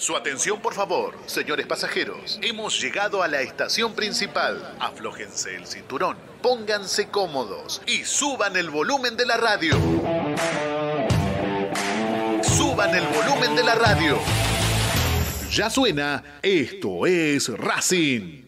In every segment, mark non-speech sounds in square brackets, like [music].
Su atención, por favor, señores pasajeros. Hemos llegado a la estación principal. Aflójense el cinturón, pónganse cómodos y suban el volumen de la radio. Suban el volumen de la radio. Ya suena, esto es Racing.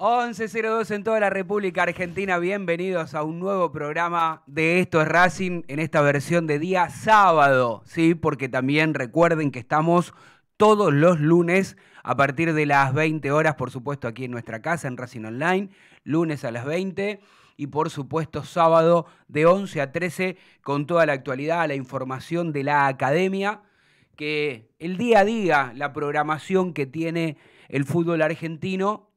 11.02 en toda la República Argentina, bienvenidos a un nuevo programa de Esto es Racing en esta versión de día sábado, ¿sí? Porque también recuerden que estamos todos los lunes a partir de las 20 horas, por supuesto, aquí en nuestra casa, en Racing Online, lunes a las 20 y por supuesto sábado de 11 a 13 con toda la actualidad, la información de la academia, que el día a día, la programación que tiene el fútbol argentino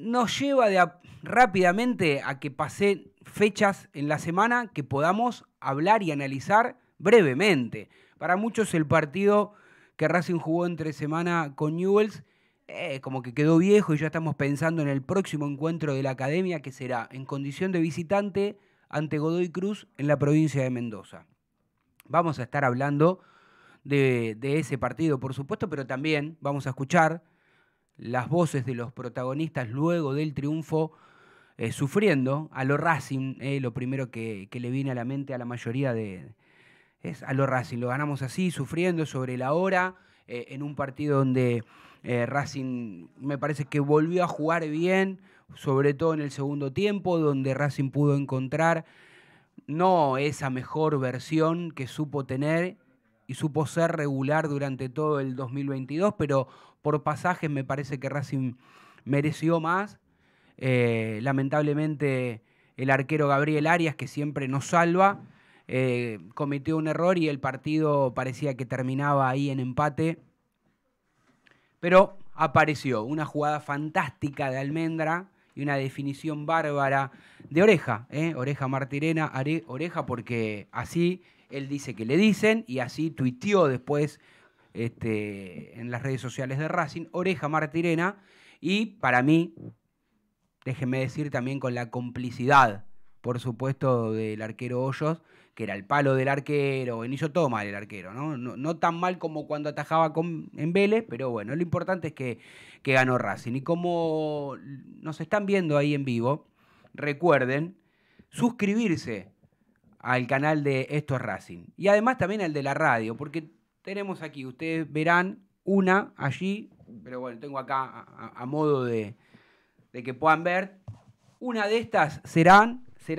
nos lleva rápidamente a que pasen fechas en la semana que podamos hablar y analizar brevemente. Para muchos el partido que Racing jugó entre semana con Newells eh, como que quedó viejo y ya estamos pensando en el próximo encuentro de la academia que será en condición de visitante ante Godoy Cruz en la provincia de Mendoza. Vamos a estar hablando de ese partido, por supuesto, pero también vamos a escuchar las voces de los protagonistas luego del triunfo eh, sufriendo. A lo Racing, eh, lo primero que, le viene a la mente a la mayoría de... Es a lo Racing, lo ganamos así, sufriendo sobre la hora, eh, en un partido donde Racing me parece que volvió a jugar bien, sobre todo en el segundo tiempo, donde Racing pudo encontrar no esa mejor versión que supo tener y supo ser regular durante todo el 2022, pero por pasajes me parece que Racing mereció más. Eh, lamentablemente el arquero Gabriel Arias, que siempre nos salva, eh, cometió un error y el partido parecía que terminaba ahí en empate. Pero apareció una jugada fantástica de Almendra y una definición bárbara de Oreja, ¿eh? Oreja Martirena, Oreja, porque así él dice que le dicen y así tuiteó después este, en las redes sociales de Racing, Oreja Martirena, y para mí, déjenme decir también con la complicidad, por supuesto, del arquero Hoyos, que era el palo del arquero, hizo todo mal el arquero, ¿no? ¿no? No, tan mal como cuando atajaba con, en Vélez, pero bueno, lo importante es que, que ganó Racing. Y como nos están viendo ahí en vivo, recuerden suscribirse al canal de Esto es Racing. Y además también al de la radio, porque tenemos aquí, ustedes verán una allí, pero bueno, tengo acá a, modo de, que puedan ver. Una de estas será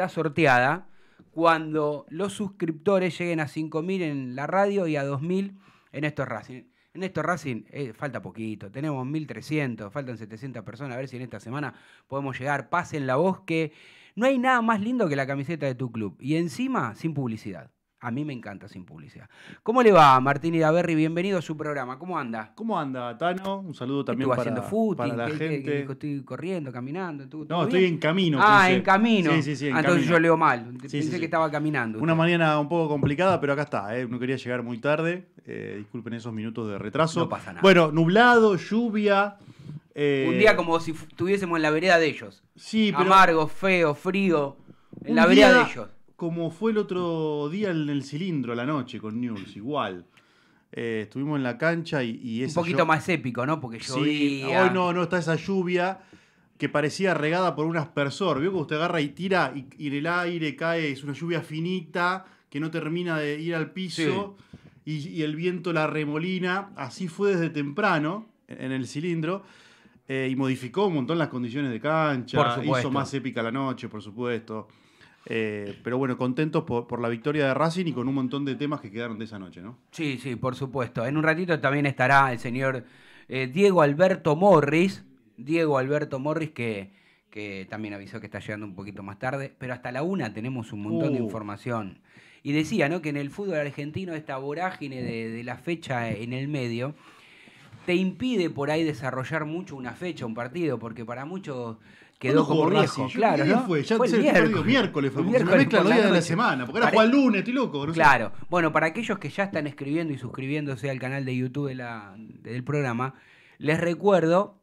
sorteada cuando los suscriptores lleguen a 5.000 en la radio y a 2.000 en estos Racing. En estos Racing eh, falta poquito, tenemos 1.300, faltan 700 personas, a ver si en esta semana podemos llegar. Pasen la voz que no hay nada más lindo que la camiseta de tu club y encima sin publicidad. A mí me encanta sin publicidad. ¿Cómo le va, Martín Idaverri? Bienvenido a su programa. ¿Cómo anda? ¿Cómo anda, Tano? Un saludo también para, haciendo footing, la gente. estoy corriendo, caminando. no, estoy en camino. Ah, en camino. Sí, sí, sí. Ah, entonces yo leo mal. pensé que estaba caminando. Una mañana un poco complicada, pero acá está. ¿eh? No quería llegar muy tarde. Eh, disculpen esos minutos de retraso. No pasa nada. Bueno, nublado, lluvia. Eh, un día como si estuviésemos en la vereda de ellos. Sí, pero... Amargo, feo, frío. En la vereda de ellos como fue el otro día en el cilindro, la noche, con News, igual. Eh, estuvimos en la cancha y, es Un poquito más épico, ¿no? Porque llovía. Sí, hoy no, no está esa lluvia que parecía regada por un aspersor. Vio que usted agarra y tira y, en el aire cae, es una lluvia finita que no termina de ir al piso y, el viento la remolina. Así fue desde temprano en el cilindro. Eh, y modificó un montón las condiciones de cancha, hizo más épica la noche, por supuesto. Eh, pero bueno, contentos por, la victoria de Racing y con un montón de temas que quedaron de esa noche, ¿no? Sí, sí, por supuesto. En un ratito también estará el señor eh, Diego Alberto Morris. Diego Alberto Morris que, que también avisó que está llegando un poquito más tarde, pero hasta la una tenemos un montón de uh. información. Y decía, ¿no? Que en el fútbol argentino esta vorágine de, de la fecha en el medio te impide por ahí desarrollar mucho una fecha, un partido, porque para muchos quedó como Claro, fue? Ya fue miércoles. fue, miércoles, se de la semana, porque era lunes, estoy loco. claro. Bueno, para aquellos que ya están escribiendo y suscribiéndose al canal de YouTube la, del programa, les recuerdo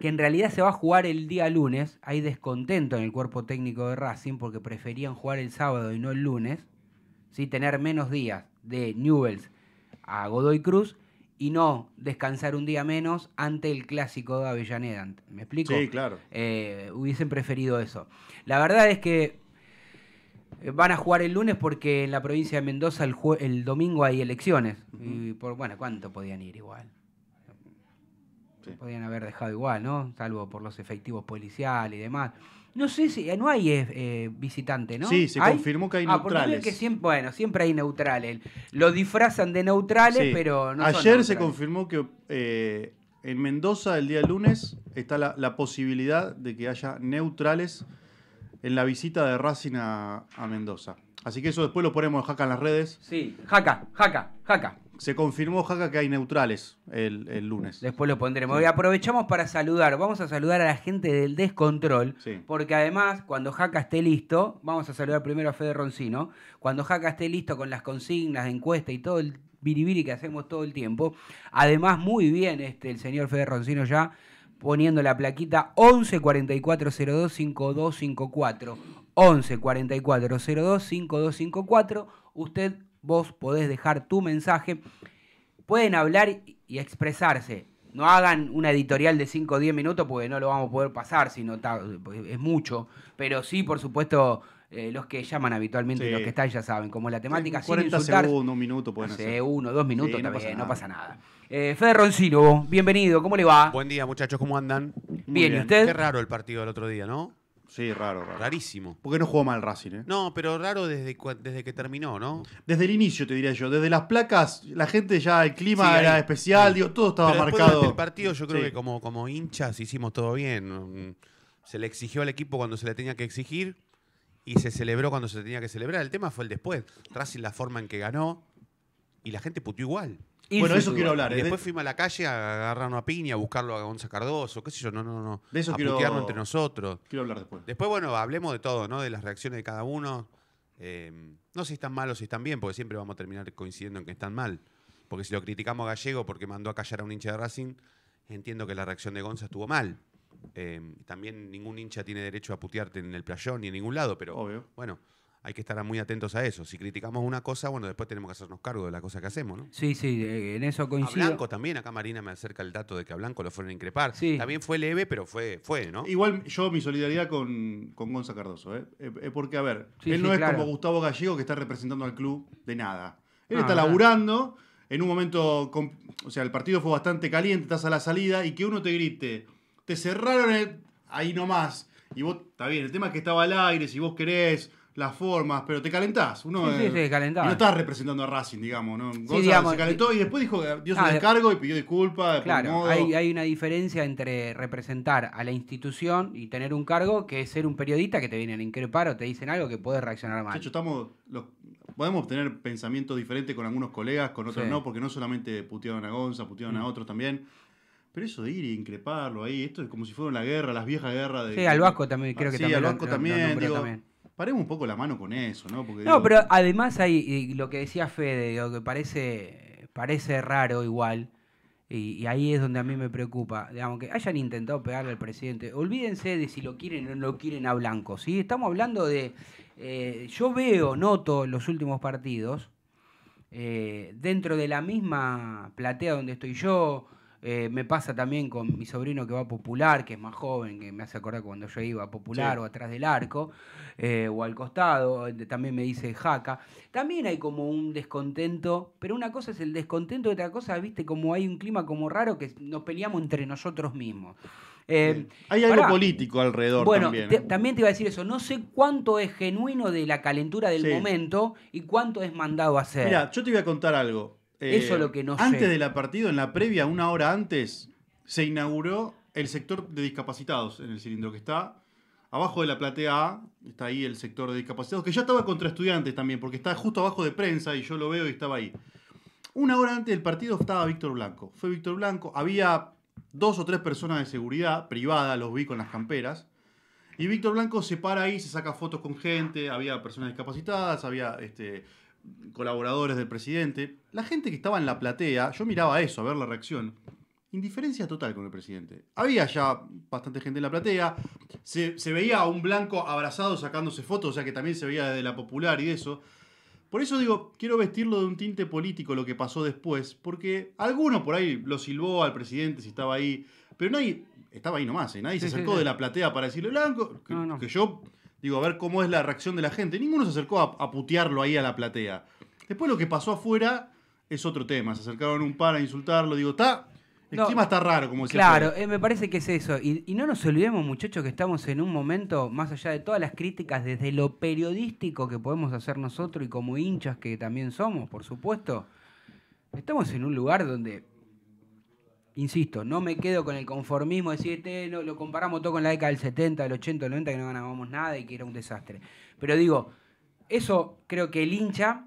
que en realidad se va a jugar el día lunes. Hay descontento en el cuerpo técnico de Racing porque preferían jugar el sábado y no el lunes. ¿sí? Tener menos días de Newells a Godoy Cruz y no descansar un día menos ante el clásico de Avellaneda. ¿Me explico? Sí, claro. Eh, hubiesen preferido eso. La verdad es que eh, van a jugar el lunes porque en la provincia de Mendoza el, domingo hay elecciones. Y por, bueno, ¿cuánto podían ir igual? Podían haber dejado igual, ¿no? Salvo por los efectivos policiales y demás. No sé si eh, no hay eh, eh, visitante, ¿no? Sí, se confirmó que hay ah, neutrales. bueno, siempre hay neutrales. Lo disfrazan de neutrales, pero no Ayer se confirmó que eh, en Mendoza el día lunes está la, posibilidad de que haya neutrales en la visita de Racing a, a Mendoza. Así que eso después lo ponemos jaca en las redes. Sí, jaca, jaca, jaca se confirmó, Jaca, que hay neutrales el, lunes. Después lo pondremos. Y aprovechamos para saludar. Vamos a saludar a la gente del descontrol. Sí. Porque además, cuando Jaca esté listo, vamos a saludar primero a Fede Roncino. Cuando Jaca esté listo con las consignas, encuesta y todo el biribiri que hacemos todo el tiempo. Además, muy bien este, el señor Fede Roncino ya poniendo la plaquita 11 44 5254. 11 5254. Usted vos podés dejar tu mensaje. Pueden hablar y expresarse. No hagan una editorial de 5 o 10 minutos porque no lo vamos a poder pasar, sino pues, es mucho. Pero sí, por supuesto, eh, los que llaman habitualmente los que están ya saben, como la temática segundos, un minuto pueden hacer. uno, dos minutos no, pasa nada. Eh, Fede Roncino, bienvenido, ¿cómo le va? Buen día, muchachos, ¿cómo andan? Bien, bien, ¿y usted? Qué raro el partido del otro día, ¿no? Sí, raro, raro. Rarísimo. Porque no jugó mal Racing, ¿eh? No, pero raro desde, desde que terminó, ¿no? Desde el inicio, te diría yo. Desde las placas, la gente ya, el clima era especial, digo, todo estaba Pero marcado. el partido yo creo que como, como hinchas hicimos todo bien. Mm, se le exigió al equipo cuando se le tenía que exigir y se celebró cuando se le tenía que celebrar. El tema fue el después. Racing la forma en que ganó y la gente puteó igual bueno, eso quiero hablar. ¿eh? después fuimos a la calle a agarrarnos a piña, a buscarlo a Gonza Cardoso, qué sé yo, no, no, no. De eso a quiero, entre nosotros. Quiero hablar después. Después, bueno, hablemos de todo, ¿no? De las reacciones de cada uno. Eh, no si están mal o si están bien, porque siempre vamos a terminar coincidiendo en que están mal. Porque si lo criticamos a Gallego porque mandó a callar a un hincha de Racing, entiendo que la reacción de Gonza estuvo mal. Em, también ningún hincha tiene derecho a putearte en el playón ni en ningún lado, pero Obvio. bueno hay que estar muy atentos a eso. Si criticamos una cosa, bueno, después tenemos que hacernos cargo de la cosa que hacemos, ¿no? Sí, sí, en eso coincido. A Blanco también, acá Marina me acerca el dato de que a Blanco lo fueron a increpar. Sí. También fue leve, pero fue, fue, ¿no? Igual yo mi solidaridad con, con Gonza Cardoso, ¿eh? eh, eh porque, a ver, él no es como Gustavo Gallego que está representando al club de nada. Él está laburando, en un momento, o sea, el partido fue bastante caliente, estás a la salida y que uno te grite, te cerraron ahí nomás. Y vos, está bien, el tema es que estaba al aire, si vos querés las formas, pero te calentás. Uno, sí, sí, no estás representando a Racing, digamos. ¿no? Gonzalo se calentó y eh, después dijo que dio su ah, descargo y pidió disculpas. Claro, Hay, hay, una diferencia entre representar a la institución y tener un cargo que es ser un periodista que te vienen a increpar o te dicen algo que puedes reaccionar mal. De hecho, estamos, podemos tener pensamientos diferentes con algunos colegas, con otros no, porque no solamente puteaban a Gonza, puteaban a mm. otros también. Pero eso de ir y increparlo ahí, esto es como si fuera la guerra, las viejas guerras de. Sí, al Vasco también, creo que sí, al Vasco también. Paremos un poco la mano con eso, ¿no? no, pero además hay lo que decía Fede, que parece, parece raro igual, y, ahí es donde a mí me preocupa, digamos, que hayan intentado pegarle al presidente. Olvídense de si lo quieren o no lo quieren a Blanco, ¿sí? Estamos hablando de... Eh, yo veo, noto los últimos partidos, eh, dentro de la misma platea donde estoy yo, eh, me pasa también con mi sobrino que va a popular, que es más joven, que me hace acordar cuando yo iba a popular o atrás del arco eh, o al costado. Eh, también me dice jaca. También hay como un descontento, pero una cosa es el descontento, otra cosa, viste, como hay un clima como raro que nos peleamos entre nosotros mismos. Hay algo político alrededor también. Bueno, también te iba a decir eso. No sé cuánto es genuino de la calentura del momento y cuánto es mandado a hacer. Mira, yo te voy a contar algo. Eso eh, lo que no Antes sé. de la partida, en la previa, una hora antes, se inauguró el sector de discapacitados en el cilindro, que está abajo de la platea A, está ahí el sector de discapacitados, que ya estaba contra estudiantes también, porque está justo abajo de prensa y yo lo veo y estaba ahí. Una hora antes del partido estaba Víctor Blanco. Fue Víctor Blanco, había dos o tres personas de seguridad privada, los vi con las camperas. Y Víctor Blanco se para ahí, se saca fotos con gente, había personas discapacitadas, había este, colaboradores del presidente, la gente que estaba en la platea, yo miraba eso, a ver la reacción. Indiferencia total con el presidente. Había ya bastante gente en la platea, se, veía a un blanco abrazado sacándose fotos, o sea que también se veía de la popular y eso. Por eso digo, quiero vestirlo de un tinte político lo que pasó después, porque alguno por ahí lo silbó al presidente si estaba ahí, pero nadie, estaba ahí nomás, ¿eh? nadie se sacó de la platea para decirle blanco, que yo Digo, a ver cómo es la reacción de la gente. Ninguno se acercó a, putearlo ahí a la platea. Después lo que pasó afuera es otro tema. Se acercaron un par a insultarlo. Digo, está. El clima está raro, como decía. Claro, eh, me parece que es eso. Y, y, no nos olvidemos, muchachos, que estamos en un momento, más allá de todas las críticas, desde lo periodístico que podemos hacer nosotros y como hinchas que también somos, por supuesto, estamos en un lugar donde insisto, no me quedo con el conformismo de decir, No lo, comparamos todo con la década del 70, del 80, del 90, que no ganábamos nada y que era un desastre. Pero digo, eso creo que el hincha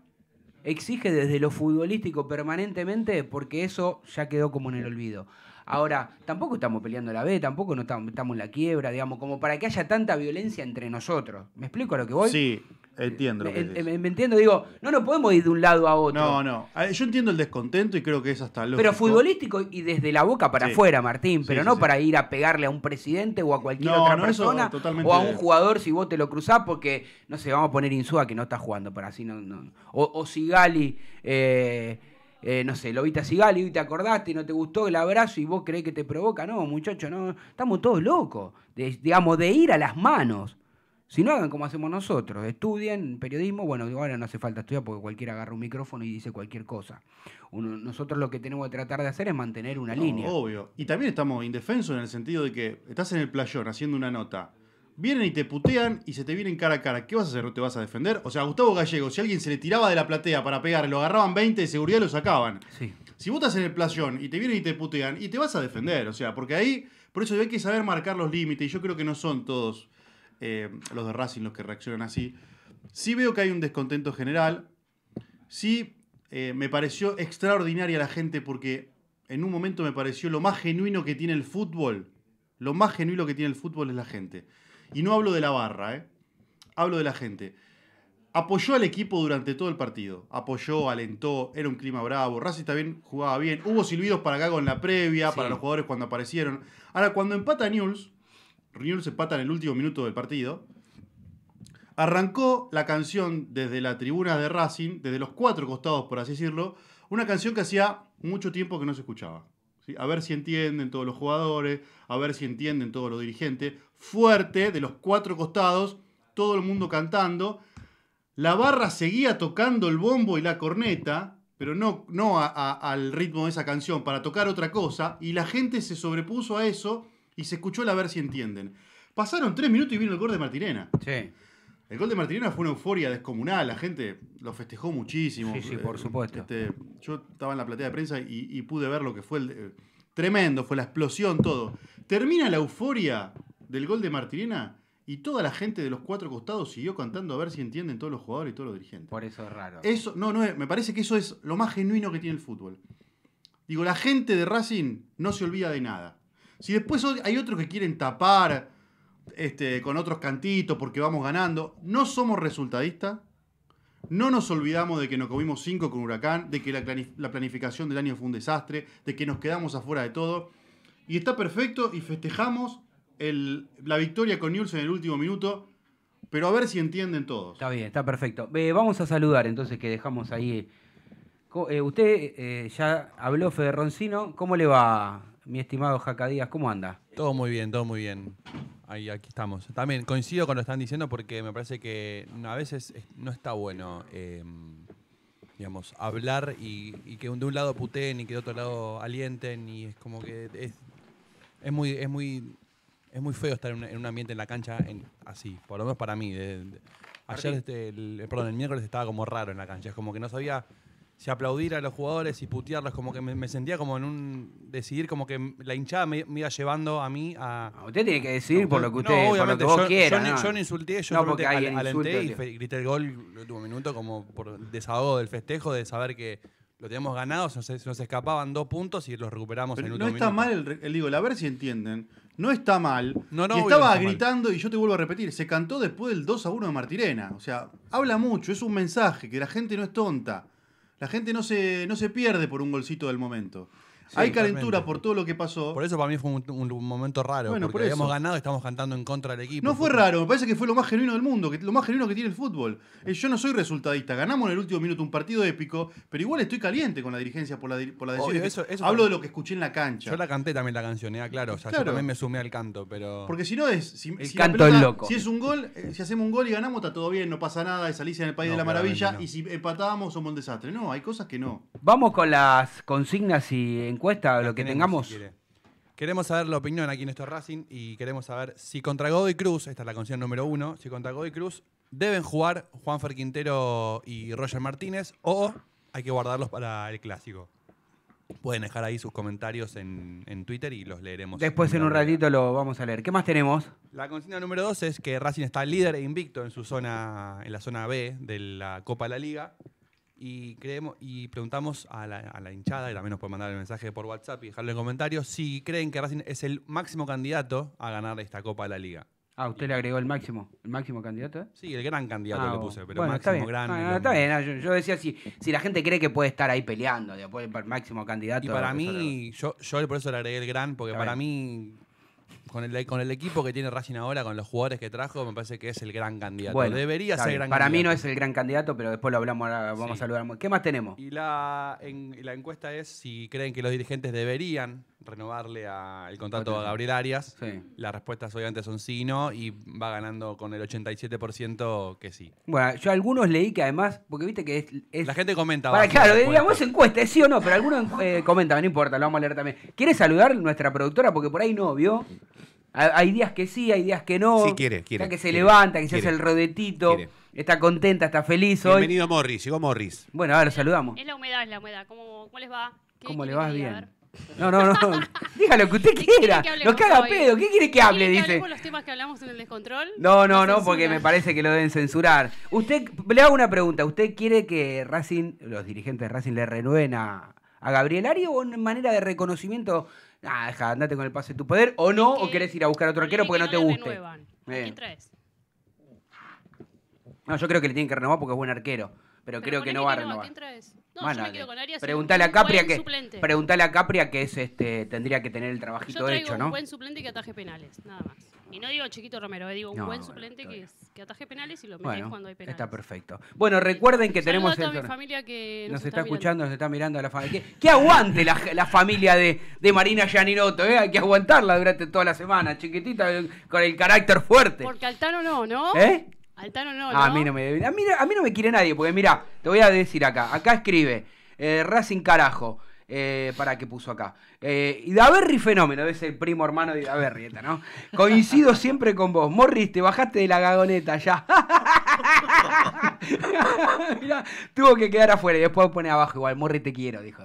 exige desde lo futbolístico permanentemente porque eso ya quedó como en el olvido. Ahora, tampoco estamos peleando la B, tampoco no estamos, estamos en la quiebra, digamos, como para que haya tanta violencia entre nosotros. ¿Me explico a lo que voy? Sí, Entiendo. me, entiendo, digo, no nos podemos ir de un lado a otro. No, no. Yo entiendo el descontento y creo que es hasta lógico. Pero futbolístico y desde la boca para afuera, Martín, pero no para ir a pegarle a un presidente o a cualquier otra persona o a un jugador si vos te lo cruzás porque, no sé, vamos a poner Insúa que no está jugando, para así no... no. O, o Sigali... Eh, eh, no sé, lo viste a Sigali y te acordaste, Y no te gustó el abrazo y vos crees que te provoca. No, muchacho, no, estamos todos locos. digamos, de ir a las manos. Si no hagan como hacemos nosotros, estudien periodismo, bueno, ahora no hace falta estudiar porque cualquiera agarra un micrófono y dice cualquier cosa. nosotros lo que tenemos que tratar de hacer es mantener una línea. Obvio. Y también estamos indefensos en el sentido de que estás en el playón haciendo una nota. Vienen y te putean y se te vienen cara a cara. ¿Qué vas a hacer? te vas a defender? O sea, Gustavo Gallego, si alguien se le tiraba de la platea para pegar, lo agarraban 20 de seguridad y lo sacaban. Sí. Si vos estás en el playón y te vienen y te putean y te vas a defender, o sea, porque ahí, por eso hay que saber marcar los límites y yo creo que no son todos eh, los de Racing los que reaccionan así. Sí veo que hay un descontento general. Sí eh, me pareció extraordinaria la gente porque en un momento me pareció lo más genuino que tiene el fútbol. Lo más genuino que tiene el fútbol es la gente. Y no hablo de la barra, ¿eh? hablo de la gente. Apoyó al equipo durante todo el partido. Apoyó, alentó, era un clima bravo. Racing también jugaba bien. Hubo silbidos para acá con la previa, para los jugadores cuando aparecieron. Ahora, cuando empata News, Riñón se empata en el último minuto del partido. Arrancó la canción desde la tribuna de Racing, desde los cuatro costados, por así decirlo, una canción que hacía mucho tiempo que no se escuchaba. A ver si entienden todos los jugadores, a ver si entienden todos los dirigentes. Fuerte, de los cuatro costados, todo el mundo cantando. La barra seguía tocando el bombo y la corneta, pero no, no al ritmo de esa canción, para tocar otra cosa, y la gente se sobrepuso a eso y se escuchó la ver si entienden. Pasaron tres minutos y vino el gol de Martirena. Sí. El gol de Martirena fue una euforia descomunal, la gente lo festejó muchísimo. Sí, sí, por eh, supuesto. Este, yo estaba en la platea de prensa y, pude ver lo que fue el, eh, Tremendo, fue la explosión, todo. Termina la euforia del gol de Martirena y toda la gente de los cuatro costados siguió cantando a ver si entienden todos los jugadores y todos los dirigentes. Por eso es raro. Eso, no, no, me parece que eso es lo más genuino que tiene el fútbol. Digo, la gente de Racing no se olvida de nada. Si después hay otros que quieren tapar este, con otros cantitos porque vamos ganando, no somos resultadistas. No nos olvidamos de que nos comimos cinco con Huracán, de que la planificación del año fue un desastre, de que nos quedamos afuera de todo. Y está perfecto y festejamos la victoria con Nielsen en el último minuto, pero a ver si entienden todos. Está bien, está perfecto. vamos a saludar entonces que dejamos ahí. Eh, usted eh, ya habló, Federroncino, ¿Cómo le va, mi estimado Jaca Díaz, ¿cómo anda? Todo muy bien, todo muy bien. Ahí, aquí estamos. También coincido con lo que están diciendo porque me parece que a veces no está bueno, em, digamos, hablar y, que de un lado puteen y que de otro lado alienten y es como que es, muy es muy es muy feo estar en, un ambiente en la cancha así, por lo menos para mí. ayer, este, perdón, el miércoles estaba como raro en la cancha, es como que no sabía si aplaudir a los jugadores y putearlos, como que me, sentía como en un decidir, como que la hinchada me, iba llevando a mí a... usted tiene que decidir por lo que usted, obviamente, yo, yo, no. insulté, yo no alenté y grité el gol el último minuto como por desahogo del festejo, de saber que lo teníamos ganado, se, nos escapaban dos puntos y los recuperamos en el último minuto. No está mal el, digo, a ver si entienden. No está mal. y estaba gritando, y yo te vuelvo a repetir, se cantó después del 2 a 1 de Martirena. O sea, habla mucho, es un mensaje, que la gente no es tonta. La gente no se, no se pierde por un golcito del momento. Hay calentura por todo lo que pasó. Por eso para mí fue un, momento raro. porque habíamos ganado y estamos cantando en contra del equipo. No fue raro, me parece que fue lo más genuino del mundo, que, lo más genuino que tiene el fútbol. Eh, yo no soy resultadista. Ganamos en el último minuto un partido épico, pero igual estoy caliente con la dirigencia por la, decisión. Hablo de lo que escuché en la cancha. Yo la canté también la canción, ¿eh? claro. O sea, yo también me sumé al canto, pero. Porque si no es. el canto es loco. Si es un gol, eh, si hacemos un gol y ganamos, está todo bien, no pasa nada, es Alicia en el País de la Maravilla. Y si empatábamos, somos un desastre. No, hay cosas que no. Vamos con las consignas y encuesta, lo que tengamos. queremos saber la opinión aquí en esto Racing y queremos saber si contra Godoy Cruz, esta es la consigna número uno, si contra Godoy Cruz deben jugar Juanfer Quintero y Roger Martínez o hay que guardarlos para el clásico. Pueden dejar ahí sus comentarios en, Twitter y los leeremos. Después en un ratito lo vamos a leer. ¿Qué más tenemos? La consigna número dos es que Racing está líder e invicto en su zona, en la zona B de la Copa de la Liga y, creemos, y preguntamos a la, hinchada, y también nos pueden mandar el mensaje por WhatsApp y dejarlo en comentarios, si creen que Racing es el máximo candidato a ganar esta Copa de la Liga. Ah, usted le agregó el máximo, el máximo candidato. Sí, el gran candidato le ah, puse, pero máximo gran. Ah, yo, decía si, si la gente cree que puede estar ahí peleando, después el máximo candidato. Y para mí, yo, yo por eso le agregué el gran, porque para mí con el, con el equipo que tiene Racing ahora, con los jugadores que trajo, me parece que es el gran candidato. Debería ser gran Para mí no es el gran candidato, pero después lo hablamos, vamos a saludar. ¿Qué más tenemos? Y la, en, la encuesta es si creen que los dirigentes deberían renovarle al el contrato a Gabriel Arias. Sí. Las respuestas obviamente son sí y no, y va ganando con el 87% que sí. Bueno, yo algunos leí que además, porque viste que es... la gente comenta. claro, digamos encuesta, sí o no, pero algunos eh, comentan, no importa, lo vamos a leer también. ¿Quieres saludar nuestra productora? Porque por ahí no, ¿vio? Hay días que sí, hay días que no. Sí, quiere, quiere. Está que se levanta, que se hace el rodetito. Está contenta, está feliz Bienvenido hoy. Morris, llegó Morris. Bueno, a ver, saludamos. Es la humedad, es la humedad. ¿Cómo, cómo les va? ¿Cómo le vas? Bien. No, no, no. [laughs] [laughs] Diga lo que usted quiera. No caga pedo. ¿Qué quiere que hable? dice. los temas que hablamos en el descontrol? No, no, no, porque me parece que lo deben censurar. Usted, le hago una pregunta. ¿Usted quiere que Racing, los dirigentes de Racing le renueven a, a Gabriel Ari o en manera de reconocimiento? Ah, deja, andate con el pase de tu poder. O no, o querés ir a buscar a otro arquero porque no, te guste. ¿A ¿Quién traes? No, yo creo que le tienen que renovar porque es buen arquero. Pero, creo que no va a renovar. ¿Quién traes? No, yo me quedo con Arias. Preguntale a Capria que a Capria que es este tendría que tener el trabajito yo hecho, ¿no? Un buen suplente que ataje penales, nada más. Y no digo chiquito Romero, eh, digo un buen suplente que, ataje penales y lo metes cuando hay penales. Está perfecto. Bueno, recuerden que tenemos a toda el... mi familia que nos, nos está, escuchando, nos está mirando a la familia. Que, aguante la, familia de, Marina Yaninotto, ¿eh? hay que aguantarla durante toda la semana, chiquitita con el carácter fuerte. Porque Altano no, ¿no? ¿Eh? Altano no, ah, ¿no? A mí no me, a mí, no me quiere nadie, porque mira, te voy a decir acá. Acá escribe eh, Racing Carajo. Eh, para que puso acá. Eh, y fenómeno, es el primo hermano de Daverri, ¿no? Coincido siempre con vos. Morris, te bajaste de la gagoneta ya. [laughs] tuvo que quedar afuera y después pone abajo igual. Morris, te quiero, dijo.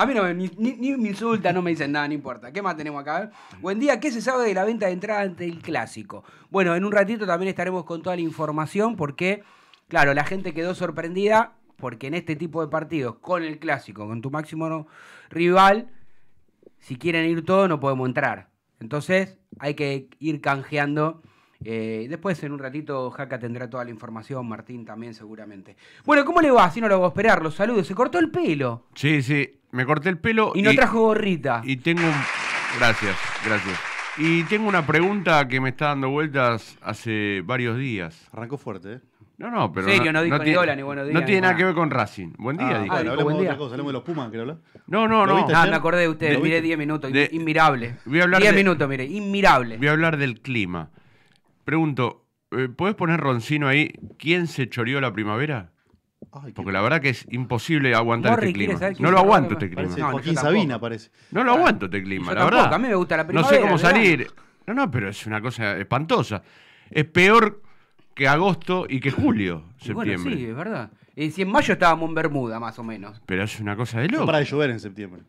A mí no me, ni, me insultan, no me dicen nada, no importa. ¿Qué más tenemos acá? Buen día, ¿qué se sabe de la venta de entrada ante el clásico? Bueno, en un ratito también estaremos con toda la información porque, claro, la gente quedó sorprendida porque en este tipo de partidos, con el clásico, con tu máximo rival, si quieren ir todos no podemos entrar. Entonces hay que ir canjeando. Eh, después en un ratito Jaca tendrá toda la información, Martín también seguramente. Bueno, ¿cómo le va? Si no lo voy a esperar, los saludos. Se cortó el pelo. Sí, sí, me corté el pelo. Y no trajo gorrita. Y tengo Gracias, gracias. Y tengo una pregunta que me está dando vueltas hace varios días. Arrancó fuerte, ¿eh? No, no, pero. Sí, no, no dijo ni tiene, hola ni buenos días. No tiene nada que ver con Racing. Buen día, ah, dijo. Bueno, hablemos de otra cosa, hablemos de los Pumas, creo hablar. No, no, no. Ah, me acordé de ustedes, mire, miré 10 minutos, inmirable. 10 minutos, mire, inmirable. Voy a hablar del clima. Pregunto, eh, ¿puedes poner Roncino ahí? ¿Quién se choreó la primavera? Porque la verdad que es imposible aguantar este clima. no lo este aguanto este clima. no, lo aguanto este clima, la verdad. A mí me gusta la No sé cómo salir. No, no, pero es una cosa espantosa. Es peor que agosto y que julio, septiembre. sí, es verdad. y si en mayo estábamos en Bermuda, más o menos. Pero es una cosa de loco. No para de llover en septiembre.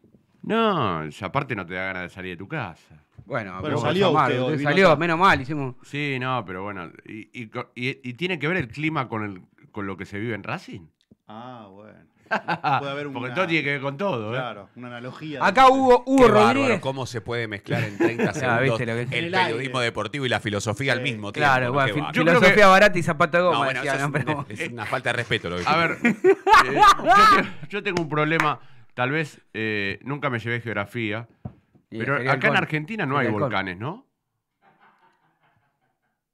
No, aparte no te da ganas de salir de tu casa. Bueno, pero salió, mal, salió menos mal, hicimos. Sí, no, pero bueno, y, tiene que ver el clima con el con lo que se vive en Racing? Ah, bueno. [laughs] Puede haber Porque todo tiene que ver con todo. eh. Claro, una analogía. Acá hubo, hubo Rodríguez. ¿Cómo se puede mezclar en 30 [laughs] ah, segundos el, periodismo deportivo y la filosofía al mismo tiempo? Claro, bueno, yo filosofía que... barata y zapato de goma. No, es, una falta de respeto lo que [laughs] A ver, eh, yo, tengo un problema. Tal vez eh, nunca me llevé geografía, pero acá en Argentina no hay volcanes, ¿no?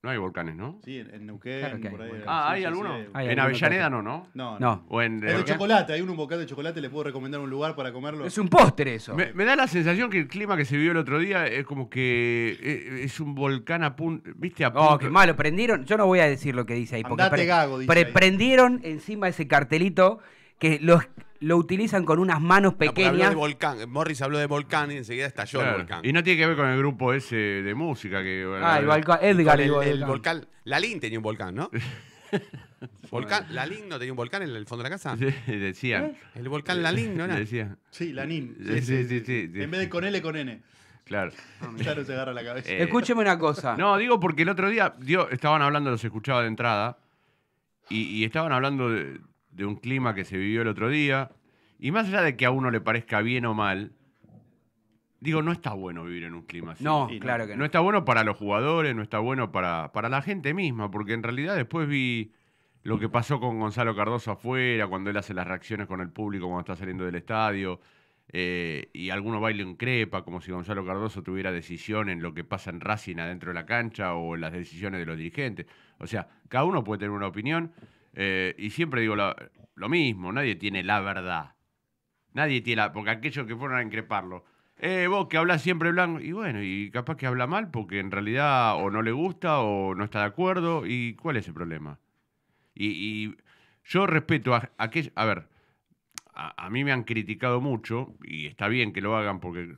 No hay volcanes, ¿no? Sí, en, Neuquén. por ahí, ah, ¿hay alguno? en Avellaneda no, ¿no? No, no. O en, Es de chocolate, hay un bocado de chocolate, le puedo recomendar un lugar para comerlo. Es un póster eso. Me, da la sensación que el clima que se vivió el otro día es como que eh, eh, es un volcán a oh, punto. ¿Viste? qué malo. Prendieron. Yo no voy a decir lo que dice ahí. Porque Andate gago, dice Prendieron encima ese cartelito que los, lo utilizan con unas manos pequeñas. volcán. Morris habló de volcán y enseguida estalló el volcán. Y no tiene que ver con el grupo ese de música que. ah, el, volcán, Edgar, el, volcán. Lalín tenía un volcán, ¿no? [laughs] volcán, Lalín no tenía un volcán en el fondo de la casa. [laughs] decían. ¿Eh? El volcán Lalín, ¿no era? Sí, Lanín. Sí, sí, sí, en vez de con L, con N. Claro. Ah, ya no se agarra la cabeza. Eh, Escúcheme una cosa. No, digo porque el otro día, estaban hablando, los escuchaba de entrada, y estaban hablando de, de un clima que se vivió el otro día. Y más allá de que a uno le parezca bien o mal, digo, no está bueno vivir en un clima así. No, claro que no. No está bueno para los jugadores, no está bueno para, para la gente misma, porque en realidad después vi lo que pasó con Gonzalo Cardoso afuera, cuando él hace las reacciones con el público cuando está saliendo del estadio, eh, y y baile en crepa, como si Gonzalo Cardoso tuviera decisión en lo que pasa en Racing adentro de la cancha o en las decisiones de los dirigentes. O sea, cada uno puede tener una opinión. Eh, y siempre digo lo, mismo, nadie tiene la verdad. Nadie tiene la... Porque aquellos que fueron a increparlo, eh, vos que hablas siempre blanco, y bueno, y capaz que habla mal porque en realidad o no le gusta o no está de acuerdo, ¿y cuál es el problema? Y, yo respeto a, A ver, a, mí me han criticado mucho, y está bien que lo hagan porque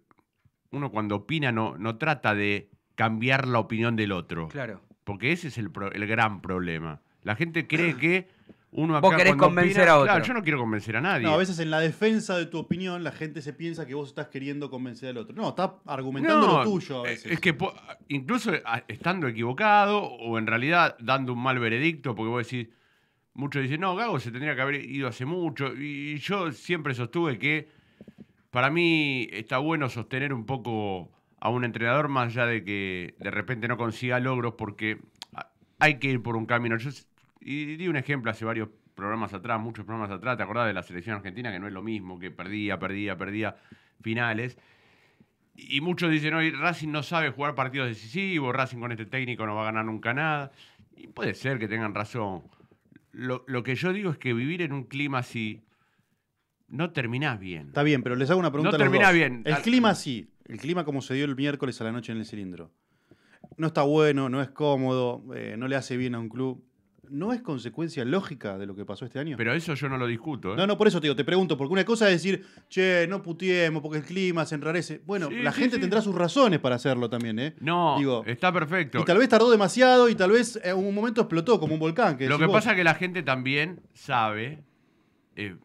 uno cuando opina no, no trata de cambiar la opinión del otro. Claro. Porque ese es el, el gran problema. La gente cree que uno acá Vos querés convencer a otro. Claro, yo no quiero convencer a nadie. a veces en la defensa de tu opinión la gente se piensa que vos estás queriendo convencer al otro. No, está argumentando lo tuyo a eh, veces. Es que incluso ah, estando equivocado o en realidad dando un mal veredicto, porque vos decís, muchos dicen, no, Gago se tendría que haber ido hace mucho. Y yo siempre sostuve que para mí está bueno sostener un poco a un entrenador más allá de que de repente no consiga logros porque ah, hay que ir por un camino. Yo y di un ejemplo hace varios programas atrás, muchos programas atrás, ¿te acordás de la selección argentina que no es lo mismo, que perdía, perdía, perdía finales? Y muchos dicen hoy, Racing no sabe jugar partidos decisivos, Racing con este técnico no va a ganar nunca nada. Y puede ser que tengan razón. Lo, que yo digo es que vivir en un clima así no terminás bien. Está bien, pero les hago una pregunta. No termina bien. El clima sí, el clima como se dio el miércoles a la noche en el cilindro. No está bueno, no es cómodo, eh, no le hace bien a un club. ¿No es consecuencia lógica de lo que pasó este año? Pero eso yo no lo discuto. ¿eh? No, no, por eso te digo, te pregunto, porque una cosa es decir, che, no putiemos porque el clima se enrarece. Bueno, la gente tendrá sus razones para hacerlo también, ¿eh? No, está perfecto. Y tal vez tardó demasiado y tal vez en eh, un momento explotó como un volcán. lo que pasa es que la gente también sabe, eh,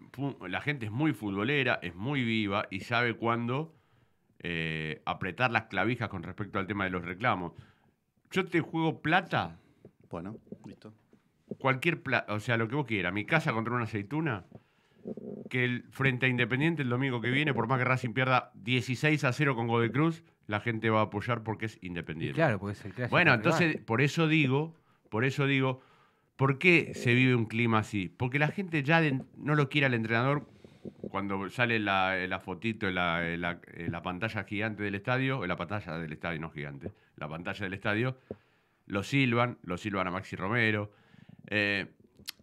la gente es muy futbolera, es muy viva y sabe cuándo apretar las clavijas con respecto al tema de los reclamos. Yo te juego plata. Bueno, listo cualquier, o sea, lo que vos quieras, mi casa contra una aceituna, que el frente a Independiente el domingo que viene, por más que Racing pierda 16 a 0 con Godoy Cruz, la gente va a apoyar porque es Independiente. Claro, porque es el Bueno, entonces, por eso digo, por eso digo, ¿por qué se vive un clima así? Porque la gente ya no lo quiere al entrenador cuando sale la, fotito, En la, pantalla gigante del estadio, En la pantalla del estadio, no gigante, la pantalla del estadio, lo silban, lo silban a Maxi Romero, eh,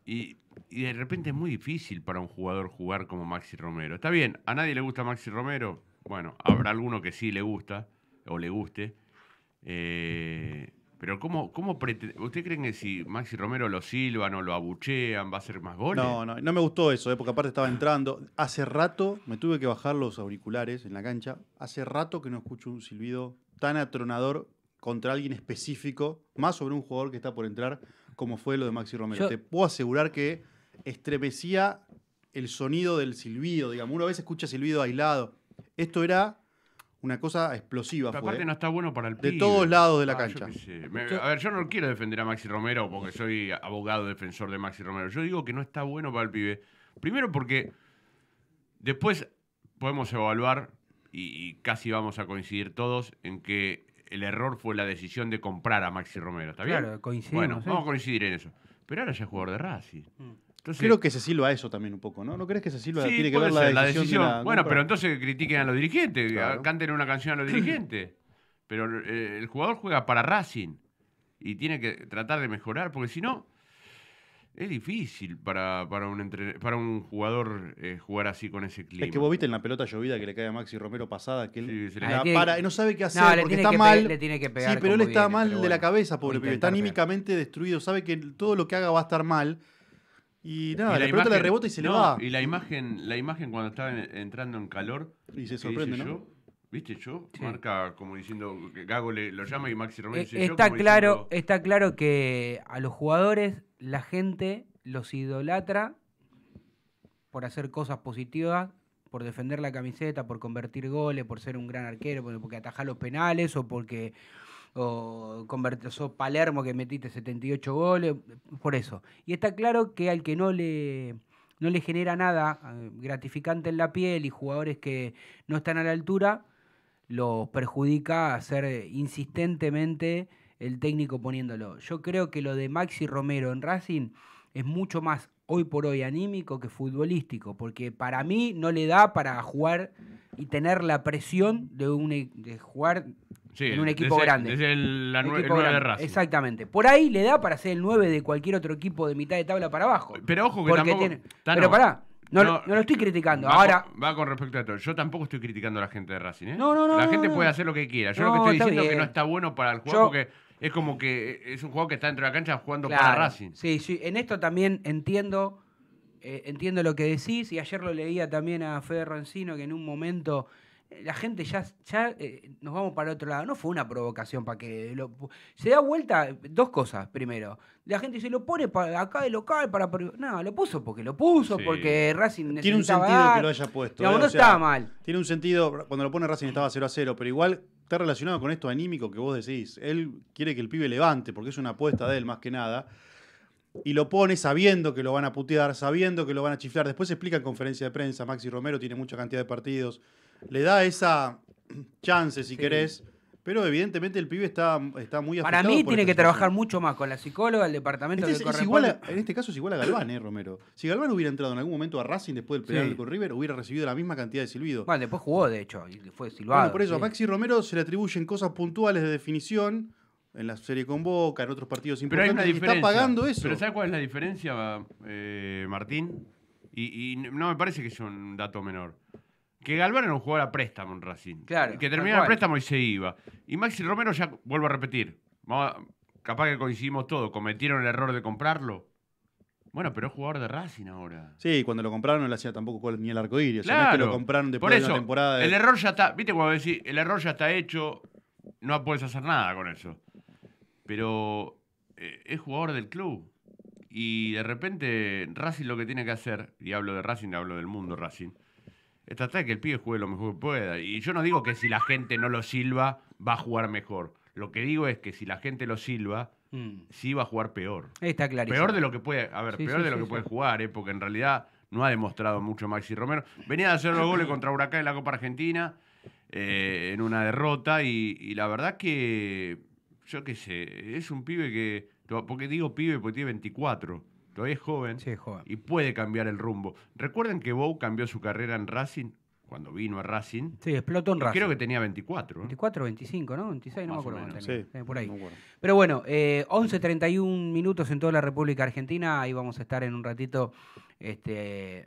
y, de repente es muy difícil para un jugador jugar como Maxi Romero. Está bien, a nadie le gusta Maxi Romero. Bueno, habrá alguno que sí le gusta o le guste. Eh, pero ¿cómo, cómo ¿usted creen que si Maxi Romero lo silban o lo abuchean va a ser más goles? No, no, no me gustó eso, eh, porque aparte estaba entrando. Hace rato me tuve que bajar los auriculares en la cancha. Hace rato que no escucho un silbido tan atronador contra alguien específico, más sobre un jugador que está por entrar como fue lo de Maxi Romero. Te puedo asegurar que estremecía el sonido del silbido, digamos. Uno a veces escucha silbido aislado. Esto era una cosa explosiva. no está bueno para el pibe. De todos lados de la ah, cancha. a ver, yo no quiero defender a Maxi Romero porque soy abogado defensor de Maxi Romero. Yo digo que no está bueno para el pibe. Primero porque después podemos evaluar y casi vamos a coincidir todos en que el error fue la decisión de comprar a Maxi Romero, ¿está bien? Claro, coincidimos. Bueno, vamos a coincidir en eso. Pero ahora ya es jugador de Racing. Mm. Creo que se silba a eso también un poco, ¿no? ¿No crees que se silba? tiene que ver la, decisión Bueno, pero entonces critiquen a los dirigentes, canten una canción a los [clears throat] dirigentes. Pero eh, el jugador juega para Racing y tiene que tratar de mejorar, porque si no, es difícil para, un, para un jugador eh, jugar así con ese clima. Es que vos viste en la pelota llovida que le cae a Maxi Romero pasada, que él ah, ah, no sabe qué hacer porque está mal. Le tiene que pegar sí, pero él está mal de la cabeza, pobre Está anímicamente destruido, sabe que todo lo que haga va a estar mal. Y nada, la, pelota le rebota y se le va. Y la imagen, la imagen cuando estaba entrando en calor. Y se sorprende, ¿no? Yo, ¿Viste yo? Marca como diciendo que Gago le, lo llama y Maxi Romero eh, dice está Claro, Está claro que a los jugadores la gente los idolatra por hacer cosas positivas, por defender la camiseta, por convertir goles, por ser un gran arquero, porque atajar los penales o porque o sos Palermo que metiste 78 goles, por eso. Y está claro que al que no le no le genera nada eh, gratificante en la piel y jugadores que no están a la altura, los perjudica hacer insistentemente el técnico poniéndolo. Yo creo que lo de Maxi Romero en Racing es mucho más hoy por hoy anímico que futbolístico, porque para mí no le da para jugar y tener la presión de, un, e, jugar en un equipo grande. Es el, 9 de Racing. Exactamente. Por ahí le da para ser el 9 de cualquier otro equipo de mitad de tabla para abajo. Pero ojo que tampoco... Ah, pero pará. No, lo estoy criticando. Va Ahora. Con, va con respecto a todo. Yo tampoco estoy criticando a la gente de Racing, ¿eh? No, no, no. La gente puede hacer lo que quiera. Yo lo que estoy diciendo es que no está bueno para el juego porque es como que eh, es un juego que está dentro de la cancha jugando para Racing. Sí, sí, en esto también entiendo, eh, entiendo lo que decís, y ayer lo leía también a Fede Rancino, que en un momento eh, la gente ya, ya nos vamos para otro lado. No fue una provocación para que... se da vuelta dos cosas, primero. La gente se lo pone para acá de local para... No, lo puso porque lo puso, porque Racing necesitaba... Tiene un sentido que lo haya puesto. no estaba mal. Tiene un sentido, cuando lo pone Racing estaba 0 a 0, pero igual está relacionado con esto anímico que vos decís. Él quiere que el pibe levante, porque es una apuesta de él más que nada. Y lo pone sabiendo que lo van a putear, sabiendo que lo van a chiflar. Después se explica en conferencia de prensa. Maxi Romero tiene mucha cantidad de partidos. Le da esa chance, si querés, pero evidentemente el pibe está, está muy afectado. Para mí tiene que trabajar mucho más con la psicóloga, el departamento este en este caso es igual a Galván, ¿eh, Romero? Si Galván hubiera entrado en algún momento a Racing después del penal con River, hubiera recibido la misma cantidad de silbido. Bueno, después jugó, de hecho, y fue silbado. por eso a Maxi Romero se le atribuyen cosas puntuales de definición en la serie con Boca, en otros partidos importantes, está pagando eso. Pero ¿sabes cuál es la diferencia, eh, Martín? Y, no me parece que sea un dato menor que Galván era un jugador a préstamo en Racing. Que terminaba el préstamo y se iba. Y Maxi Romero ya, vuelvo a repetir, capaz que coincidimos todos, cometieron el error de comprarlo. Bueno, pero es jugador de Racing ahora. Sí, cuando lo compraron no le hacía tampoco ni el arco iris. Claro. que lo compraron Por eso, de temporada. El error ya está, viste cuando decís, el error ya está hecho, no puedes hacer nada con eso. Pero eh, es jugador del club. Y de repente Racing lo que tiene que hacer, y hablo de Racing, hablo del mundo Racing, Está de que el pibe juegue lo mejor que pueda. Y yo no digo que si la gente no lo silba, va a jugar mejor. Lo que digo es que si la gente lo silba, mm. sí va a jugar peor. Está clarísimo. Peor de lo que puede, ver, peor de lo que puede jugar, eh, porque en realidad no ha demostrado mucho Maxi Romero. Venía a hacer los goles contra Huracán en la Copa Argentina, eh, en una derrota, y, la verdad que, yo qué sé, es un pibe que, porque digo pibe porque tiene 24, Todavía es joven, y puede cambiar el rumbo. Recuerden que Bow cambió su carrera en Racing cuando vino a Racing. Sí, explotó en Racing. Creo que tenía 24. 24, 25, ¿no? 26, eh, no me acuerdo. por ahí. Pero bueno, eh, 11.31 minutos en toda la República Argentina. Ahí vamos a estar en un ratito este,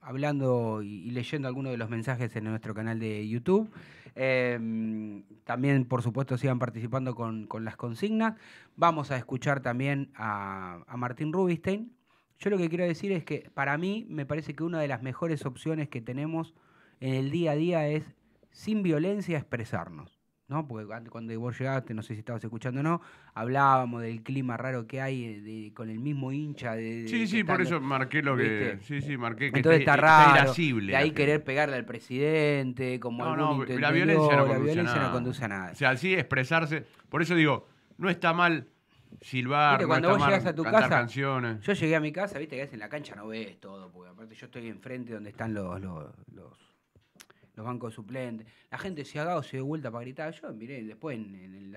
hablando y leyendo algunos de los mensajes en nuestro canal de YouTube. Em, también, por supuesto, sigan participando con, las consignas. Vamos a escuchar también a, Martín Rubinstein. Yo lo que quiero decir es que para mí me parece que una de las mejores opciones que tenemos en el día a día es sin violencia expresarnos. ¿no? Porque cuando vos llegaste, no sé si estabas escuchando o no, hablábamos del clima raro que hay eh, con el mismo hincha. De, sí, sí, por eso marqué lo que. Sí, sí, marqué que Entonces está, e-, raro. de ahí querer pegarle al presidente, como no, algún no, la no, la violencia no conduce a nada. O sea, así expresarse. Por eso digo, no está mal silbar, cuando vos llegas a tu casa, Yo llegué a mi casa, viste que en la cancha no ves todo, porque aparte yo estoy enfrente donde están los los bancos suplentes. La gente se ha dado, se dio vuelta para gritar. Yo miré después en, en el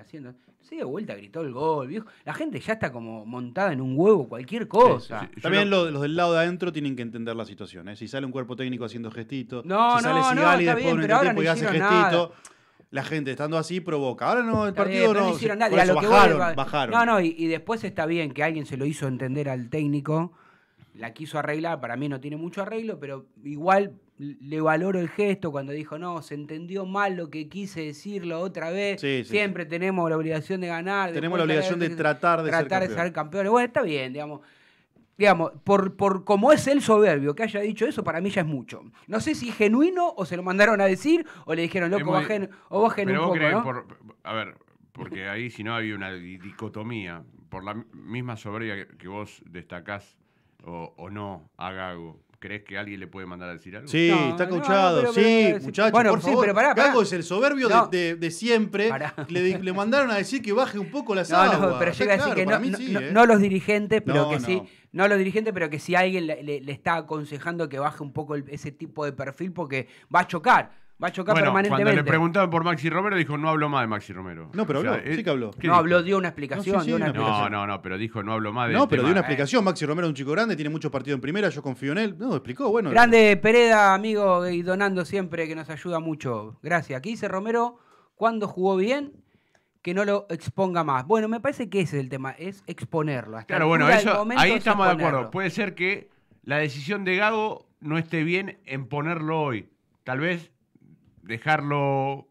se dio vuelta, gritó el gol, La gente ya está como montada en un huevo, cualquier cosa. También los del lado de adentro tienen que entender la situación. ¿eh? Si sale un cuerpo técnico haciendo gestitos, no, si sale no, después bien, de un y hace gestito la gente estando así provoca. Ahora no, el partido no. no hicieron nada. bajaron, No, no, y, después está bien que alguien se lo hizo entender al técnico, la quiso arreglar, para mí no tiene mucho arreglo, pero igual le valoro el gesto cuando dijo, no, se entendió mal lo que quise decirlo otra vez. Siempre tenemos la obligación de ganar. Tenemos la obligación de, tratar de tratar ser, de ser campeones. Bueno, está bien, digamos. Digamos, por, por como es el soberbio que haya dicho eso, para mí ya es mucho. No sé si genuino o se lo mandaron a decir o le dijeron, loco, bajen, o bajen un poco, a ver, porque ahí si no había una dicotomía. Por la misma soberbia que vos destacás o, no haga algo ¿Crees que alguien le puede mandar a decir algo? Sí, está cauchado. sí, muchachos. Bueno, pero pará, es el soberbio de, siempre. Le, mandaron a decir que baje un poco la aguas. No, pero llega a decir que ¿eh? no, los dirigentes, pero que sí. No los dirigentes, pero que si alguien le, está aconsejando que baje un poco ese tipo de perfil porque va a chocar. Va a chocar bueno, permanentemente. Cuando le preguntaban por Maxi Romero, dijo no hablo más de Maxi Romero. No, pero habló, eh, sí que habló. No, habló, dio una explicación. No, no, no, pero dijo no hablo más de No, pero dio una eh". explicación. Maxi Romero es un chico grande, tiene muchos partidos en primera, yo confío en él. No, explicó, bueno. Grande Pereda, amigo, y donando siempre, que nos ayuda mucho. Gracias. Aquí dice Romero, cuando jugó bien, que no lo exponga más. Bueno, me parece que ese es el tema, es exponerlo. claro, bueno, ahí estamos de acuerdo. Puede ser que la decisión de Gago no esté bien en ponerlo hoy. Tal vez dejarlo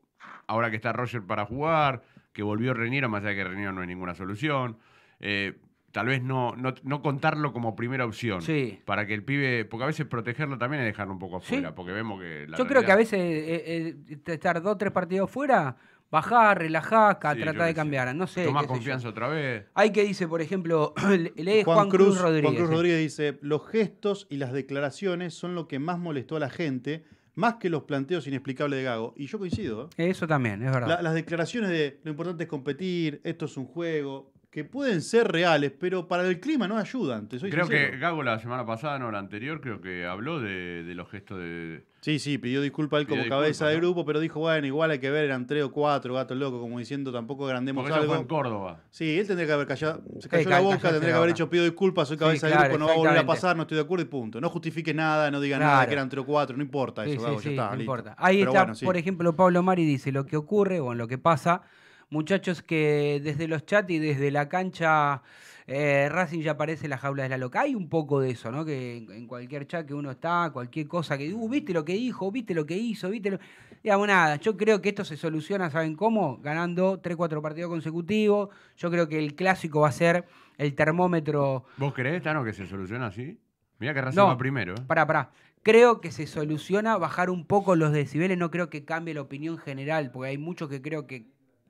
ahora que está Roger para jugar, que volvió Reniero, más allá de que Reniero no hay ninguna solución. Eh, tal vez no, no, no, contarlo como primera opción. Sí. Para que el pibe. Porque a veces protegerlo también es dejarlo un poco afuera. Porque vemos que. Yo creo que a veces eh, eh, estar dos o tres partidos fuera bajar, relajar, tratar de cambiar. No sé. Tomar confianza otra vez. Hay que dice, por ejemplo, [clears throat] el Juan, Cruz, Rodríguez. Juan Cruz Rodríguez dice: Los gestos y las declaraciones son lo que más molestó a la gente más que los planteos inexplicables de Gago. Y yo coincido. ¿eh? Eso también, es verdad. las declaraciones de lo importante es competir, esto es un juego que pueden ser reales, pero para el clima no ayudan. Te creo que Gago la semana pasada, no la anterior, creo que habló de, los gestos de... Sí, sí, pidió disculpa él como cabeza de grupo, pero dijo, bueno, igual hay que ver, eran tres o cuatro gatos locos, como diciendo, tampoco grandemos algo. en Córdoba. Sí, él tendría que haber callado, se cayó la boca, tendría que haber dicho, pido disculpas, soy cabeza de grupo, no va a volver a pasar, no estoy de acuerdo y punto. No justifique nada, no diga nada, que eran tres o cuatro, no importa eso, Gago, ya está, no importa. Ahí está, por ejemplo, Pablo Mari dice, lo que ocurre o en lo que pasa muchachos que desde los chats y desde la cancha eh, Racing ya aparece la jaula de la loca. Hay un poco de eso, ¿no? Que en, cualquier chat que uno está, cualquier cosa que, uh, viste lo que dijo, viste lo que hizo, viste lo... Digamos nada, yo creo que esto se soluciona, ¿saben cómo? Ganando 3, 4 partidos consecutivos. Yo creo que el clásico va a ser el termómetro... ¿Vos creés, Tano, que se soluciona así? Mira que Racing va primero. ¿eh? Pará, pará. Creo que se soluciona bajar un poco los decibeles. No creo que cambie la opinión general, porque hay muchos que creo que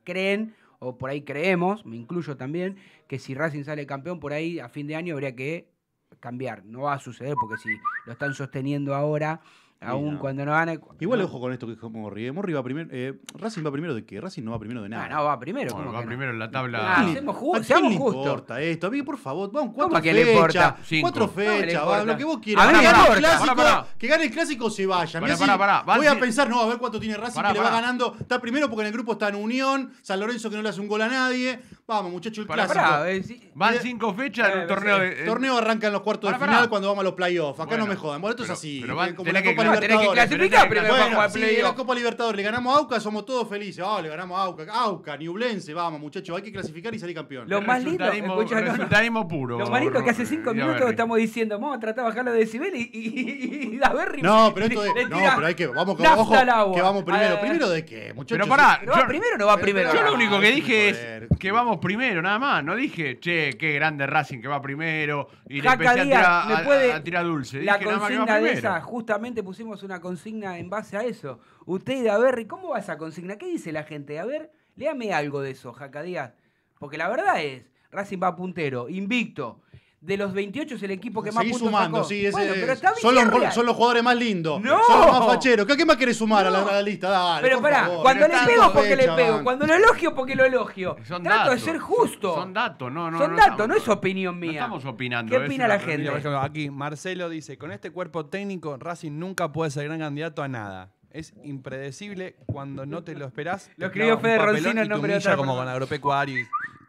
creen, o por ahí creemos, me incluyo también, que si Racing sale campeón por ahí a fin de año habría que cambiar. No va a suceder porque si lo están sosteniendo ahora aún cuando no gane. Igual no. ojo con esto que es como Morri. Morri va primero. Eh, Racing va primero de qué? Racing no va primero de nada. No, ah, no va primero. va primero en la ah, tabla. Ah, seamos no. ¿A importa esto? A mí, por favor, vamos, cuatro fechas. Le importa? Cuatro fechas, va, lo que vos quieras. que gane el clásico se vaya. para, para, Voy a pensar, no, a ver cuánto tiene Racing que le va ganando. Está primero porque en el grupo está en Unión, San Lorenzo que no le hace un gol a nadie. Vamos, muchacho, el clásico. Eh, van cinco fechas en un eh, torneo eh, de. El torneo arranca en los cuartos de final cuando vamos a los playoffs. Acá no me jodan. Bueno, esto es así. Como la Copa Tienes que clasificar primero bueno, a jugar sí, en la Copa Libertadores le ganamos a Auca, somos todos felices. Ah, le ganamos a Auca. Auca, niublense, vamos, muchachos, hay que clasificar y salir campeón. Lo más lindo, puro. Los más que hace cinco minutos estamos diciendo, vamos a tratar de bajar los decibeles y, y, a ver, No, pero esto es, no, pero hay que vamos con ojo, que vamos primero. Primero de qué, muchachos. Pero pará, no va primero no va primero. Yo lo único que dije es que vamos primero, nada más, no dije, "Che, qué grande Racing que va primero" y le empecé a tirar dulce. La consigna de esa justamente pusimos una consigna en base a eso. Usted, a ver, ¿cómo va esa consigna? ¿Qué dice la gente? A ver, léame algo de eso, Jaca Díaz. Porque la verdad es, Racing va puntero, invicto, de los 28 es el equipo que más Seguí puntos sumando, sí. bueno, pero está son, los, son, los, jugadores más lindos. No. Son los más facheros. ¿Qué, más querés sumar a, la, la, lista? Dale, pero pará, cuando le pego porque le pego, cuando lo elogio porque lo elogio. Son Trato de ser justo. Son datos, no, no. Son datos, no es opinión mía. estamos opinando. ¿Qué opina la, gente? aquí Marcelo dice, con este cuerpo técnico Racing nunca puede ser gran candidato a nada. Es impredecible cuando no te lo esperás. Lo escribió Fede Roncino, en nombre como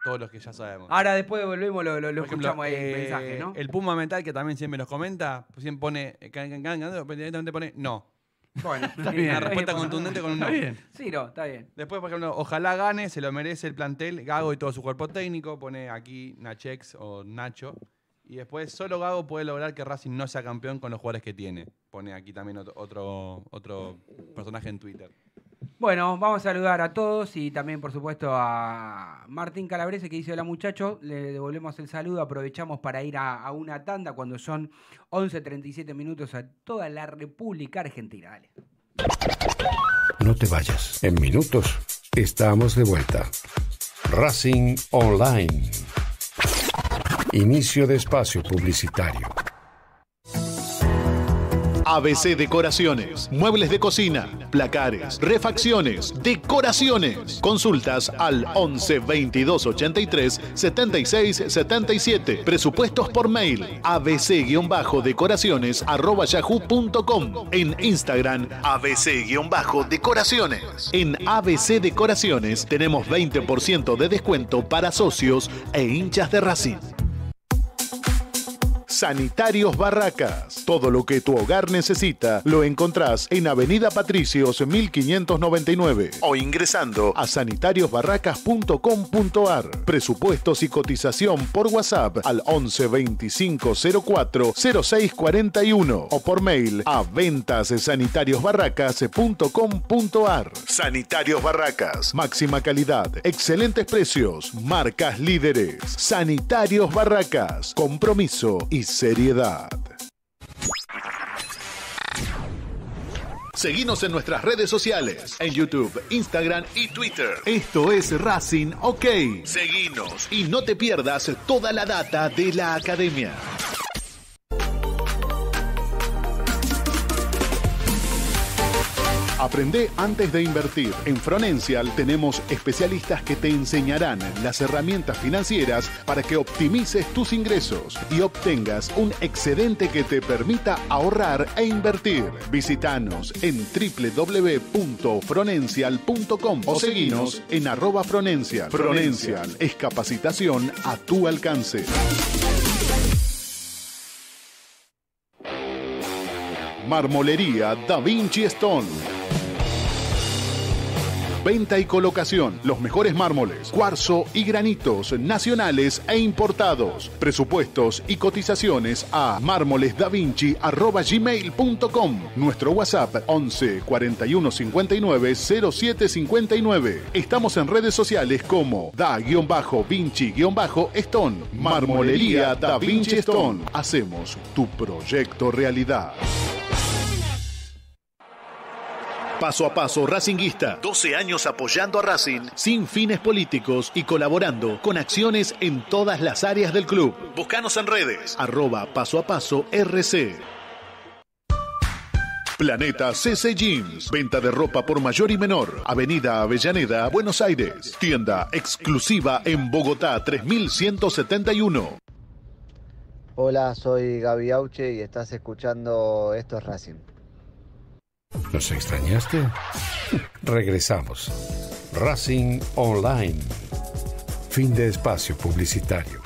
todos los que ya sabemos. Ahora después volvemos, lo, lo, escuchamos ahí en el eh, mensaje, ¿no? El Puma Mental, que también siempre nos comenta, siempre pone, eh, pone no. Bueno, [laughs] está una respuesta contundente con un no. Sí, no, está bien. Después, por ejemplo, ojalá gane, se lo merece el plantel, Gago y todo su cuerpo técnico, pone aquí Nachex o Nacho. Y después, solo Gago puede lograr que Racing no sea campeón con los jugadores que tiene. Pone aquí también otro, otro personaje en Twitter. Bueno, vamos a saludar a todos y también, por supuesto, a Martín Calabrese que dice: Hola muchachos, le devolvemos el saludo. Aprovechamos para ir a, una tanda cuando son 11.37 minutos a toda la República Argentina. No te vayas. En minutos estamos de vuelta. Racing Online. Inicio de espacio publicitario. ABC Decoraciones, muebles de cocina, placares, refacciones, decoraciones. Consultas al 11 22 83 76 77. Presupuestos por mail abc-decoraciones En Instagram abc-decoraciones. En ABC Decoraciones tenemos 20% de descuento para socios e hinchas de Racing. Sanitarios Barracas. Todo lo que tu hogar necesita lo encontrás en Avenida Patricios 1599 o ingresando a sanitariosbarracas.com.ar. Presupuestos y cotización por WhatsApp al 11 25 04 06 41 o por mail a ventassanitariosbarracas.com.ar. Sanitarios Barracas, máxima calidad, excelentes precios, marcas líderes. Sanitarios Barracas, compromiso y seriedad. Seguimos en nuestras redes sociales, en YouTube, Instagram y Twitter. Esto es Racing OK. Seguinos y no te pierdas toda la data de la academia. Aprende antes de invertir. En Fronencial tenemos especialistas que te enseñarán las herramientas financieras para que optimices tus ingresos y obtengas un excedente que te permita ahorrar e invertir. Visítanos en www.fronencial.com o seguinos en arroba Fronencial. Fronencial es capacitación a tu alcance. Marmolería Da Vinci Stone venta y colocación, los mejores mármoles, cuarzo y granitos nacionales e importados. Presupuestos y cotizaciones a mármolesdavinci.com. Nuestro WhatsApp 11 41 59 07 59. Estamos en redes sociales como da-vinci-stone. Marmolería Da Vinci Stone. Hacemos tu proyecto realidad. Paso a paso Racinguista. 12 años apoyando a Racing sin fines políticos y colaborando con acciones en todas las áreas del club. Buscanos en redes. Arroba paso a paso RC. Planeta CC Jeans. Venta de ropa por mayor y menor. Avenida Avellaneda, Buenos Aires. Tienda exclusiva en Bogotá 3171. Hola, soy Gaby Auche y estás escuchando Esto es Racing. ¿Nos extrañaste? Regresamos. Racing Online. Fin de espacio publicitario.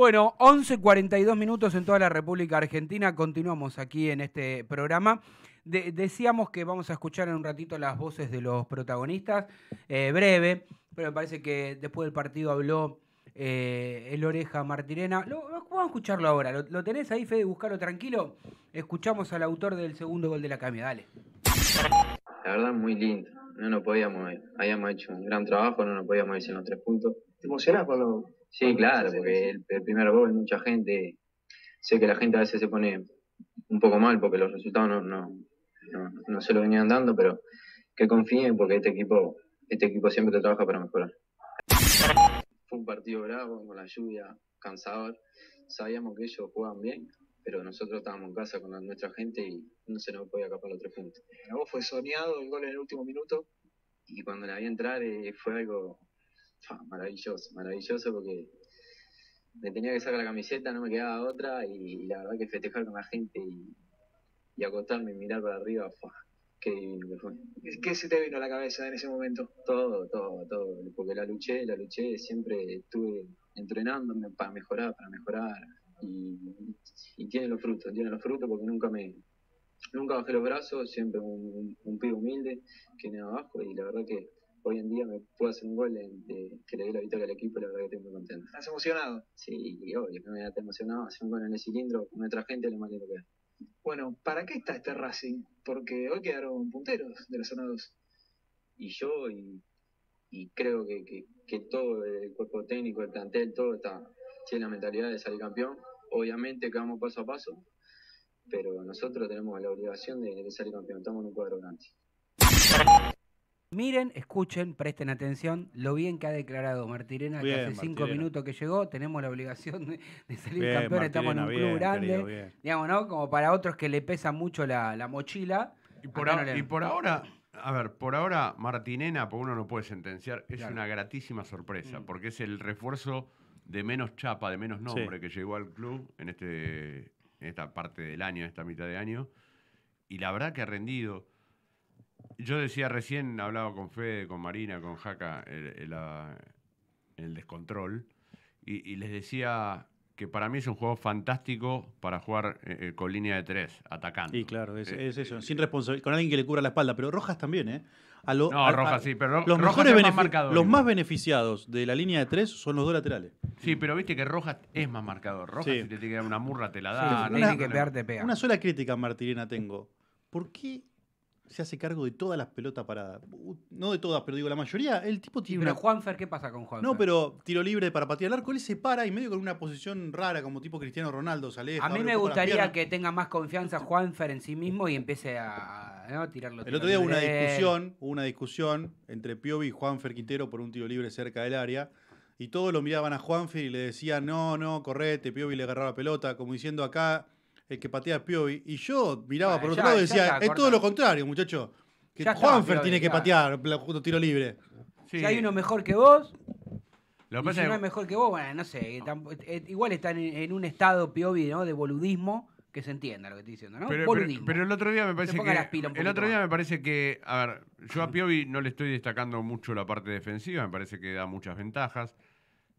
Bueno, 11.42 minutos en toda la República Argentina. Continuamos aquí en este programa. decíamos que vamos a escuchar en un ratito las voces de los protagonistas. Eh, breve, pero me parece que después del partido habló eh, el Oreja Martirena. Lo, vamos escucharlo ahora. ¿Lo, tenés ahí, Fede? Buscarlo tranquilo. Escuchamos al autor del segundo gol de la camia. Dale. La verdad, muy lindo. No nos podíamos ir. Habíamos hecho un gran trabajo, no nos podíamos ir sin los tres puntos. ¿Te emocionás cuando...? Sí, claro, porque el, primer gol mucha gente, sé que la gente a veces se pone un poco mal porque los resultados no, no, no, se lo venían dando, pero que confíen porque este equipo, este equipo siempre te trabaja para mejorar. Fue un partido bravo, con la lluvia, cansador. Sabíamos que ellos jugaban bien, pero nosotros estábamos en casa con nuestra gente y no se nos podía acapar los tres puntos. fue soñado el gol en el último minuto. Y cuando la vi entrar eh, fue algo maravilloso, maravilloso porque me tenía que sacar la camiseta, no me quedaba otra y, la verdad que festejar con la gente y, y y mirar para arriba, fue, qué divino que fue. ¿Qué se te vino a la cabeza en ese momento? Todo, todo, todo, porque la luché, la luché, siempre estuve entrenándome para mejorar, para mejorar y, tiene los frutos, tiene los frutos porque nunca me... Nunca bajé los brazos, siempre un, un, humilde que me abajo y la verdad que hoy en día me puedo hacer un gol eh, que le dé la victoria al equipo y la verdad que estoy muy contento. ¿Estás emocionado? Sí, y obvio, me da emocionado hacer un gol en el cilindro con otra gente, lo más lindo que es. Bueno, ¿para qué está este Racing? Porque hoy quedaron punteros de la zona 2. Y yo y, y creo que, que, todo, el cuerpo técnico, el plantel, todo está, tiene la mentalidad de salir campeón. Obviamente que vamos paso a paso, pero nosotros tenemos la obligación de salir campeón, estamos en un cuadro grande. Miren, escuchen, presten atención lo bien que ha declarado Martirena, hace cinco minutos que llegó, tenemos la obligación de, salir campeones. campeón, estamos en un club grande, digamos, ¿no? Como para otros que le pesa mucho la, mochila. Y por, ahora, a ver, por ahora Martinena, por uno no puede sentenciar, es una gratísima sorpresa, mm. porque es el refuerzo de menos chapa, de menos nombre que llegó al club en, este, en esta parte del año, en esta mitad de año, y la verdad que ha rendido. Yo decía recién, hablaba con Fede, con Marina, con Jaca, el, descontrol, y, les decía que para mí es un juego fantástico para jugar eh, eh, con línea de tres, atacando. Y claro, es, eh, eso, sin responsabilidad, con alguien que le cubra la espalda, pero Rojas también, ¿eh? no, Rojas sí, pero los, Rojas mejores más marcador, los más beneficiados de la línea de tres son los dos laterales. Sí, pero viste que Rojas es más marcador. Rojas, si te tiene que dar una murra, te la da. que pegarte, pega. una sola crítica, Martirena, tengo. ¿Por qué se hace cargo de todas las pelotas paradas. Uh, no de todas, pero digo, la mayoría, el tipo tiene. Pero Juanfer, ¿qué pasa con Juanfer? No, pero tiro libre para patear el arco, él se para y medio con una posición rara, como tipo Cristiano Ronaldo, sale. A mí me gustaría que tenga más confianza Juanfer en sí mismo y empiece a tirarlo. El otro día hubo una discusión, una discusión entre Piovi y Juanfer Quintero por un tiro libre cerca del área. Y todos lo miraban a Juanfer y le decían, no, no, correte, Piovi le agarraba la pelota, como diciendo acá el que patea a Piovi. Y yo miraba por otro lado y decía, es todo lo contrario, muchacho. Que Juanfer tiene que patear justo tiro libre. Si hay uno mejor que vos, si no es mejor que vos, bueno, no sé. Eh, eh, igual están en, un estado Piovi ¿no? de boludismo que se entienda lo que estoy diciendo, ¿no? Pero, el otro día me parece que. El otro día me parece que. A ver, yo a Piovi no le estoy destacando mucho la parte defensiva, me parece que da muchas ventajas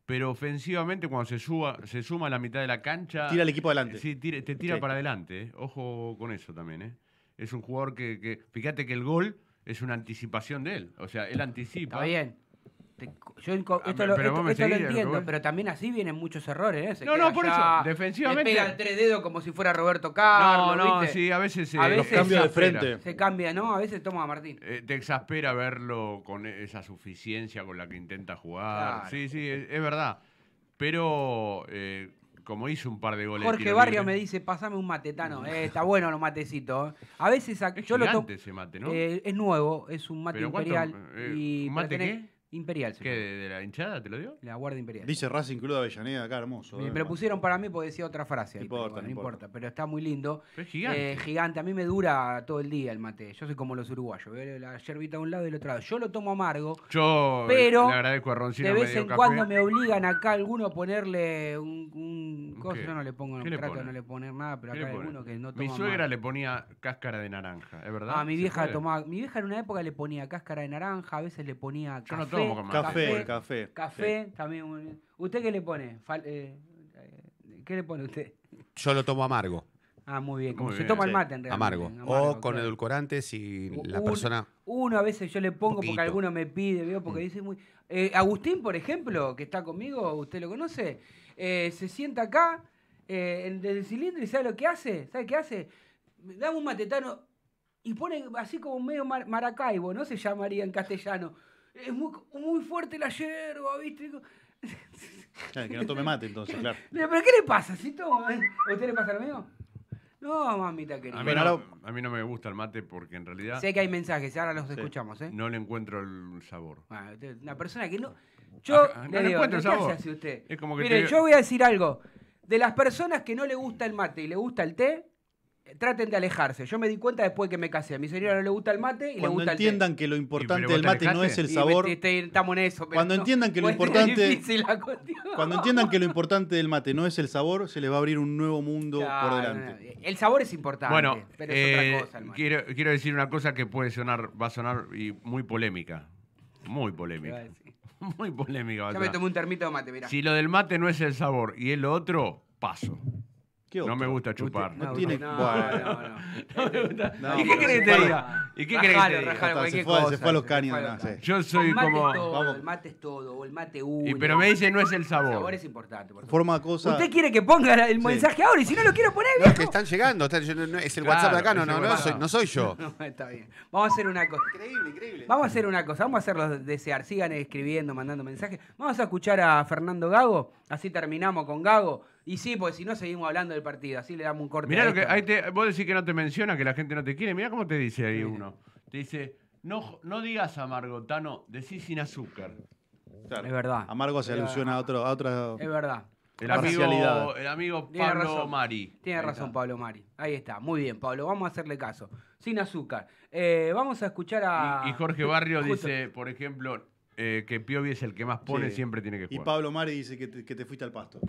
pero ofensivamente cuando se, suba, se suma a la mitad de la cancha... Tira el equipo adelante. Sí, te tira para adelante, eh. ojo con eso también. Eh. Es un jugador que, que, fíjate que el gol es una anticipación de él, o sea, él anticipa... Está bien yo ah, esto, lo, entiendo, pero también así vienen muchos errores. ¿eh? no, no, por eso. Defensivamente. Le pegan tres dedos como si fuera Roberto Carlos. No, no, sí, a veces, cambia de frente. Se cambia, ¿no? A veces toma a Martín. Eh, te exaspera verlo con e-, esa suficiencia con la que intenta jugar. Sí, sí, es, verdad. Pero eh, como hizo un par de goles. Jorge Barrio me dice, pásame un matetano. está bueno los matecitos. A veces es yo lo es nuevo, es un mate imperial. y ¿Un mate qué? Imperial. ¿Qué? ¿De la hinchada te lo dio? La Guardia Imperial. Dice Racing Club Avellaneda, acá hermoso. Me, me eh, lo pusieron para mí porque decía otra frase. No importa, no importa. Pero está muy lindo. es gigante. Eh, gigante. A mí me dura todo el día el mate. Yo soy como los uruguayos. Veo la yerbita a un lado y el otro lado. Yo lo tomo amargo. Yo pero le agradezco a Roncino. De vez en cuando me obligan acá alguno a ponerle un, Yo no le pongo, no trato de no le poner nada, pero acá hay alguno que no toma. Mi suegra le ponía cáscara de naranja, ¿es verdad? A ah, mi vieja tomaba. Mi vieja en una época le ponía cáscara de naranja, a veces le ponía Café, café. Café, también. ¿Usted qué le pone? Eh, eh, ¿Qué le pone usted? Yo lo tomo amargo. Ah, muy bien. Como se toma el mate en realidad. Amargo. O con edulcorantes y la persona. Uno a veces yo le pongo porque alguno me pide, veo Porque mm. dice muy. Eh, Agustín, por ejemplo, que está conmigo, usted lo conoce, se sienta acá desde el cilindro y ¿sabe lo que hace? ¿Sabe qué hace? Dame un matetano y pone así como medio maracaibo, ¿no? Se llamaría en castellano es muy, muy fuerte la yerba, ¿viste? [laughs] Claro, que no tome mate entonces, claro. [laughs] ¿Pero qué le pasa? ¿Si toma? ¿A usted le pasa lo mismo? No, mamita querida. A mí, no, a mí no me gusta el mate porque en realidad... Sé que hay mensajes, ahora los escuchamos, ¿eh? No le encuentro el sabor. Ah, una persona que no... Ah, yo ah, no le, encuentro el sabor. Hace usted? Mire, yo voy a decir algo. De las personas que no le gusta el mate y le gusta el té, traten de alejarse. Yo me di cuenta después que me casé. A mi señora no le gusta el mate y le gusta el té. entiendan que lo importante del mate no es el sabor. estamos en eso. Cuando entiendan que lo [laughs] pues, importante- Cuando entiendan que lo importante del mate no es el sabor, se le va a abrir un nuevo mundo por delante. El sabor es importante. Bueno, pero es otra eh, cosa. quiero, decir una cosa que puede sonar, va a sonar muy polémica. Muy polémica. [laughs] Muy polémica. ya me tomé un termito de mate, Si lo del mate no es el sabor y es lo otro, paso. No me gusta chupar. No, tiene. No, [laughs] no, me gusta. ¿Y qué crees que te diga? ¿Y qué crees que te diga? Se fue, a los caños. Eh. Yo soy como. el mate es todo, o el mate uno. Y, pero me dice no es el sabor. El sabor es importante. Forma cosa. Usted quiere que ponga el mensaje ahora y si no lo quiero poner. No, que están llegando. Es el WhatsApp de acá, no, no, no soy, yo. [laughs] No, está bien. Vamos a hacer una cosa. Increíble, increíble. Vamos a hacer una cosa. Vamos a los desear. Sigan escribiendo, mandando mensajes. Vamos a escuchar a Fernando Gago. Así terminamos con Gago. Y sí, porque si no seguimos hablando del partido, así le damos un corte. Mirá lo que ahí te, vos decís que no te menciona, que la gente no te quiere. Mirá cómo te dice ahí uno. Te dice, no, no digas amargo, Tano, decís sin azúcar. Es verdad. Amargo se alusiona a, otro, a otra. Es verdad. El amigo, Pablo Mari. Tiene razón Pablo Mari. Ahí está. Muy bien, Pablo. Vamos a hacerle caso. Sin azúcar. Eh, vamos a escuchar a... Y, Jorge Barrio [laughs] dice, por ejemplo, eh, que Piovi es el que más pone, siempre tiene que jugar. Y Pablo Mari dice que que te fuiste al pasto.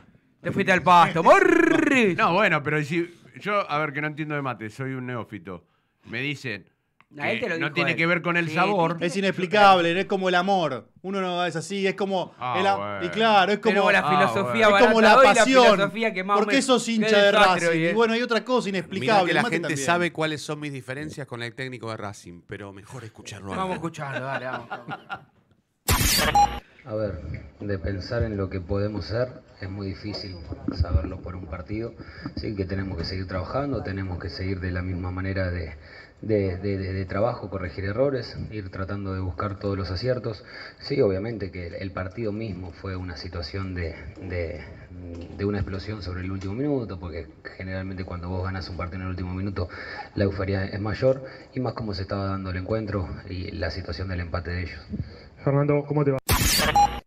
Te fuiste al pasto, [laughs] No, bueno, pero si yo, a ver, que no entiendo de mate, soy un neófito. Me dicen, no tiene que ver con el sabor. Es inexplicable, es como el amor. Uno no es así, es como. Ah, y claro, es como. la ah, filosofía es como la pasión. filosofía que más ¿Por qué sos hincha de Racing? Eh. Y bueno, hay otra cosa inexplicable. que la gente sabe cuáles son mis diferencias con el técnico de Racing, pero mejor escucharlo. Vamos a escucharlo, dale, vamos. [laughs] A ver, de pensar en lo que podemos ser es muy difícil saberlo por un partido, sí que tenemos que seguir trabajando, tenemos que seguir de la misma manera de, trabajo, corregir errores, ir tratando de buscar todos los aciertos. Sí, obviamente que el, partido mismo fue una situación de, de una explosión sobre el último minuto, porque generalmente cuando vos ganas un partido en el último minuto la euforia es mayor y más como se estaba dando el encuentro y la situación del empate de ellos. Fernando, ¿cómo te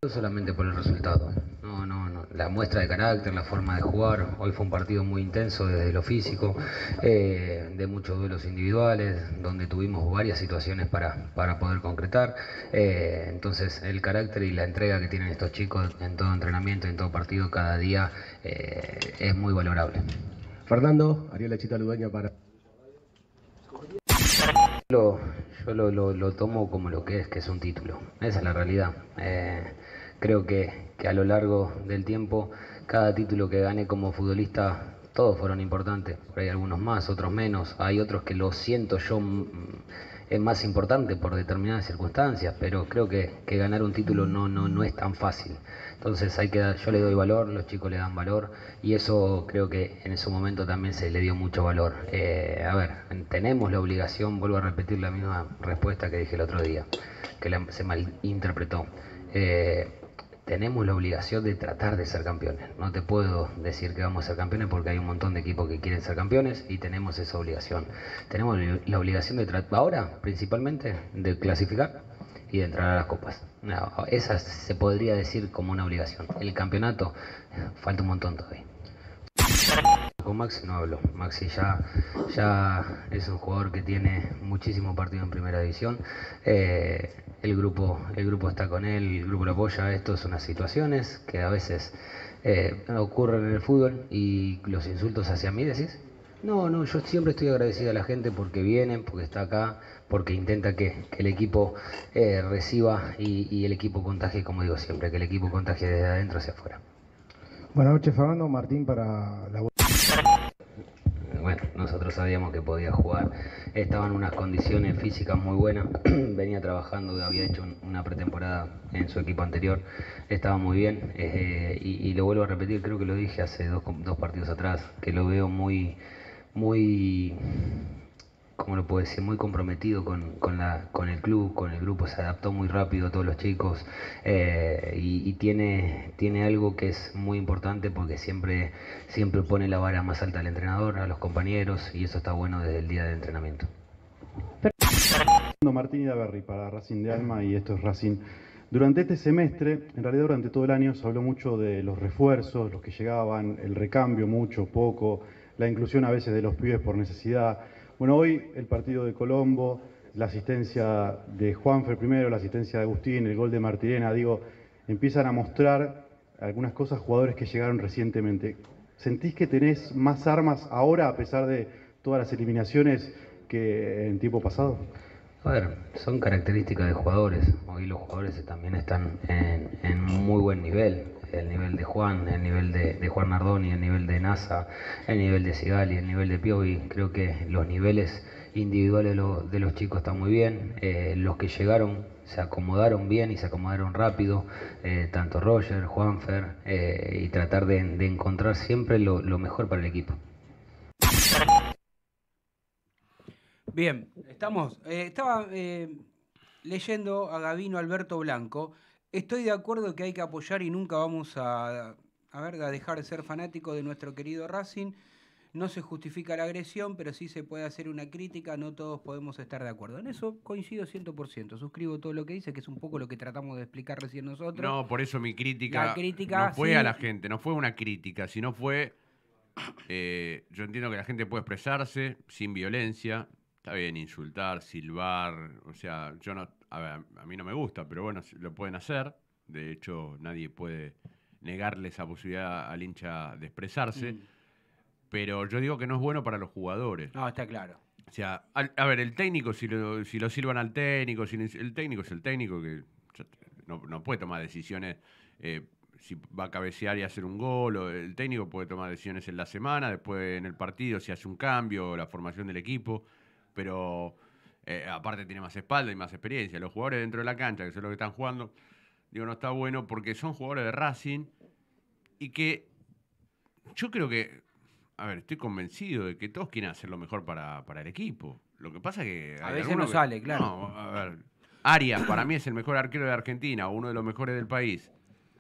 solamente por el resultado. No, no, no. La muestra de carácter, la forma de jugar. Hoy fue un partido muy intenso desde lo físico, eh, de muchos duelos individuales, donde tuvimos varias situaciones para, poder concretar. Eh, entonces, el carácter y la entrega que tienen estos chicos en todo entrenamiento, en todo partido, cada día, eh, es muy valorable. Fernando, Ariel Chita Ludeña para. yo lo, tomo como lo que es, que es un título. Esa es la realidad. Creo que, que a lo largo del tiempo, cada título que gané como futbolista todos fueron importantes. Hay algunos más, otros menos. Hay otros que lo siento yo mm, es más importante por determinadas circunstancias, pero creo que, ganar un título no, no, no, es tan fácil. Entonces hay que yo le doy valor, los chicos le dan valor y eso creo que en ese momento también se le dio mucho valor. Eh, a ver, tenemos la obligación, vuelvo a repetir la misma respuesta que dije el otro día, que la, se malinterpretó. Eh, tenemos la obligación de tratar de ser campeones. No te puedo decir que vamos a ser campeones porque hay un montón de equipos que quieren ser campeones y tenemos esa obligación. Tenemos la obligación de ahora principalmente, de clasificar y de entrar a las copas. esa se podría decir como una obligación. El campeonato falta un montón todavía. Con Maxi no hablo. Maxi ya, ya es un jugador que tiene muchísimo partido en primera división. Eh, el, grupo, el grupo está con él, el grupo lo apoya. Esto son las situaciones que a veces eh, ocurren en el fútbol y los insultos hacia mí, decís. No, no, yo siempre estoy agradecido a la gente porque vienen, porque está acá, porque intenta que, el equipo eh, reciba y, el equipo contagie, como digo siempre, que el equipo contagie desde adentro hacia afuera. Buenas noches, Fernando. Martín para la eh, bueno, nosotros sabíamos que podía jugar, estaba en unas condiciones físicas muy buenas, [clears throat] venía trabajando, había hecho una pretemporada en su equipo anterior, estaba muy bien eh, y, lo vuelvo a repetir, creo que lo dije hace dos, dos partidos atrás, que lo veo muy, muy como lo puede decir, muy comprometido con, con, la, con, el club, con el grupo, se adaptó muy rápido a todos los chicos eh, y, tiene, tiene algo que es muy importante porque siempre, siempre pone la vara más alta al entrenador, a los compañeros y eso está bueno desde el día del entrenamiento. Martín Idaverri para Racing de Alma y esto es Racing. Durante este semestre, en realidad durante todo el año, se habló mucho de los refuerzos, los que llegaban, el recambio mucho, poco, la inclusión a veces de los pibes por necesidad bueno, hoy el partido de Colombo, la asistencia de Juanfer primero, la asistencia de Agustín, el gol de Martirena, digo, empiezan a mostrar algunas cosas jugadores que llegaron recientemente. ¿Sentís que tenés más armas ahora a pesar de todas las eliminaciones que en tiempo pasado? A ver, son características de jugadores. Hoy los jugadores también están en, en muy buen nivel el nivel de Juan, el nivel de, Juan Nardoni, el nivel de NASA, el nivel de Sigali, el nivel de Piovi. Creo que los niveles individuales de, los chicos están muy bien. Eh, los que llegaron se acomodaron bien y se acomodaron rápido, eh, tanto Roger, Juanfer, eh, y tratar de, encontrar siempre lo, mejor para el equipo. Bien, estamos. estaba leyendo a Gabino Alberto Blanco Estoy de acuerdo que hay que apoyar y nunca vamos a, dejar de ser fanático de nuestro querido Racing. No se justifica la agresión, pero sí se puede hacer una crítica, no todos podemos estar de acuerdo. En eso coincido 100%, suscribo todo lo que dice, que es un poco lo que tratamos de explicar recién nosotros. No, por eso mi crítica, no fue a la gente, no fue una crítica, sino fue... Eh, yo entiendo que la gente puede expresarse sin violencia, está bien insultar, silbar, o sea, yo no, a, ver, a mí no me gusta, pero bueno, lo pueden hacer. De hecho, nadie puede negarle esa posibilidad al hincha de expresarse. Mm. Pero yo digo que no es bueno para los jugadores. No, ah, está claro. O sea, a, ver, el técnico, si lo, sirvan al técnico, el técnico es el técnico que no, puede tomar decisiones eh, si va a cabecear y hacer un gol, el técnico puede tomar decisiones en la semana, después en el partido, si hace un cambio, la formación del equipo, pero eh, aparte tiene más espalda y más experiencia. Los jugadores dentro de la cancha, que son los que están jugando, digo, no está bueno porque son jugadores de Racing y que yo creo que, a ver, estoy convencido de que todos quieren hacer lo mejor para, el equipo. Lo que pasa es que... A veces no sale, claro. No, Arias para mí es el mejor arquero de Argentina, uno de los mejores del país.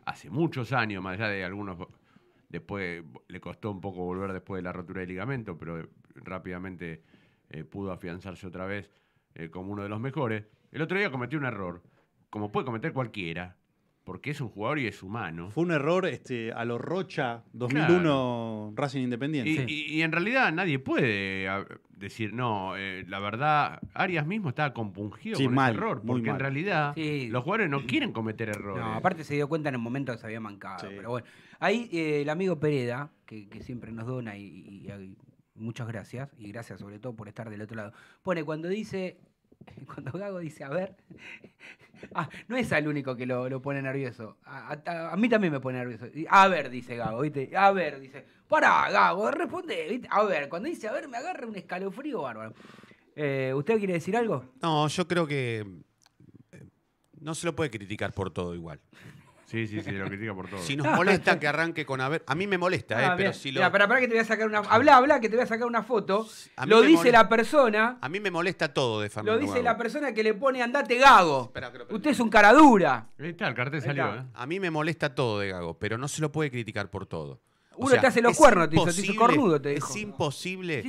Hace muchos años, más allá de algunos... Después le costó un poco volver después de la rotura de ligamento, pero rápidamente eh, pudo afianzarse otra vez. Eh, como uno de los mejores. El otro día cometió un error, como puede cometer cualquiera, porque es un jugador y es humano. Fue un error este, a lo Rocha 2001 Racing Independiente. Y, en realidad nadie puede eh, decir, no, eh, la verdad, Arias mismo estaba compungido sí, con error, porque en realidad los jugadores no quieren cometer errores. No, aparte se dio cuenta en el momento que se había mancado, pero bueno. Ahí el amigo Pereda, que, siempre nos dona y Muchas gracias y gracias sobre todo por estar del otro lado. Pone, cuando dice, [laughs] cuando Gago dice, a ver, [laughs] ah, no es al único que lo, pone nervioso. A, a, mí también me pone nervioso. A ver, dice Gago, ¿viste? A ver, dice, pará, Gago, responde, ¿viste? A ver, cuando dice, a ver, me agarra un escalofrío bárbaro. Eh, ¿Usted quiere decir algo? No, yo creo que eh, no se lo puede criticar por todo igual. Sí, sí, sí, lo critica por todo. Si nos molesta que arranque con ver, A mí me molesta, eh, ah, pero si lo. Ya, para, para que te voy a sacar una. Habla, habla que te voy a sacar una foto. lo dice la persona. A mí me molesta todo de familia. Lo dice la persona que le pone andate gago. Usted es un cara dura. está, el cartel salió. ¿eh? A mí me molesta todo de gago, pero no se lo puede criticar por todo. Uno te hace los cuernos, te hizo, te cornudo, te Es imposible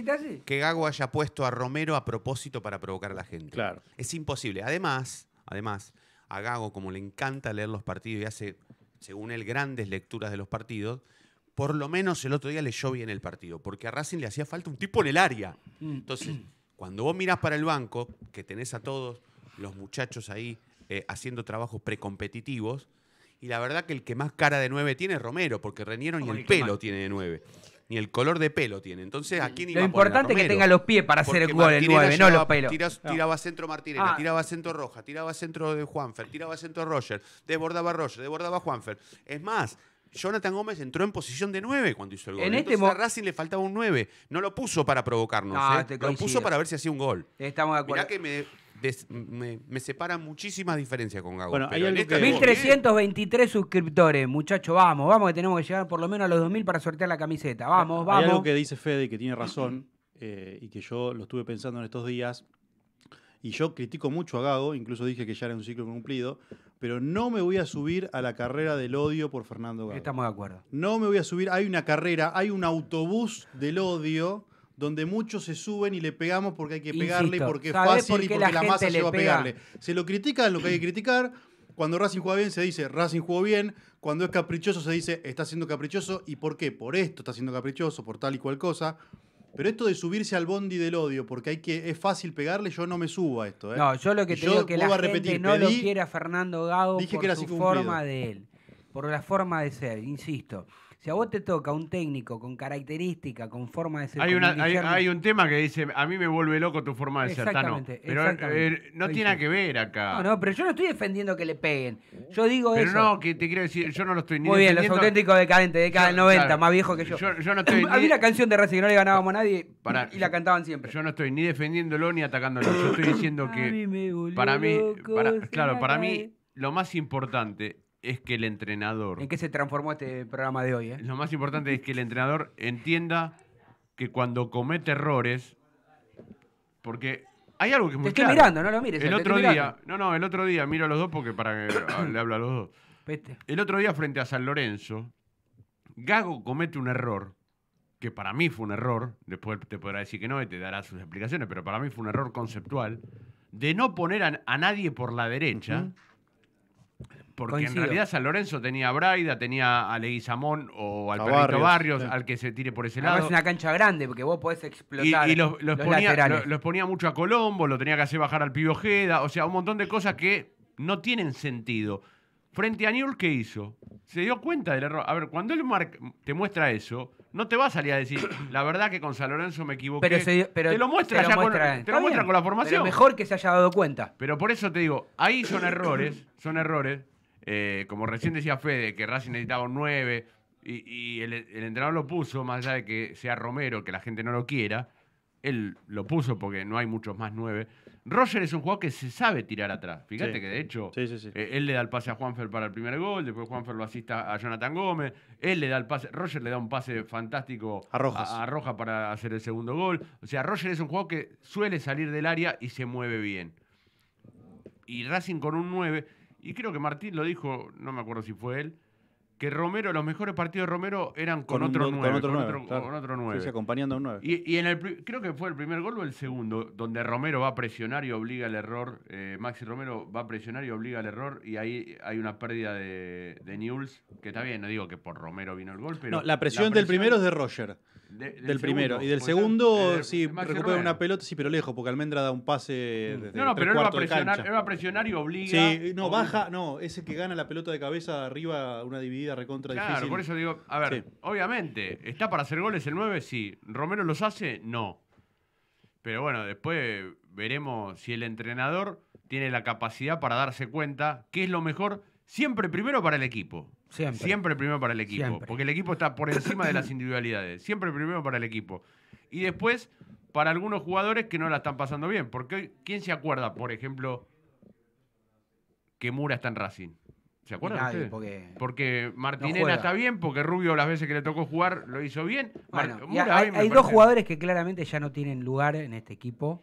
que Gago haya puesto a Romero a propósito para provocar a la gente. Claro. Es imposible. Además, además, a Gago, como le encanta leer los partidos y hace, según él, grandes lecturas de los partidos, por lo menos el otro día leyó bien el partido, porque a Racing le hacía falta un tipo en el área. Mm. Entonces, cuando vos mirás para el banco, que tenés a todos los muchachos ahí eh, haciendo trabajos precompetitivos, y la verdad que el que más cara de nueve tiene es Romero, porque Renieron y el, pelo tiene de nueve ni el color de pelo tiene. Entonces, ¿a quién iba Lo importante es que tenga los pies para hacer el gol el 9, no los pelos. Tiraba centro Martínez, ah. tiraba centro Roja, tiraba centro de Juanfer, tiraba centro Roger, desbordaba Roger, desbordaba Juanfer. Es más, Jonathan Gómez entró en posición de 9 cuando hizo el gol. En este a Racing le faltaba un 9. No lo puso para provocarnos. ¿eh? Lo puso para ver si hacía un gol. Estamos de acuerdo. Mirá que me me, separa muchísimas diferencias con Gago. Bueno, hay 1323 este suscriptores, muchachos, vamos, vamos que tenemos que llegar por lo menos a los 2000 para sortear la camiseta. Vamos, vamos. algo que dice Fede y que tiene razón eh, y que yo lo estuve pensando en estos días. Y yo critico mucho a Gago, incluso dije que ya era un ciclo cumplido, pero no me voy a subir a la carrera del odio por Fernando Gago. Estamos de acuerdo. No me voy a subir, hay una carrera, hay un autobús del odio donde muchos se suben y le pegamos porque hay que pegarle, y porque es fácil y porque la, masa se va a pegarle. Se lo critica lo que hay que criticar. Cuando Racing juega bien se dice Racing jugó bien, cuando es caprichoso se dice está siendo caprichoso y por qué, por esto está siendo caprichoso, por tal y cual cosa. Pero esto de subirse al bondi del odio, porque hay que es fácil pegarle, yo no me subo a esto. ¿eh? No, yo lo que te digo que la gente no lo quiera Fernando Gago por su forma de él, por la forma de ser, insisto. Si a vos te toca un técnico con característica, con forma de ser. Hay, hay, un tema que dice: A mí me vuelve loco tu forma de ser, Tano. Pero eh, no tiene nada que ver acá. No, no, pero yo no estoy defendiendo que le peguen. Yo digo eso. Pero no, que te quiero decir, yo no lo estoy ni Muy bien, los auténticos decadentes, de del 90, más viejo que yo. Yo, yo no estoy. [laughs] una canción de Racing que no le ganábamos a nadie y la cantaban siempre. Yo no estoy ni defendiéndolo ni atacándolo. Yo estoy diciendo [laughs] que. para mí, claro, para mí, lo más importante es que el entrenador. ¿En qué se transformó este programa de hoy? Eh? Lo más importante es que el entrenador entienda que cuando comete errores. Porque hay algo que es muy estoy mirando, no lo mires. El otro día, no, no, el otro día, miro a los dos porque para que [coughs] le hablo a los dos. El otro día frente a San Lorenzo, Gago comete un error, que para mí fue un error, después te podrá decir que no y te dará sus explicaciones, pero para mí fue un error conceptual, de no poner a, nadie por la derecha porque en realidad San Lorenzo tenía a Braida, tenía a Leguizamón o al Pedrito Barrios, al que se tire por ese lado. es una cancha grande porque vos podés explotar. Y, los, ponía, mucho a Colombo, lo tenía que hacer bajar al Pibio Ojeda, o sea, un montón de cosas que no tienen sentido. Frente a Newell, ¿qué hizo? Se dio cuenta del error. A ver, cuando él te muestra eso, no te va a salir a decir, [coughs] la verdad que con San Lorenzo me equivoqué. Pero, se, te lo muestra, te lo muestra con la formación. Pero mejor que se haya dado cuenta. Pero por eso te digo, ahí son errores, son errores eh, como recién decía Fede, que Racing necesitaba un 9 y, el, entrenador lo puso, más allá de que sea Romero, que la gente no lo quiera, él lo puso porque no hay muchos más 9. Roger es un jugador que se sabe tirar atrás. Fíjate que de hecho, eh, él le da el pase a Juanfer para el primer gol, después Juanfer lo asista a Jonathan Gómez, él le da el pase, Roger le da un pase fantástico a, Rojas. Roja para hacer el segundo gol. O sea, Roger es un jugador que suele salir del área y se mueve bien. Y Racing con un 9 y creo que Martín lo dijo, no me acuerdo si fue él, que Romero, los mejores partidos de Romero eran con, otro nueve. Con otro nueve. acompañando a un 9. Y, en el, creo que fue el primer gol o el segundo, donde Romero va a presionar y obliga al error. Eh, Maxi Romero va a presionar y obliga al error. Y ahí hay una pérdida de, de Newells, que está bien, no digo que por Romero vino el gol, pero. No, la presión del primero es de Roger del, primero. Y del segundo, sí, recupera una pelota, sí, pero lejos, porque Almendra da un pase mm. No, no, pero él va, a presionar, y obliga. Sí, no, baja, no, ese que gana la pelota de cabeza arriba, una dividida recontra difícil. Claro, por eso digo, a ver, obviamente, ¿está para hacer goles el 9? Sí. ¿Romero los hace? No. Pero bueno, después veremos si el entrenador tiene la capacidad para darse cuenta qué es lo mejor siempre primero para el equipo. Siempre. Siempre primero para el equipo. Porque el equipo está por encima de las individualidades. Siempre primero para el equipo. Y después, para algunos jugadores que no la están pasando bien. Porque ¿quién se acuerda, por ejemplo, que Mura está en Racing? ¿Se acuerdan Porque, porque Martinena está bien, porque Rubio las veces que le tocó jugar lo hizo bien. hay dos jugadores que claramente ya no tienen lugar en este equipo.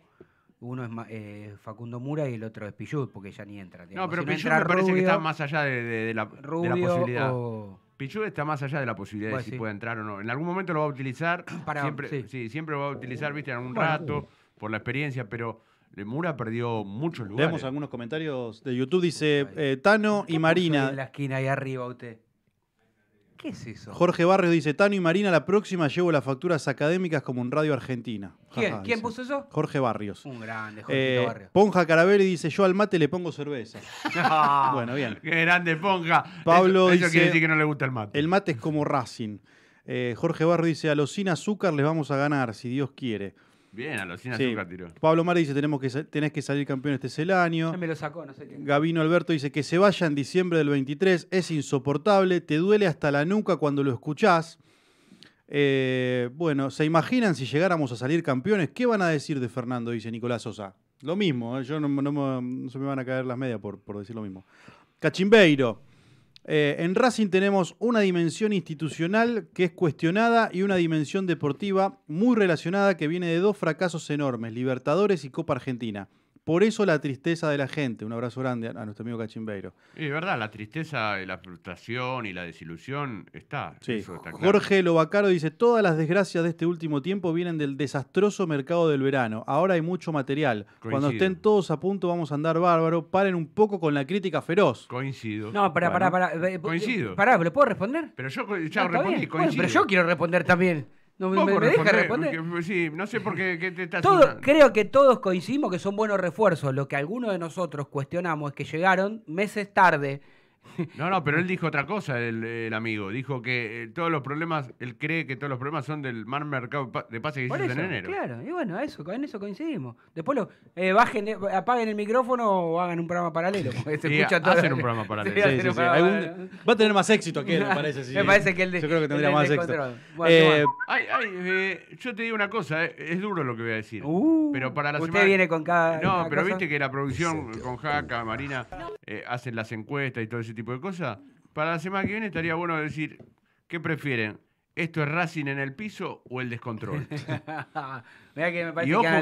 Uno es eh, Facundo Mura y el otro es Pillud, porque ya ni entra. No, pero si me parece que está más allá de, la, posibilidad. O... está más allá de la posibilidad de si puede entrar o no. En algún momento lo va a utilizar. [clears throat] siempre, siempre lo va a utilizar, viste, en algún rato, por la experiencia, pero. Mura perdió muchos lugares. Vemos algunos comentarios de YouTube. Dice eh, Tano y Marina. En la esquina ahí arriba usted. ¿Qué es eso? Jorge Barrios dice, Tano y Marina, la próxima llevo las facturas académicas como un radio argentina. ¿Quién, puso eso? Jorge Barrios. Un grande, Jorge eh, Barrios. Ponja Carabelli dice, yo al mate le pongo cerveza. [laughs] Ah, bueno, bien. grande Ponja. Pablo eso, quiere decir que no le gusta el mate. El mate es como Racing. Eh, Jorge Barrios dice, a los sin azúcar les vamos a ganar, si Dios quiere. Bien, a los cines Pablo Mara dice, tenemos que, tenés que salir campeón este es el año. Gabino Alberto dice, que se vaya en diciembre del 23 es insoportable, te duele hasta la nuca cuando lo escuchás. Eh, bueno, ¿se imaginan si llegáramos a salir campeones? ¿Qué van a decir de Fernando? Dice Nicolás Sosa. Lo mismo, ¿eh? yo no, se me van a caer las medias por, por decir lo mismo. Cachimbeiro. Eh, en Racing tenemos una dimensión institucional que es cuestionada y una dimensión deportiva muy relacionada que viene de dos fracasos enormes, Libertadores y Copa Argentina. Por eso la tristeza de la gente. Un abrazo grande a nuestro amigo Cachimbeiro. Es verdad, la tristeza, la frustración y la desilusión está. Jorge Lobacaro dice, todas las desgracias de este último tiempo vienen del desastroso mercado del verano. Ahora hay mucho material. Cuando estén todos a punto vamos a andar bárbaro. Paren un poco con la crítica feroz. Coincido. No, para, para, para. Eh, eh, coincido. Pará, ¿le puedo responder? Pero yo ya coincido. pero yo quiero responder también. No, me, me responder. Pues, sí, no sé por qué, te estás Creo que todos coincidimos que son buenos refuerzos. Lo que algunos de nosotros cuestionamos es que llegaron meses tarde no, no, pero él dijo otra cosa, el, amigo. Dijo que eh, todos los problemas, él cree que todos los problemas son del mar mercado de pases que hiciste en enero. Claro, y bueno, eso, en eso coincidimos. Después lo, eh, bajen, eh, apaguen el micrófono o hagan un programa paralelo. [laughs] se escucha todo. hacen un programa paralelo. va a tener más éxito que él, me parece. [laughs] sí. Me parece que él Yo creo que tendría más éxito. Ay, ay, yo te digo una cosa, es duro lo que voy a decir. Uh, pero para la usted viene con cada- No, pero viste que la producción con Jaca, Marina, hacen las encuestas y todo eso tipo de cosas, para la semana que viene estaría bueno decir, ¿qué prefieren? ¿Esto es Racing en el piso o el descontrol? [laughs] que y ojo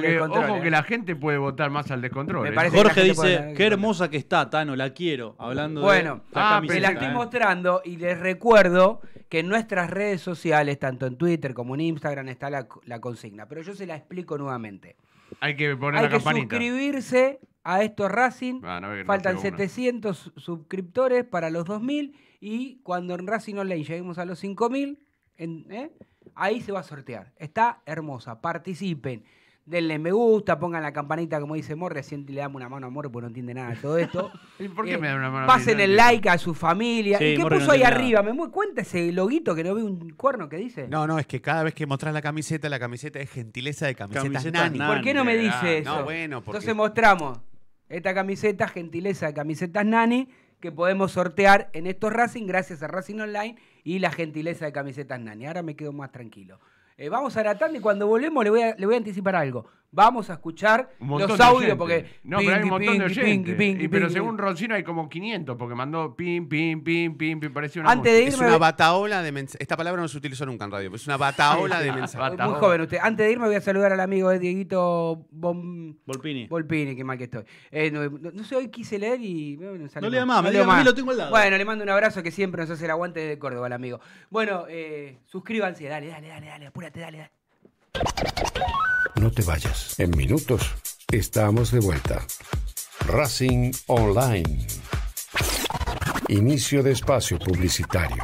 que, ¿eh? la gente puede votar más al descontrol. ¿eh? Jorge dice, qué hermosa que está, Tano, la quiero. Hablando bueno, de la ah, la estoy mostrando y les recuerdo que en nuestras redes sociales, tanto en Twitter como en Instagram, está la, consigna. Pero yo se la explico nuevamente. Hay que poner Hay la que suscribirse a esto Racing. Faltan 700 suscriptores para los 2.000 y cuando en Racing Online lleguemos a los 5.000, ¿eh? ahí se va a sortear. Está hermosa, participen. Denle me gusta, pongan la campanita como dice Mor, recién le damos una mano a Mor porque no entiende nada de todo esto. [laughs] ¿Por qué eh, me una mano? Pasen el like a su familia. ¿Y qué puso ahí arriba? me ¿Me cuenta ese loguito que no veo un cuerno que dice? No, no, es que cada vez que mostrás la camiseta, la camiseta es gentileza de camisetas, nani. ¿Por qué no me dices ah, eso? bueno, Entonces mostramos. Esta camiseta, gentileza de camisetas Nani, que podemos sortear en estos Racing gracias a Racing Online y la gentileza de camisetas Nani. Ahora me quedo más tranquilo. Eh, vamos a tarde y cuando volvemos le voy a anticipar algo vamos a escuchar los audios porque no, pero hay un montón de oyentes. pero según Roncino hay como 500 porque mandó pim pim pim pim pim parece una Antes de es una bataola de mensajes. Esta palabra no se utilizó nunca en radio, es una bataola de [laughs] mensajes. Muy joven usted. Antes de irme voy a saludar al amigo de Dieguito Volpini. Volpini, qué mal que estoy. Eh, no, sé, hoy quise leer y no, no le más, me lo tengo al lado. Bueno, le mando un abrazo que siempre nos hace el aguante de Córdoba el amigo. Bueno, eh, suscríbanse, dale, dale, dale, dale, apúrate, dale, dale. No te vayas. En minutos estamos de vuelta. Racing Online. Inicio de espacio publicitario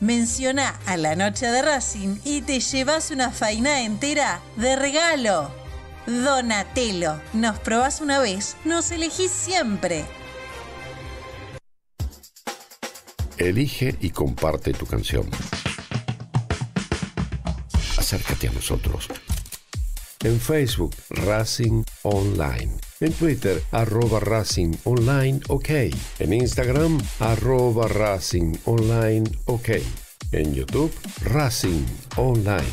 menciona a la noche de Racing y te llevas una faina entera de regalo. Donatelo, nos probás una vez, nos elegís siempre. Elige y comparte tu canción. Acércate a nosotros. En Facebook, Racing Online en Twitter arroba Racing Online OK, en Instagram arroba Racing Online OK, en YouTube Racing Online.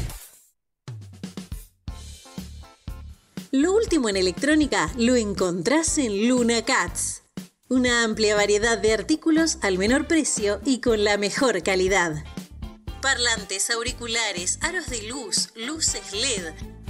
Lo último en electrónica lo encontrás en Luna Cats. Una amplia variedad de artículos al menor precio y con la mejor calidad. Parlantes, auriculares, aros de luz, luces LED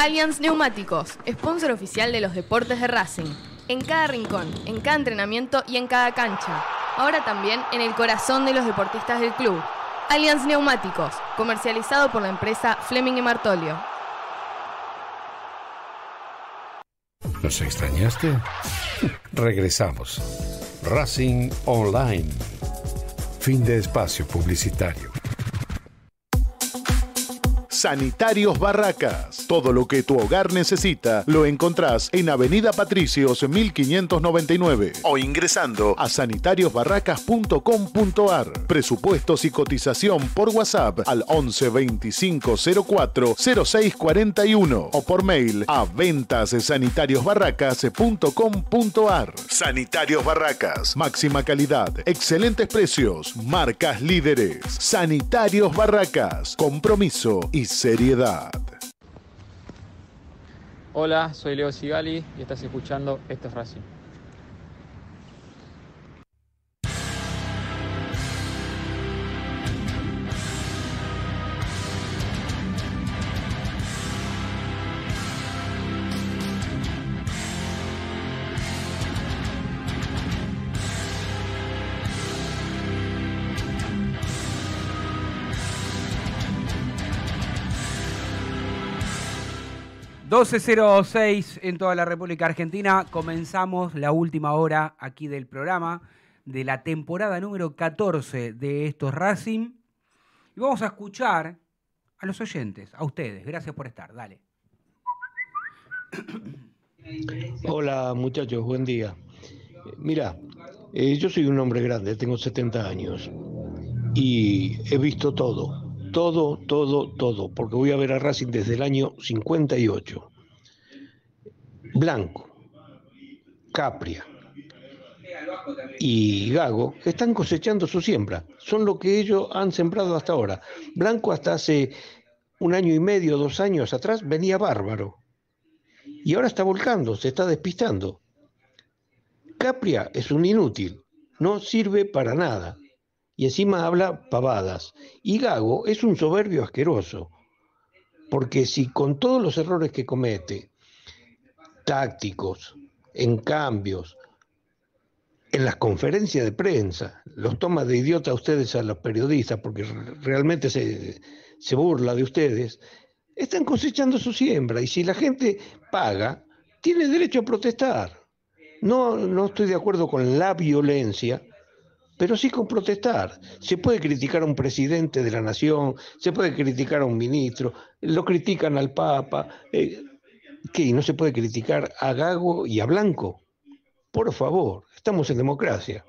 Allianz Neumáticos, sponsor oficial de los deportes de Racing. En cada rincón, en cada entrenamiento y en cada cancha. Ahora también en el corazón de los deportistas del club. Allianz Neumáticos, comercializado por la empresa Fleming y Martolio. ¿Nos extrañaste? Regresamos. Racing Online. Fin de espacio publicitario. Sanitarios Barracas. Todo lo que tu hogar necesita lo encontrás en Avenida Patricios 1599 o ingresando a sanitariosbarracas.com.ar. Presupuestos y cotización por WhatsApp al 11 25 04 06 41 o por mail a ventassanitariosbarracas.com.ar. Sanitarios Barracas, máxima calidad, excelentes precios, marcas líderes. Sanitarios Barracas, compromiso y seriedad. Hola, soy Leo Sigali y estás escuchando Esto es Racing. 12.06 en toda la República Argentina. Comenzamos la última hora aquí del programa de la temporada número 14 de estos Racing. Y vamos a escuchar a los oyentes, a ustedes. Gracias por estar. Dale. Hola muchachos, buen día. Mira, eh, yo soy un hombre grande, tengo 70 años y he visto todo todo, todo, todo, porque voy a ver a Racing desde el año 58. Blanco, Capria y Gago están cosechando su siembra. Son lo que ellos han sembrado hasta ahora. Blanco hasta hace un año y medio, dos años atrás, venía bárbaro. Y ahora está volcando, se está despistando. Capria es un inútil, no sirve para nada y encima habla pavadas. Y Gago es un soberbio asqueroso, porque si con todos los errores que comete, tácticos, en cambios, en las conferencias de prensa, los toma de idiota a ustedes a los periodistas porque realmente se, burla de ustedes, están cosechando su siembra y si la gente paga, tiene derecho a protestar. No, no estoy de acuerdo con la violencia, pero sí con protestar. Se puede criticar a un presidente de la nación, se puede criticar a un ministro, lo critican al Papa. Eh, ¿Qué? ¿Qué? ¿No se puede criticar a Gago y a Blanco? Por favor, estamos en democracia.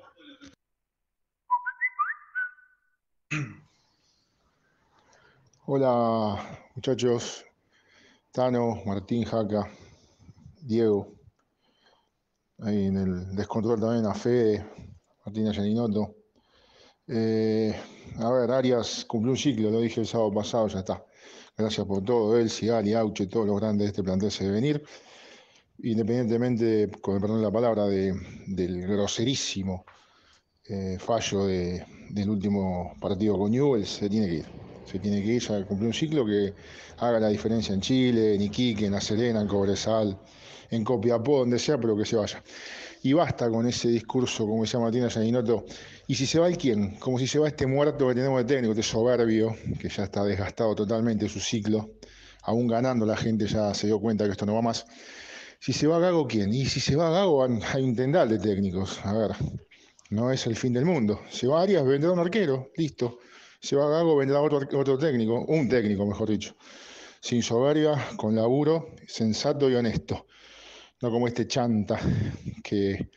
Hola, muchachos. Tano, Martín Jaca, Diego. Ahí en el descontrol también a Fede Martina Yaninoto. Eh, a ver, Arias cumplió un ciclo, lo dije el sábado pasado, ya está. Gracias por todo, él, Sigali, Auche, todos los grandes de este plantel se venir. Independientemente, con el perdón de la palabra, del groserísimo eh, fallo del último partido con Newell, se tiene que ir. Se tiene que ir, ya cumplió un ciclo que haga la diferencia en Chile, en Iquique, en La Serena, en Cobresal, en Copiapó, donde sea, pero que se vaya. Y basta con ese discurso, como decía Martina Gianinoto. ¿Y si se va el quién? Como si se va este muerto que tenemos de técnico, de este soberbio, que ya está desgastado totalmente su ciclo. Aún ganando, la gente ya se dio cuenta que esto no va más. Si se va Gago, ¿quién? Y si se va Gago, hay un tendal de técnicos. A ver, no es el fin del mundo. Se va Arias, vendrá un arquero, listo. Se va Gago, vendrá otro, otro técnico, un técnico, mejor dicho. Sin soberbia, con laburo, sensato y honesto no como este chanta que,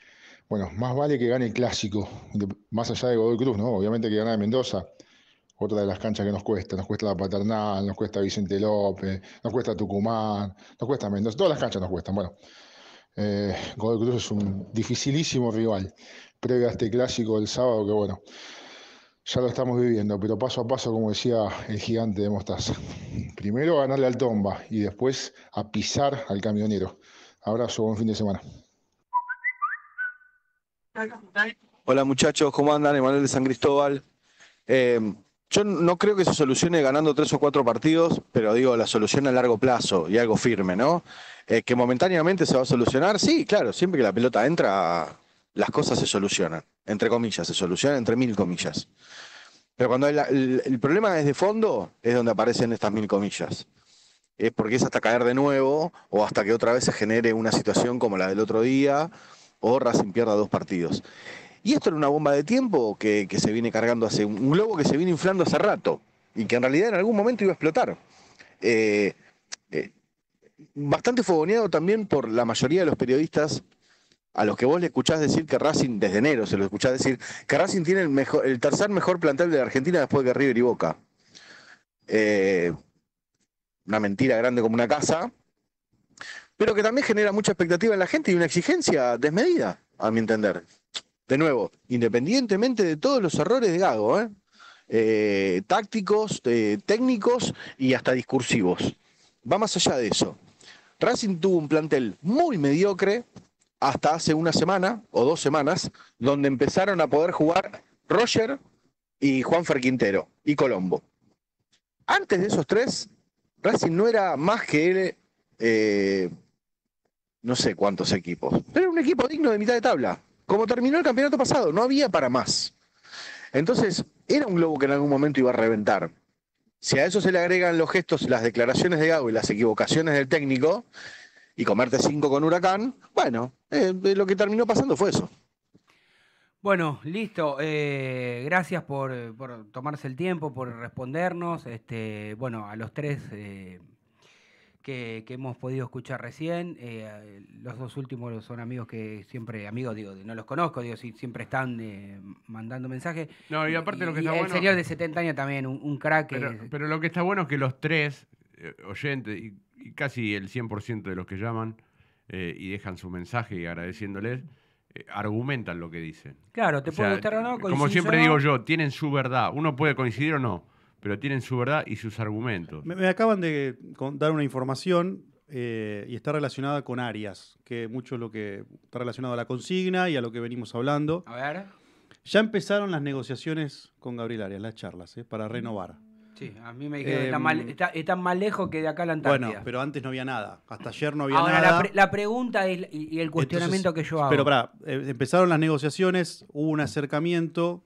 bueno, más vale que gane el clásico, más allá de Godoy Cruz, ¿no? Obviamente que gana de Mendoza, otra de las canchas que nos cuesta, nos cuesta la Paternal, nos cuesta Vicente López, nos cuesta Tucumán, nos cuesta Mendoza, todas las canchas nos cuestan, bueno. Eh, Godoy Cruz es un dificilísimo rival, previo a este clásico del sábado que, bueno, ya lo estamos viviendo, pero paso a paso, como decía el gigante de Mostaza. Primero ganarle al Tomba y después a pisar al camionero. Abrazo, buen fin de semana. Hola muchachos, ¿cómo andan? Emanuel de San Cristóbal. Eh, yo no creo que se solucione ganando tres o cuatro partidos, pero digo, la solución a largo plazo y algo firme, ¿no? Eh, que momentáneamente se va a solucionar, sí, claro, siempre que la pelota entra, las cosas se solucionan, entre comillas, se solucionan entre mil comillas. Pero cuando el, el problema es de fondo, es donde aparecen estas mil comillas es porque es hasta caer de nuevo o hasta que otra vez se genere una situación como la del otro día o Racing pierda dos partidos. Y esto era una bomba de tiempo que, se viene cargando hace un globo que se viene inflando hace rato y que en realidad en algún momento iba a explotar. Eh, eh, bastante fogoneado también por la mayoría de los periodistas a los que vos le escuchás decir que Racing, desde enero se lo escuchás decir, que Racing tiene el, mejor, el tercer mejor plantel de Argentina después de River y Boca. Eh, una mentira grande como una casa, pero que también genera mucha expectativa en la gente y una exigencia desmedida, a mi entender. De nuevo, independientemente de todos los errores de Gago, ¿eh? Eh, tácticos, eh, técnicos y hasta discursivos. Va más allá de eso. Racing tuvo un plantel muy mediocre hasta hace una semana o dos semanas, donde empezaron a poder jugar Roger y Juan ferquintero y Colombo. Antes de esos tres, Racing no era más que eh, no sé cuántos equipos, pero era un equipo digno de mitad de tabla, como terminó el campeonato pasado, no había para más. Entonces, era un globo que en algún momento iba a reventar. Si a eso se le agregan los gestos, las declaraciones de Gago y las equivocaciones del técnico, y comerte cinco con Huracán, bueno, eh, lo que terminó pasando fue eso. Bueno, listo. Eh, gracias por, tomarse el tiempo, por respondernos. Este, bueno, a los tres eh, que, hemos podido escuchar recién, eh, los dos últimos son amigos que siempre, amigos, digo, no los conozco, digo, siempre están mandando mensajes. No, y aparte lo que está bueno. El señor de 70 años también, un, crack. Pero, lo que está bueno es que los tres oyentes y, casi el 100% de los que llaman y dejan su mensaje agradeciéndoles eh, argumentan lo que dicen. Claro, te puede gustar o no. Como siempre digo yo, tienen su verdad. Uno puede coincidir o no, pero tienen su verdad y sus argumentos. Me, acaban de dar una información eh, y está relacionada con Arias, que mucho es lo que está relacionado a la consigna y a lo que venimos hablando. A ver. Ya empezaron las negociaciones con Gabriel Arias, las charlas, eh, para renovar. Sí, a mí me dijeron, que em, está, más lejos que de acá a la Antártida. Bueno, pero antes no había nada. Hasta ayer no había nada. Ahora, la, pregunta y, el cuestionamiento que yo hago. Pero pará, eh, empezaron las negociaciones, hubo un acercamiento,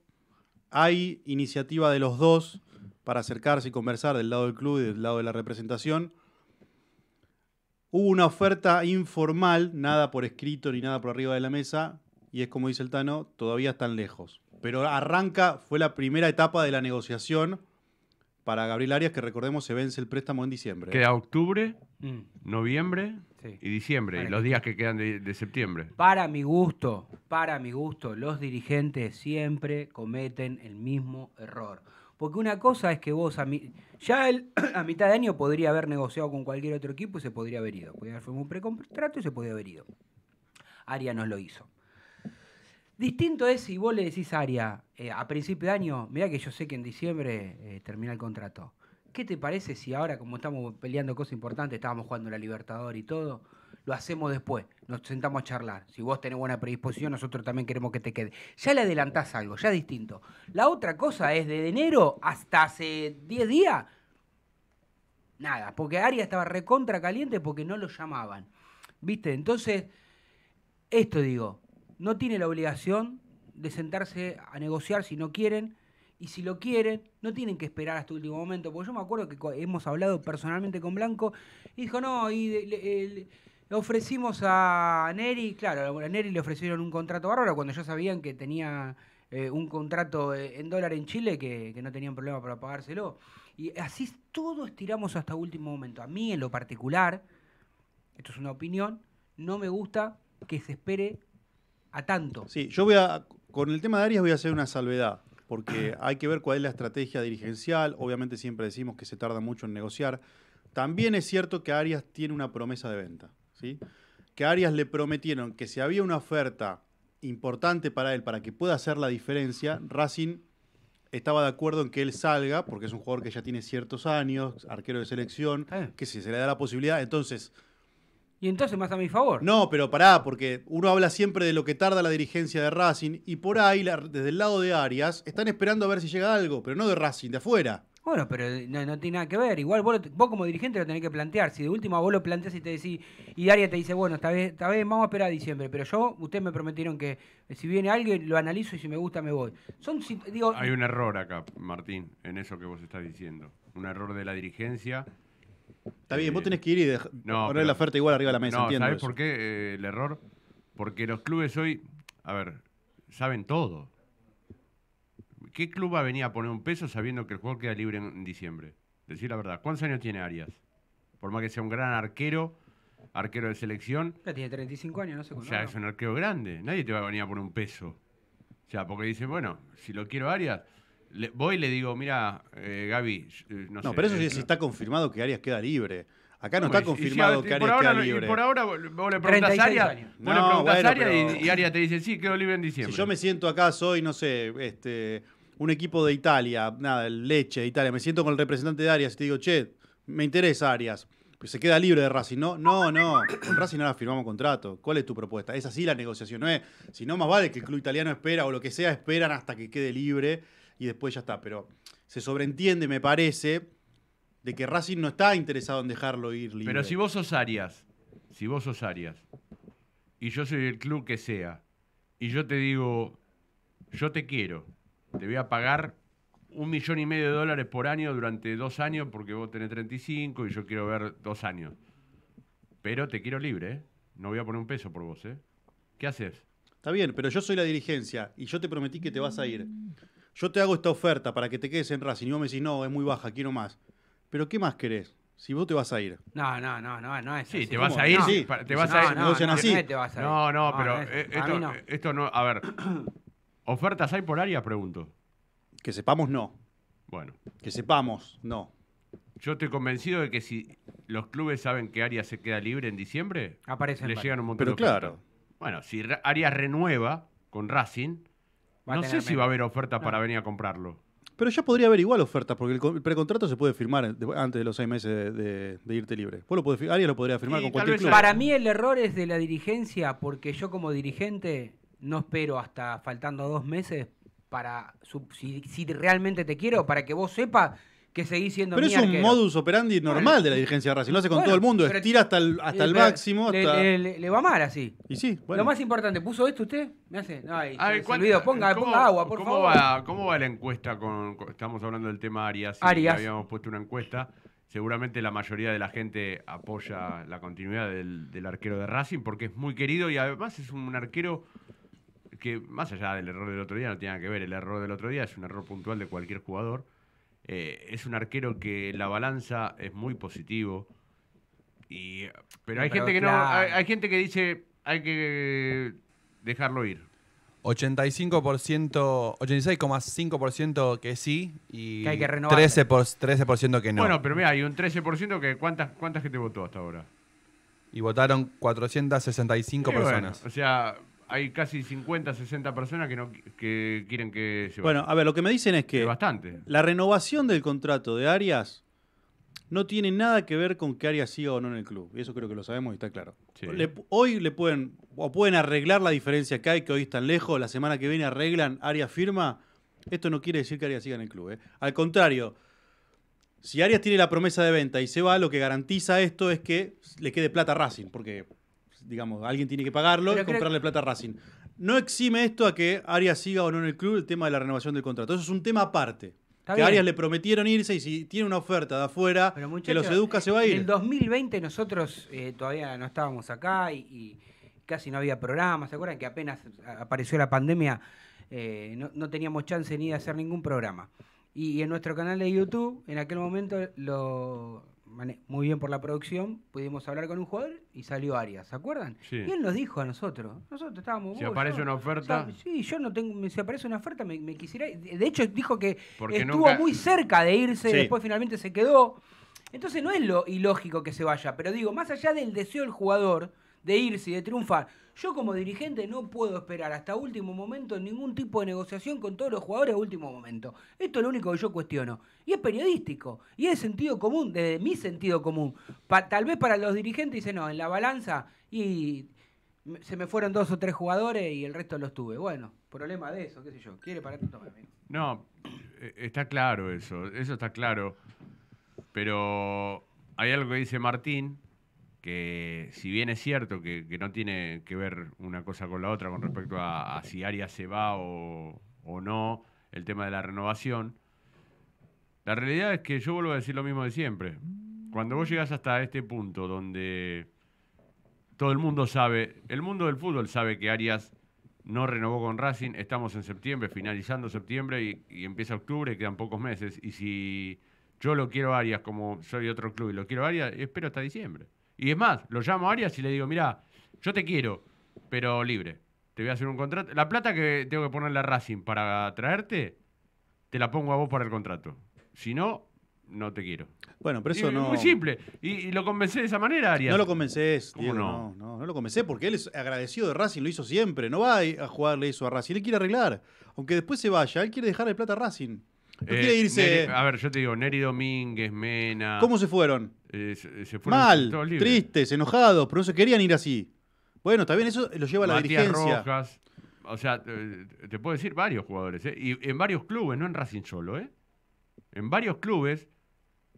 hay iniciativa de los dos para acercarse y conversar del lado del club y del lado de la representación. Hubo una oferta informal, nada por escrito ni nada por arriba de la mesa, y es como dice el Tano, todavía están lejos. Pero arranca, fue la primera etapa de la negociación para Gabriel Arias, que recordemos se vence el préstamo en diciembre. Queda octubre, mm. noviembre y diciembre, y los días que quedan de, septiembre. Para mi gusto, para mi gusto, los dirigentes siempre cometen el mismo error. Porque una cosa es que vos a ya [clears throat] a mitad de año podría haber negociado con cualquier otro equipo y se podría haber ido. Podría haber un precontrato y se podría haber ido. Arias no lo hizo. Distinto es si vos le decís a Aria, eh, a principio de año, mira que yo sé que en diciembre eh, termina el contrato. ¿Qué te parece si ahora, como estamos peleando cosas importantes, estábamos jugando la Libertador y todo, lo hacemos después? Nos sentamos a charlar. Si vos tenés buena predisposición, nosotros también queremos que te quede. Ya le adelantás algo, ya distinto. La otra cosa es de enero hasta hace 10 días, nada, porque Aria estaba recontra caliente porque no lo llamaban. ¿Viste? Entonces, esto digo, no tiene la obligación de sentarse a negociar si no quieren. Y si lo quieren, no tienen que esperar hasta el último momento. Porque yo me acuerdo que hemos hablado personalmente con Blanco y dijo, no, y le, ofrecimos a Neri, claro, a Neri le ofrecieron un contrato bárbaro cuando ya sabían que tenía eh, un contrato eh, en dólar en Chile que, no tenían problema para pagárselo. Y así todo estiramos hasta el último momento. A mí en lo particular, esto es una opinión, no me gusta que se espere a tanto. Sí, yo voy a con el tema de Arias voy a hacer una salvedad, porque hay que ver cuál es la estrategia dirigencial. Obviamente siempre decimos que se tarda mucho en negociar. También es cierto que Arias tiene una promesa de venta, ¿sí? Que Arias le prometieron que si había una oferta importante para él, para que pueda hacer la diferencia, Racing estaba de acuerdo en que él salga, porque es un jugador que ya tiene ciertos años, arquero de selección, eh. que si se le da la posibilidad, entonces y entonces más a mi favor. No, pero pará, porque uno habla siempre de lo que tarda la dirigencia de Racing y por ahí, desde el lado de Arias, están esperando a ver si llega algo, pero no de Racing, de afuera. Bueno, pero no, tiene nada que ver. Igual vos, como dirigente lo tenés que plantear. Si de última vos lo planteas y te decís, y Arias te dice, bueno, esta vez, esta vez vamos a esperar a diciembre, pero yo, ustedes me prometieron que eh, si viene alguien lo analizo y si me gusta me voy. Son, Hay un error acá, Martín, en eso que vos estás diciendo. Un error de la dirigencia Está bien, vos eh, tenés que ir y poner la oferta igual arriba de la mesa, ¿sabes por qué eh, el error? Porque los clubes hoy, a ver, saben todo. ¿Qué club va a venir a poner un peso sabiendo que el juego queda libre en, diciembre? Decir la verdad, ¿cuántos años tiene Arias? Por más que sea un gran arquero, arquero de selección, Ya tiene 35 años, no sé o sea, es un arquero grande. Nadie te va a venir a poner un peso. O sea, porque dicen, bueno, si lo quiero Arias, voy y le digo, mira, eh, Gaby, eh, no, no pero eso sí eh, está confirmado que Arias queda libre. Acá no está confirmado que Arias queda libre. Y por ahora vos le preguntás a Arias, no, Arias y, Arias te dice, sí, quedo libre en diciembre. Si yo me siento acá, soy, no sé, este, un equipo de Italia, nada, Leche de Italia, me siento con el representante de Arias y te digo, che, me interesa Arias. Pues se queda libre de Racing. No, no, no. Con Racing ahora firmamos contrato. ¿Cuál es tu propuesta? Es así la negociación. No es, si no, más vale que el club italiano espera o lo que sea, esperan hasta que quede libre y después ya está. Pero se sobreentiende, me parece, de que Racing no está interesado en dejarlo ir libre. Pero si vos sos Arias, si vos sos Arias, y yo soy el club que sea, y yo te digo, yo te quiero, te voy a pagar un millón y medio de dólares por año durante dos años, porque vos tenés 35 y yo quiero ver dos años. Pero te quiero libre, ¿eh? No voy a poner un peso por vos, ¿eh? ¿Qué haces? Está bien, pero yo soy la dirigencia y yo te prometí que te vas a ir yo te hago esta oferta para que te quedes en Racing y vos me decís, no, es muy baja, quiero más. Pero ¿qué más querés? Si vos te vas a ir. No, no, no, no, no es Sí, así. te vas a ir, sí. te vas a ir. No, No, no, pero eh, esto, no. esto A ver, ¿ofertas hay por área? Pregunto. Que sepamos, no. Bueno, Que sepamos, no. yo estoy convencido de que si los clubes saben que Arias se queda libre en diciembre, le llegan un montón de Pero claro. Bueno, si Aria renueva con Racing, no sé si va a haber oferta para venir a comprarlo. Pero ya podría haber igual ofertas, porque el, precontrato se puede firmar antes de los seis meses de, irte libre. Vos lo lo podría firmar con cualquier Para mí el error es de la dirigencia, porque yo como dirigente no espero hasta faltando dos meses para, si, si realmente te quiero, para que vos sepas que siendo Pero es un modus operandi normal de la dirigencia de Racing. Lo hace con todo el mundo, estira hasta el, máximo. Le, va mal así. Y sí, Lo más importante, ¿puso esto usted? Me hace. ponga, agua, por ¿cómo favor. Va, ¿Cómo va la encuesta con, Estamos hablando del tema Arias. Habíamos puesto una encuesta. Seguramente la mayoría de la gente apoya la continuidad del, del arquero de Racing porque es muy querido y además es un arquero que, más allá del error del otro día, no tiene nada que ver. El error del otro día es un error puntual de cualquier jugador eh, es un arquero que la balanza es muy positivo. Y, pero hay gente que no. Hay, gente que dice hay que dejarlo ir. 85%, 86,5% que sí y que 13%, por, 13 que no. Bueno, pero mira, hay un 13% que ¿cuántas, cuántas gente votó hasta ahora? Y votaron 465 personas. o sea, hay casi 50, 60 personas que no que quieren que se Bueno, a ver, lo que me dicen es que bastante. la renovación del contrato de Arias no tiene nada que ver con que Arias siga o no en el club. Y eso creo que lo sabemos y está claro. hoy le pueden, o pueden arreglar la diferencia que hay, que hoy están lejos, la semana que viene arreglan, Arias firma. Esto no quiere decir que Arias siga en el club. ¿eh? Al contrario, si Arias tiene la promesa de venta y se va, lo que garantiza esto es que le quede plata a Racing, porque digamos, alguien tiene que pagarlo y comprarle plata a Racing. No exime esto a que Arias siga o no en el club el tema de la renovación del contrato. Eso es un tema aparte. que Arias le prometieron irse y si tiene una oferta de afuera que los educa se va a ir. En el 2020 nosotros eh, todavía no estábamos acá y, casi no había programas. ¿Se acuerdan que apenas apareció la pandemia eh, no, teníamos chance ni de hacer ningún programa? y en nuestro canal de YouTube en aquel momento lo, muy bien por la producción, pudimos hablar con un jugador y salió Arias, ¿se acuerdan? quién Y nos dijo a nosotros, nosotros estábamos... Si aparece una oferta... sí, yo no tengo, si aparece una oferta me, quisiera... De hecho, dijo que estuvo muy cerca de irse, y después finalmente se quedó. Entonces no es lo ilógico que se vaya, pero digo, más allá del deseo del jugador de irse y de triunfar, yo como dirigente no puedo esperar hasta último momento ningún tipo de negociación con todos los jugadores a último momento. Esto es lo único que yo cuestiono. Y es periodístico, y es sentido común, desde mi sentido común. tal vez para los dirigentes dicen, no, en la balanza y se me fueron dos o tres jugadores y el resto los tuve. Bueno, problema de eso, qué sé yo. ¿Quiere para No, e, está claro eso, eso está claro. Pero hay algo que dice Martín, que si bien es cierto que, no tiene que ver una cosa con la otra con respecto a, si Arias se va o, no, el tema de la renovación, la realidad es que yo vuelvo a decir lo mismo de siempre. Cuando vos llegas hasta este punto donde todo el mundo sabe, el mundo del fútbol sabe que Arias no renovó con Racing, estamos en septiembre, finalizando septiembre y, empieza octubre, quedan pocos meses, y si yo lo quiero a Arias como soy otro club y lo quiero a Arias, espero hasta diciembre. Y es más, lo llamo a Arias y le digo, mira, yo te quiero, pero libre. Te voy a hacer un contrato. La plata que tengo que ponerle a Racing para traerte, te la pongo a vos para el contrato. Si no, no te quiero. Bueno, pero eso no. Muy simple. Y, lo convencé de esa manera, Arias. No lo convencé, es no? no? no? lo convencé porque él es agradecido de Racing, lo hizo siempre. No va a jugarle eso a Racing. Él quiere arreglar. Aunque después se vaya, él quiere dejar plata a Racing. Él eh, quiere irse. a ver, yo te digo, Neri Domínguez, Mena. ¿Cómo se fueron? Eh, se, Mal, tristes, enojados, pero no se querían ir así. Bueno, también eso lo lleva la Matías dirigencia. o sea, te, puedo decir varios jugadores, eh, y en varios clubes, no en Racing solo, ¿eh? En varios clubes,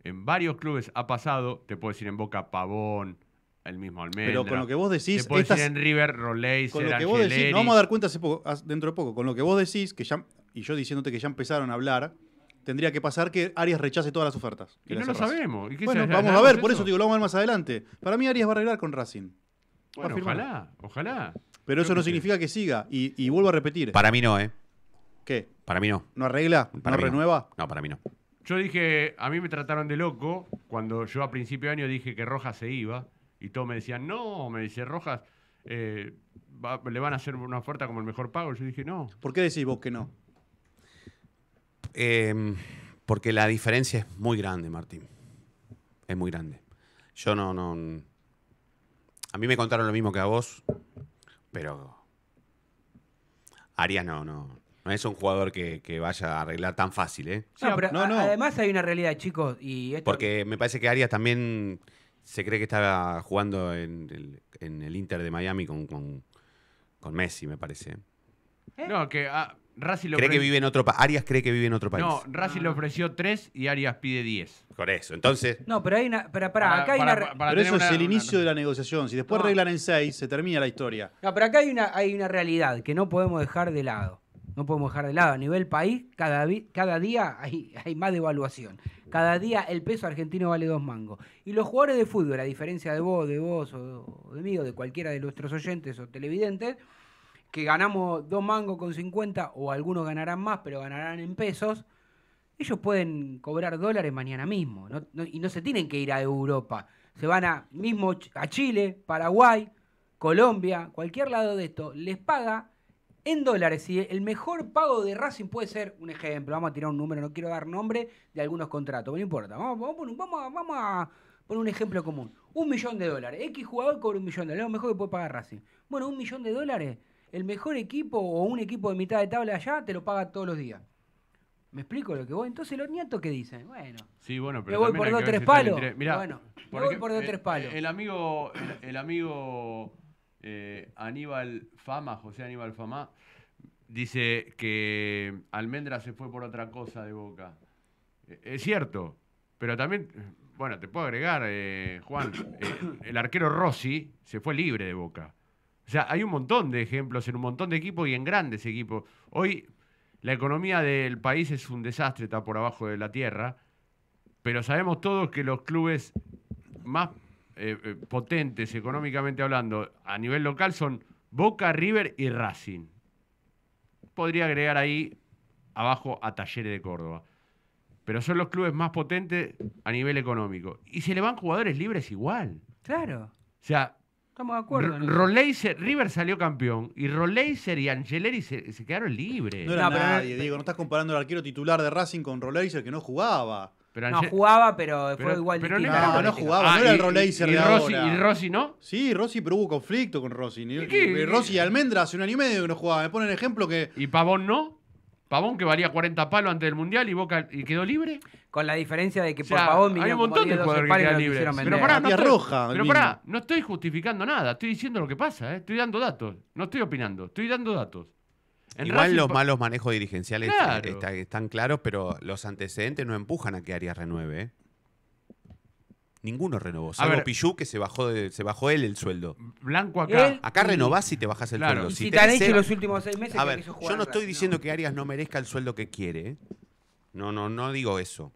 en varios clubes ha pasado, te puedo decir en Boca Pavón, el mismo Almendra. Pero con lo que vos decís. Te puedo decir en River, Roley, Con lo que vos no vamos a dar cuenta ah, dentro de poco. Con lo que vos decís, que ya, y yo diciéndote que ya empezaron a hablar, tendría que pasar que Arias rechace todas las ofertas. Y no lo sabemos. vamos a ver, por eso? digo, lo vamos a ver más adelante. Para mí Arias va a arreglar con Racing. Bueno, ojalá, ojalá. Pero eso no significa que siga. Y, vuelvo a repetir. Para mí no, ¿eh? ¿Qué? Para mí no. ¿No arregla? ¿No renueva? No. para mí no. Yo dije, a mí me trataron de loco cuando yo a principio de año dije que Rojas se iba. Y todos me decían, no, me dice Rojas, eh, le van a hacer una oferta como el mejor pago. Yo dije, no. ¿Por qué decís vos que no? Em, porque la diferencia es muy grande, Martín. Es muy grande. Yo no, no. A mí me contaron lo mismo que a vos, pero. Arias no, no. No es un jugador que, vaya a arreglar tan fácil, ¿eh? No, pero además hay una realidad, chicos. Porque me parece que Arias también se cree que estaba jugando en el, Inter de Miami con, con, Messi, me parece. ¿Eh? No, que ah, cree que vive en otro país. Arias cree que vive en otro país. No, Rassi le ah. ofreció 3 y Arias pide 10. Con eso, entonces. No, pero hay una. Pero pero eso es el inicio de la negociación. Si después arreglan en 6, se termina la historia. No, pero acá hay una, hay una realidad que no podemos dejar de lado. No podemos dejar de lado. A nivel país, cada, cada día hay, hay más devaluación. Cada día el peso argentino vale dos mangos. Y los jugadores de fútbol, a diferencia de vos, de vos, o de mí, o de cualquiera de nuestros oyentes o televidentes, que ganamos dos mangos con 50 o algunos ganarán más, pero ganarán en pesos, ellos pueden cobrar dólares mañana mismo y no se tienen que ir a Europa. Se van a mismo a Chile, Paraguay, Colombia, cualquier lado de esto, les paga en dólares. Y el mejor pago de Racing puede ser, un ejemplo, vamos a tirar un número, no quiero dar nombre de algunos contratos, no importa. Vamos, vamos, vamos a poner un ejemplo común. Un millón de dólares. X jugador cobra un millón de dólares, lo mejor que puede pagar Racing. Bueno, un millón de dólares el mejor equipo o un equipo de mitad de tabla allá te lo paga todos los días. ¿Me explico lo que voy? Entonces los nietos que dicen, bueno. Sí, bueno, voy por dos tres palos. bueno, eh, voy por dos tres palos. El amigo, el, amigo eh, Aníbal Fama, José Aníbal Fama, dice que Almendra se fue por otra cosa de boca. Eh, es cierto, pero también, bueno, te puedo agregar, Juan, el arquero Rossi se fue libre de boca. O sea, hay un montón de ejemplos en un montón de equipos y en grandes equipos. Hoy la economía del país es un desastre, está por abajo de la tierra, pero sabemos todos que los clubes más eh, eh, potentes económicamente hablando a nivel local son Boca, River y Racing. Podría agregar ahí abajo a Talleres de Córdoba. Pero son los clubes más potentes a nivel económico. Y se le van jugadores libres igual. Claro. O sea, Estamos de acuerdo. River salió campeón y Roleiser y Angeleri se, quedaron libres. No era nadie, pero... digo, no estás comparando al arquero titular de Racing con Roleiser que no jugaba. no jugaba, pero, fue igual. Pero no, jugaba, ah, no era el Roleiser de ¿Y Rossi no? Sí, Rossi, pero hubo conflicto con Rossi. ¿Y, Rossi y Almendra hace un año y medio que no jugaba. Me ponen ejemplo que. ¿Y Pavón no? Pavón que valía 40 palos antes del Mundial y Boca y quedó libre. Con la diferencia de que por Pavón Hay un montón de jugadores que libres. Pero pará, no estoy, justificando nada, estoy diciendo lo que pasa, eh. estoy dando datos, no estoy opinando, estoy dando datos. Igual los malos manejos dirigenciales están, claros, pero los antecedentes no empujan a que Arias renueve. Eh. Ninguno renovó. Salvo ver, que se bajó, se bajó él el sueldo. Blanco acá. acá renovás y te bajas el sueldo. si te los últimos seis meses. A ver, yo no estoy diciendo que Arias no merezca el sueldo que quiere. No, no, no digo eso.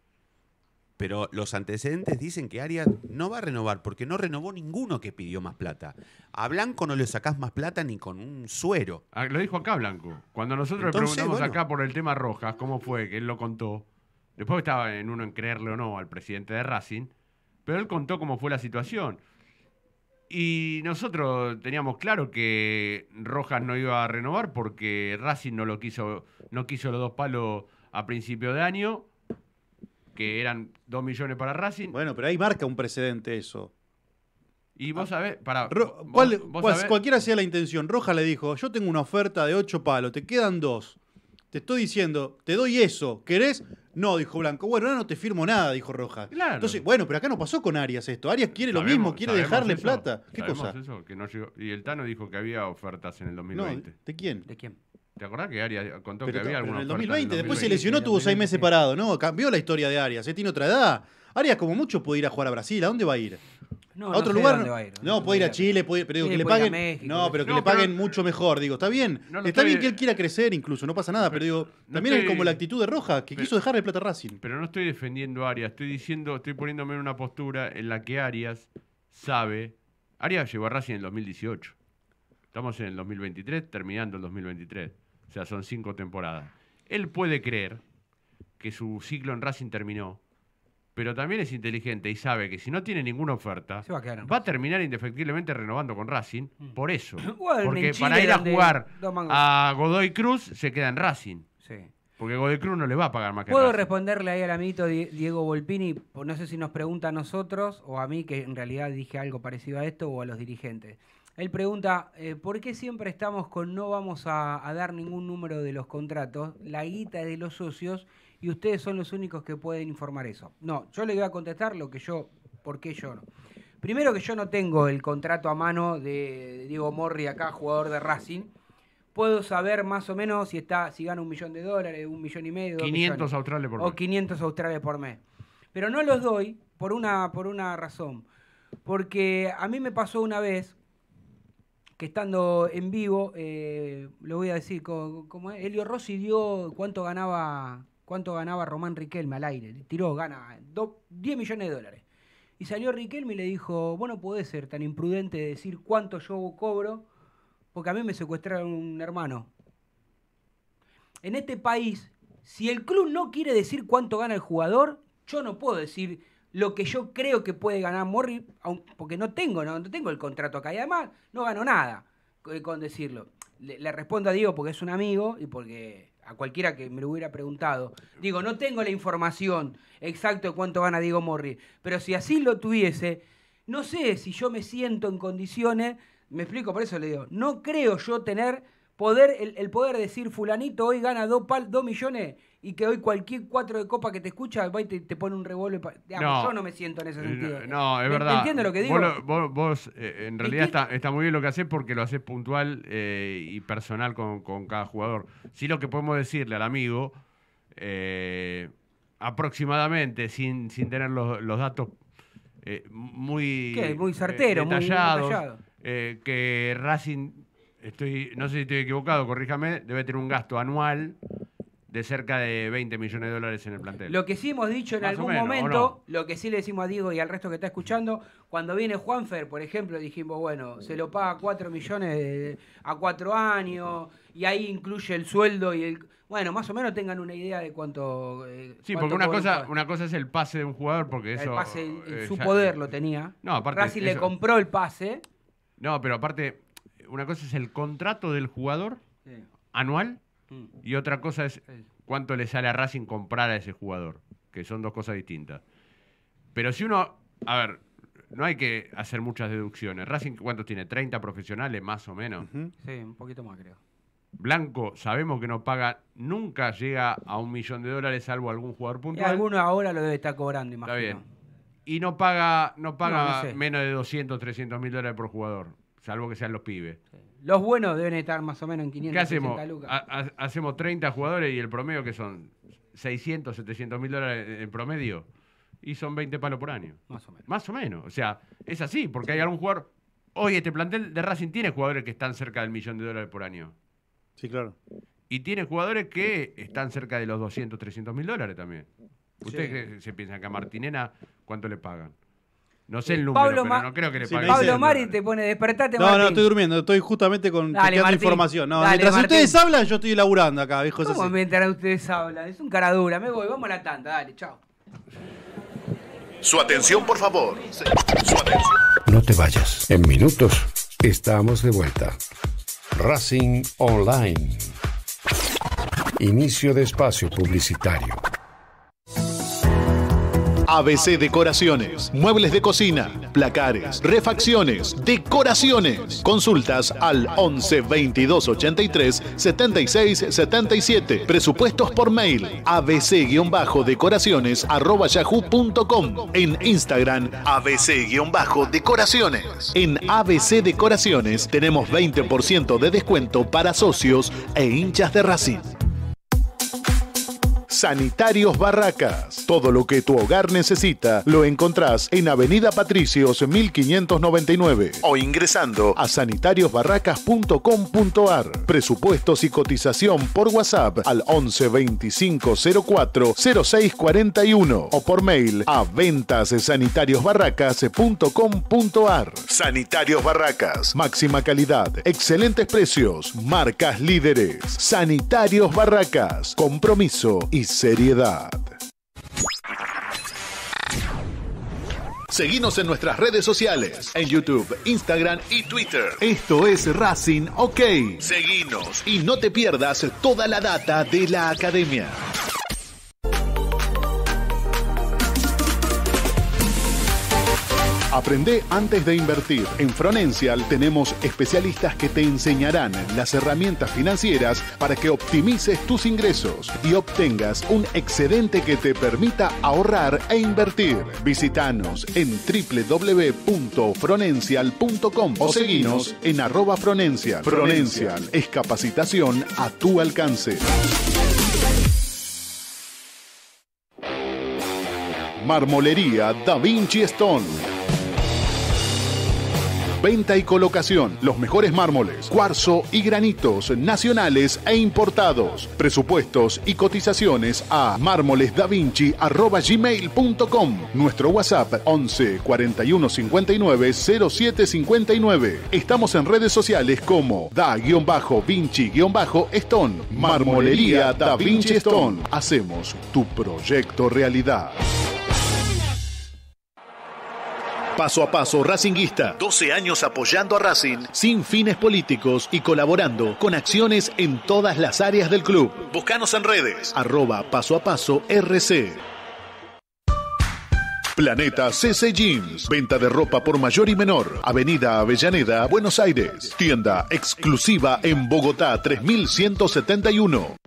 Pero los antecedentes dicen que Arias no va a renovar, porque no renovó ninguno que pidió más plata. A Blanco no le sacás más plata ni con un suero. Ah, lo dijo acá Blanco. Cuando nosotros le preguntamos acá por el tema Rojas, cómo fue, que él lo contó. Después estaba en uno en creerle o no al presidente de Racing pero él contó cómo fue la situación. Y nosotros teníamos claro que Rojas no iba a renovar porque Racing no lo quiso, no quiso los dos palos a principio de año, que eran dos millones para Racing. Bueno, pero ahí marca un precedente eso. Y vos ah, sabés, para. Cualquiera sea la intención, Rojas le dijo: Yo tengo una oferta de ocho palos, te quedan dos. Te estoy diciendo, te doy eso, ¿querés? No, dijo Blanco. Bueno, ahora no te firmo nada, dijo roja Claro. Entonces, bueno, pero acá no pasó con Arias esto. Arias quiere lo mismo, quiere dejarle plata. ¿Qué cosa? Y el Tano dijo que había ofertas en el 2020. ¿De quién? ¿De quién? ¿Te acordás que Arias contó que había alguna en en el 2020 después se lesionó, tuvo seis meses [laughs] parado, ¿no? Cambió la historia de Arias, se ¿eh? tiene otra edad. Arias como mucho puede ir a jugar a Brasil, ¿a dónde va a ir? No, a otro lugar. no, puede ir a Chile, pero que le paguen. no, pero que le paguen mucho mejor. Digo, está bien. está bien que él quiera crecer incluso, no pasa nada, pero, digo, también es como la actitud de Roja, que quiso dejar de plata Racing. Pero no estoy defendiendo a Arias, estoy diciendo, estoy poniéndome en una postura en la que Arias sabe. Arias llegó a Racing en el 2018. Estamos en el 2023, terminando el 2023. O sea, son cinco temporadas. Él puede creer que su ciclo en Racing terminó pero también es inteligente y sabe que si no tiene ninguna oferta, va a, terminar indefectiblemente renovando con Racing, mm. por eso. [clears throat] porque para ir a jugar a Godoy Cruz se queda en Racing. Sí. Porque Godoy Cruz no le va a pagar más que Puedo responderle ahí al amiguito Diego Volpini, pues no sé si nos pregunta a nosotros o a mí, que en realidad dije algo parecido a esto, o a los dirigentes. Él pregunta, eh, ¿por qué siempre estamos con no vamos a, a dar ningún número de los contratos, la guita de los socios? y ustedes son los únicos que pueden informar eso. No, yo le voy a contestar lo que yo, por qué yo no. Primero que yo no tengo el contrato a mano de Diego Morri acá, jugador de Racing. Puedo saber más o menos si está, si gana un millón de dólares, un millón y medio. 500 millones, australes por mes. O 500 australes por mes. Pero no los doy por una, por una razón. Porque a mí me pasó una vez que estando en vivo, eh, lo voy a decir, ¿cómo es? Elio Rossi dio cuánto ganaba cuánto ganaba Román Riquelme al aire. Tiró, gana 10 millones de dólares. Y salió Riquelme y le dijo, vos no ser tan imprudente decir cuánto yo cobro, porque a mí me secuestraron un hermano. En este país, si el club no quiere decir cuánto gana el jugador, yo no puedo decir lo que yo creo que puede ganar Morri, porque no tengo, no, tengo el contrato acá. Y además, no gano nada eh, con decirlo. Le, le respondo a Diego porque es un amigo y porque a cualquiera que me lo hubiera preguntado. Digo, no tengo la información exacta de cuánto gana Diego Morri, pero si así lo tuviese, no sé si yo me siento en condiciones, me explico, por eso le digo, no creo yo tener poder, el, poder decir fulanito hoy gana dos millones y que hoy cualquier cuatro de copa que te escucha te, pone un revólver. No, yo no me siento en ese eh, sentido. No, es verdad. entiendo lo que digo? Vos, eh, en realidad está, muy bien lo que haces porque lo haces puntual eh, y personal con, cada jugador. ...si lo que podemos decirle al amigo, aproximadamente, sin, sin tener los, datos muy. ¿Qué? Muy certeros, detallados, muy que Racing, estoy, no sé si estoy equivocado, corríjame, debe tener un gasto anual de cerca de 20 millones de dólares en el plantel. Lo que sí hemos dicho en algún momento, lo que sí le decimos a Diego y al resto que está escuchando, cuando viene Juanfer, por ejemplo, dijimos, bueno, se lo paga 4 millones a 4 años y ahí incluye el sueldo y el bueno, más o menos tengan una idea de cuánto. Eh, sí, porque una cosa, es el pase de un jugador, porque eso. El pase, eh, su poder eh, lo tenía. No, aparte. Racing le compró el pase. No, pero aparte, una cosa es el contrato del jugador anual y otra cosa es cuánto le sale a Racing comprar a ese jugador, que son dos cosas distintas. Pero si uno, a ver, no hay que hacer muchas deducciones. Racing, ¿cuántos tiene? ¿30 profesionales más o menos? Sí, un poquito más creo. Blanco, sabemos que no paga, nunca llega a un millón de dólares, salvo algún jugador puntual. Y alguno ahora lo debe estar cobrando, imagino. Está bien. Y no paga, no paga menos de 200, 300 mil dólares por jugador, salvo que sean los pibes. Sí. Los buenos deben estar más o menos en 500 ¿Qué hacemos? hacemos 30 jugadores y el promedio que son 600, 700 mil dólares en promedio y son 20 palos por año. Más o menos. Más o menos. O sea, es así, porque hay algún jugador. Hoy este plantel de Racing tiene jugadores que están cerca del millón de dólares por año. Sí, claro. Y tiene jugadores que están cerca de los 200, 300 mil dólares también. ¿Ustedes se piensan que a Martinena cuánto le pagan? No sé el número, Pablo pero no creo que le pague. Pablo Mari te pone, despertate, No, Martín. no, estoy durmiendo, estoy justamente con dale, información. No, mientras ustedes hablan, yo estoy laburando acá, viejo. ¿Cómo mientras ustedes hablan? Es un cara dura, me voy, vamos a la tanda, dale, chao. Su atención, por favor. Su atención. No te vayas. En minutos estamos de vuelta. Racing Online. Inicio de espacio publicitario. ABC Decoraciones, muebles de cocina, placares, refacciones, decoraciones. Consultas al 11 22 83 76 77. Presupuestos por mail abc-decoraciones arroba yahoo.com. En Instagram abc-decoraciones. En ABC Decoraciones tenemos 20% de descuento para socios e hinchas de Racing. Sanitarios Barracas. Todo lo que tu hogar necesita lo encontrás en Avenida Patricios 1599 o ingresando a sanitariosbarracas.com.ar. Presupuestos y cotización por WhatsApp al 11 25 04 06 41 o por mail a ventassanitariosbarracas.com.ar. Sanitarios Barracas, máxima calidad, excelentes precios, marcas líderes. Sanitarios Barracas, compromiso y seriedad. Seguimos en nuestras redes sociales, en YouTube, Instagram y Twitter. Esto es Racing OK. Seguinos y no te pierdas toda la data de la academia. Aprende antes de invertir. En Fronencial tenemos especialistas que te enseñarán las herramientas financieras para que optimices tus ingresos y obtengas un excedente que te permita ahorrar e invertir. Visítanos en www.fronencial.com o seguinos en arroba Fronencial. Fronencial es capacitación a tu alcance. Marmolería Da Vinci Stone venta y colocación, los mejores mármoles, cuarzo y granitos nacionales e importados. Presupuestos y cotizaciones a mármolesdavinci.com. Nuestro WhatsApp 11 41 59 07 Estamos en redes sociales como da-vinci-stone. Marmolería Da Vinci Stone. Hacemos tu proyecto realidad. Paso a paso Racinguista. 12 años apoyando a Racing sin fines políticos y colaborando con acciones en todas las áreas del club. Buscanos en redes. Arroba paso a paso RC. Planeta CC Jeans. Venta de ropa por mayor y menor. Avenida Avellaneda, Buenos Aires. Tienda exclusiva en Bogotá 3171.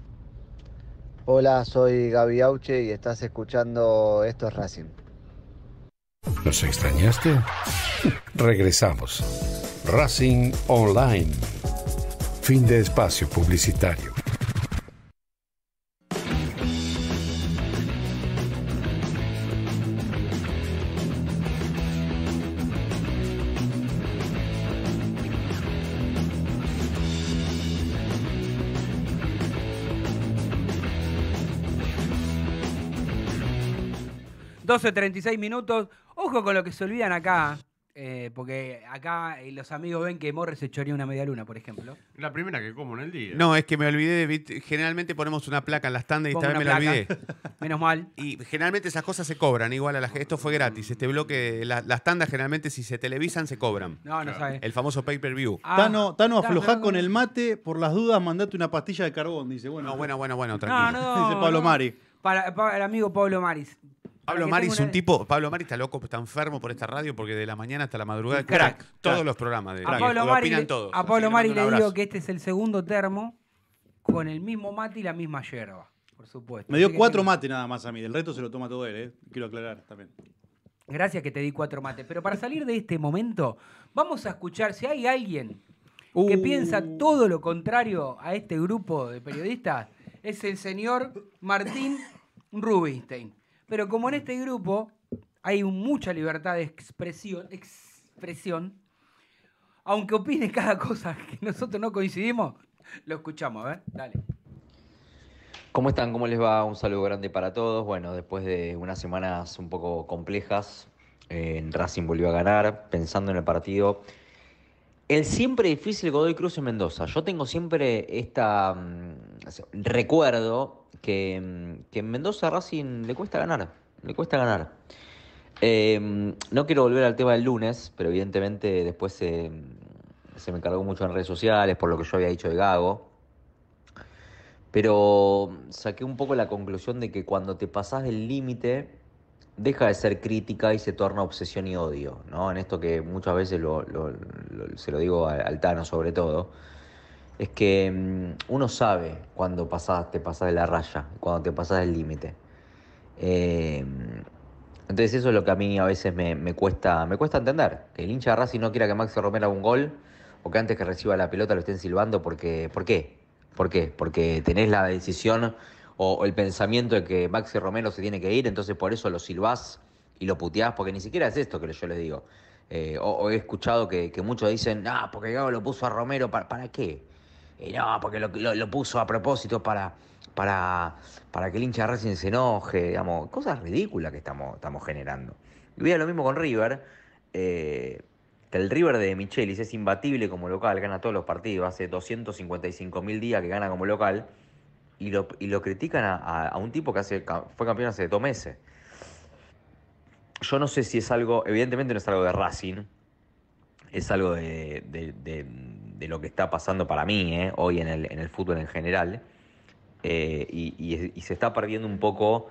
Hola, soy Gaby Auche y estás escuchando Esto es Racing. ¿Nos extrañaste? [laughs] Regresamos. Racing Online. Fin de espacio publicitario. 36 minutos. Ojo con lo que se olvidan acá. Eh, porque acá eh, los amigos ven que Morre se choría una media luna, por ejemplo. La primera que como en el día. No, es que me olvidé. generalmente ponemos una placa en las tandas y esta vez me la olvidé. [laughs] Menos mal. Y generalmente esas cosas se cobran. Igual a la, esto fue gratis. Este bloque, las tandas generalmente si se televisan se cobran. No, no saben. El famoso pay-per-view. Ah. Tano, Tano, aflojá con el mate. Por las dudas, mandate una pastilla de carbón. Dice, bueno. No, bueno, bueno, bueno, tranquilo. dice Pablo Mari. para, el amigo Pablo Maris. Pablo Mari un tipo, Pablo Mari está loco, está enfermo por esta radio porque de la mañana hasta la madrugada crack, todos los programas de crack. opinan todos. A Pablo Mari le, digo que este es el segundo termo con el mismo mate y la misma hierba. por supuesto. Me dio cuatro mates nada más a mí, el resto se lo toma todo él, ¿eh? quiero aclarar también. Gracias que te di cuatro mates, pero para salir de este momento vamos a escuchar si hay alguien que uh. piensa todo lo contrario a este grupo de periodistas es el señor Martín Rubinstein. Pero como en mm. este grupo hay mucha libertad de expresión, aunque opine cada cosa que nosotros no coincidimos, lo escuchamos, a ¿eh? dale. ¿Cómo están? ¿Cómo les va? Un saludo grande para todos. Bueno, después de unas semanas un poco complejas, eh, Racing volvió a ganar, pensando en el partido. El siempre difícil Godoy Cruz en Mendoza. Yo tengo siempre esta, mm, recuerdo mm, que, en Mendoza Racing le cuesta ganar, le cuesta ganar. Em, no quiero volver al tema del lunes, pero evidentemente después se, mm, me cargó mucho en redes sociales por lo que yo había dicho de Gago. Pero mm, saqué un poco la conclusión de que cuando te pasás del límite, deja de ser crítica y se torna obsesión y odio, ¿no? En esto que muchas veces lo, se lo digo al Tano sobre todo es que mm, uno sabe cuando te pasas de la raya, cuando te pasas del límite. Eh, entonces eso es lo que a mí a veces me, cuesta, me cuesta entender, que el hincha de Racing no quiera que Maxi Romero haga un gol o que antes que reciba la pelota lo estén silbando porque ¿por qué? ¿Por qué? Porque tenés la decisión o, el pensamiento de que Maxi Romero se tiene que ir, entonces por eso lo silbás y lo puteás, porque ni siquiera es esto que yo les digo. Eh, o, he escuchado que, muchos dicen, ah, porque Gabo lo puso a Romero, ¿para, para qué? Y no, porque lo, puso a propósito para, para, para que el hincha Racing se enoje, digamos, cosas ridículas que estamos, estamos generando. Y a lo mismo con River. Eh, el River de Michelis es imbatible como local, gana todos los partidos, hace 255 mil días que gana como local, y lo, critican a, un tipo que hace, fue campeón hace dos meses. Yo no sé si es algo, evidentemente no es algo de Racing, es algo de de lo que está pasando para mí eh, hoy en el, fútbol en general. Eh, y, se está perdiendo un poco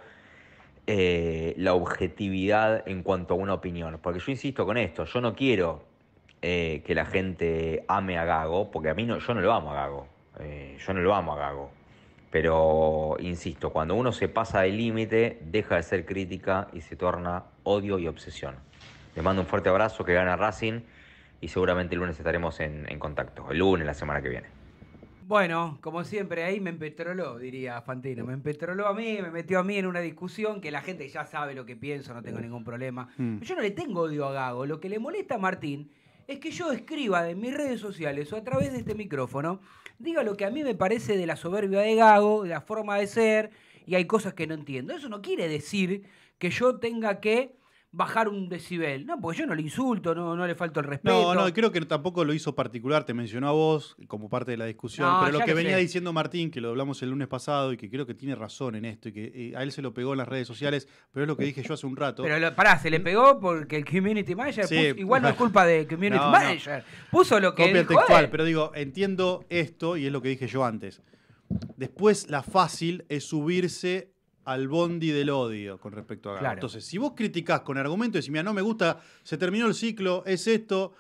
eh, la objetividad en cuanto a una opinión. Porque yo insisto con esto, yo no quiero que la gente ame a Gago, porque a mí no, yo no lo amo a Gago. yo no lo amo a Gago. Pero, insisto, cuando uno se pasa del límite, deja de ser crítica y se torna odio y obsesión. Le mando un fuerte abrazo, que gana Racing y seguramente el lunes estaremos en, contacto, el lunes, la semana que viene. Bueno, como siempre, ahí me empetroló, diría Fantino. Me empetroló a mí, me metió a mí en una discusión que la gente ya sabe lo que pienso, no tengo ningún problema. Mm. Yo no le tengo odio a Gago. Lo que le molesta a Martín es que yo escriba en mis redes sociales o a través de este micrófono, diga lo que a mí me parece de la soberbia de Gago, de la forma de ser, y hay cosas que no entiendo. Eso no quiere decir que yo tenga que bajar un decibel. No, porque yo no le insulto, no, no le falto el respeto. No, no, creo que tampoco lo hizo particular, te mencionó a vos como parte de la discusión, pero lo que venía diciendo Martín, que lo hablamos el lunes pasado y que creo que tiene razón en esto, y que eh, a él se lo pegó en las redes sociales, pero es lo que dije yo hace un rato. Pero pará, se le pegó porque el community manager, igual no es [laughs] culpa de community manager, puso lo que... textual, pero digo, entiendo esto y es lo que dije yo antes. Después la fácil es subirse al bondi del odio con respecto a Gago. Entonces, si vos criticás con argumentos y decís, mira, no me gusta, se terminó el ciclo, es esto.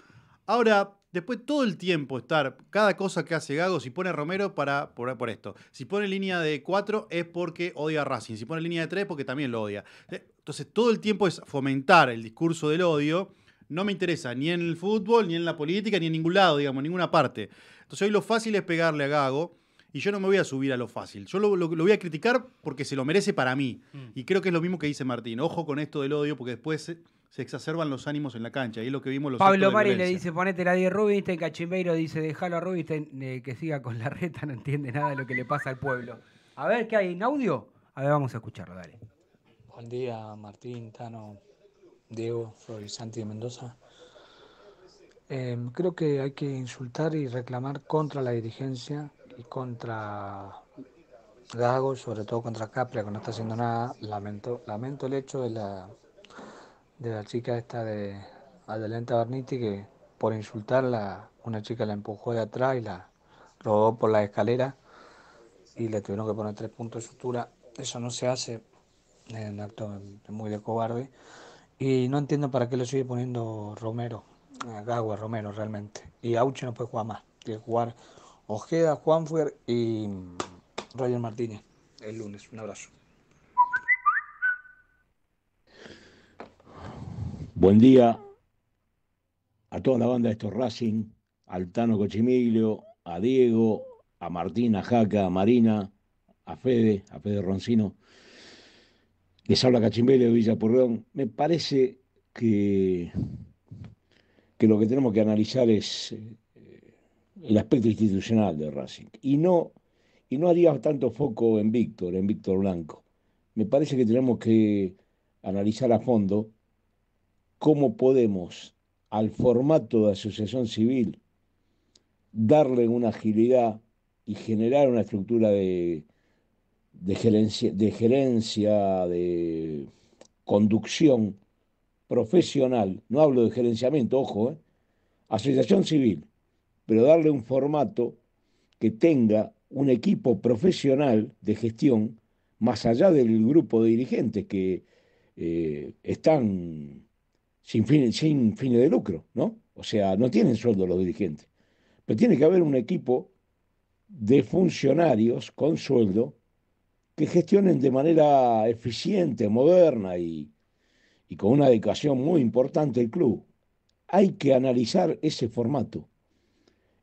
Ahora, después todo el tiempo estar, cada cosa que hace Gago, si pone Romero para por, por esto. Si pone línea de 4 es porque odia a Racing. Si pone línea de 3 porque también lo odia. Eh, entonces, todo el tiempo es fomentar el discurso del odio. No me interesa ni en el fútbol, ni en la política, ni en ningún lado, digamos, en ninguna parte. Entonces, hoy lo fácil es pegarle a Gago y yo no me voy a subir a lo fácil. Yo lo, lo, voy a criticar porque se lo merece para mí. Mm. Y creo que es lo mismo que dice Martín. Ojo con esto del odio, porque después se, exacerban los ánimos en la cancha. Y es lo que vimos los Pablo Mari le dice, ponete la 10 Rubinstein. Cachimbeiro dice, déjalo a Rubinstein eh, que siga con la reta. No entiende nada de lo que le pasa al pueblo. A ver, ¿qué hay en audio? A ver, vamos a escucharlo, dale. Buen día, Martín, Tano, Diego, Florisanti de Mendoza. Eh, creo que hay que insultar y reclamar contra la dirigencia y contra Gago, sobre todo contra Capria, que no está haciendo nada. Lamento, lamento el hecho de la, de la chica esta de Adelenta Barniti, que por insultarla, una chica la empujó de atrás y la rodó por la escalera y le tuvieron que poner tres puntos de sutura. Eso no se hace, en un acto muy de cobarde. Y no entiendo para qué le sigue poniendo Romero, Gago, Romero realmente. Y Auche no puede jugar más, tiene que jugar Ojeda, Juanfer y mm, Ryan Martínez el lunes. Un abrazo. Buen día a toda la banda de estos Racing, al Tano Cochimiglio, a Diego, a Martín, a Jaca, a Marina, a Fede, a Fede Roncino. Les habla Cachimbele de Villa Purreón. Me parece que, que lo que tenemos que analizar es eh, el aspecto institucional de Racing. Y no, y no haría tanto foco en Víctor, en Víctor Blanco. Me parece que tenemos que analizar a fondo cómo podemos al formato de asociación civil darle una agilidad y generar una estructura de, gerencia, de gerencia, de conducción profesional. No hablo de gerenciamiento, ojo, ¿eh? asociación civil pero darle un formato que tenga un equipo profesional de gestión, más allá del grupo de dirigentes que eh, están sin, fines de lucro, ¿no? O sea, no tienen sueldo los dirigentes. Pero tiene que haber un equipo de funcionarios con sueldo que gestionen de manera eficiente, moderna y con una dedicación muy importante el club. Hay que analizar ese formato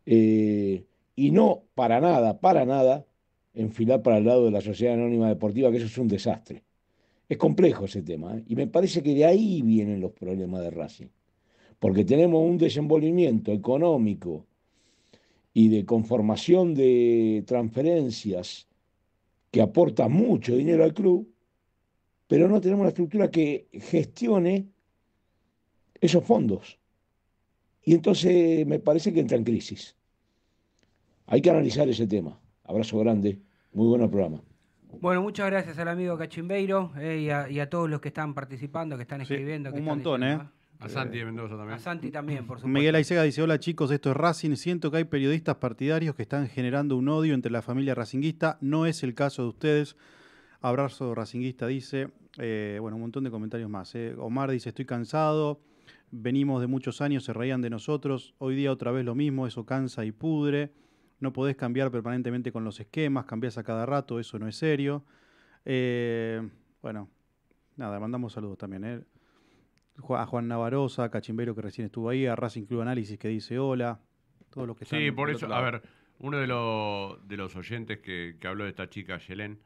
eh, y no para nada, para nada, enfilar para el lado de la Sociedad Anónima Deportiva, que eso es un desastre. Es complejo ese tema, ¿eh? y me parece que de ahí vienen los problemas de Racing, porque tenemos un desenvolvimiento económico y de conformación de transferencias que aporta mucho dinero al club, pero no tenemos la estructura que gestione esos fondos. Y entonces me parece que entra en crisis. Hay que analizar ese tema. Abrazo grande, muy buen programa. Bueno, muchas gracias al amigo Cachimbeiro eh, y, a, todos los que están participando, que están escribiendo. un montón, ¿eh? A Santi de Mendoza también. A Santi también, por supuesto. Miguel Aisega dice, hola chicos, esto es Racing. Siento que hay periodistas partidarios que están generando un odio entre la familia racinguista. No es el caso de ustedes. Abrazo racinguista dice. Eh, bueno, un montón de comentarios más. ¿eh? Omar dice, estoy cansado venimos de muchos años, se reían de nosotros, hoy día otra vez lo mismo, eso cansa y pudre, no podés cambiar permanentemente con los esquemas, cambias a cada rato, eso no es serio. Eh, bueno, nada, mandamos saludos también. Eh. A Juan Navarosa, Cachimbero que recién estuvo ahí, a Racing Club Análisis que dice hola, todos los que Sí, por eso, a ver, uno de, los, oyentes que, que habló de esta chica, Yelén,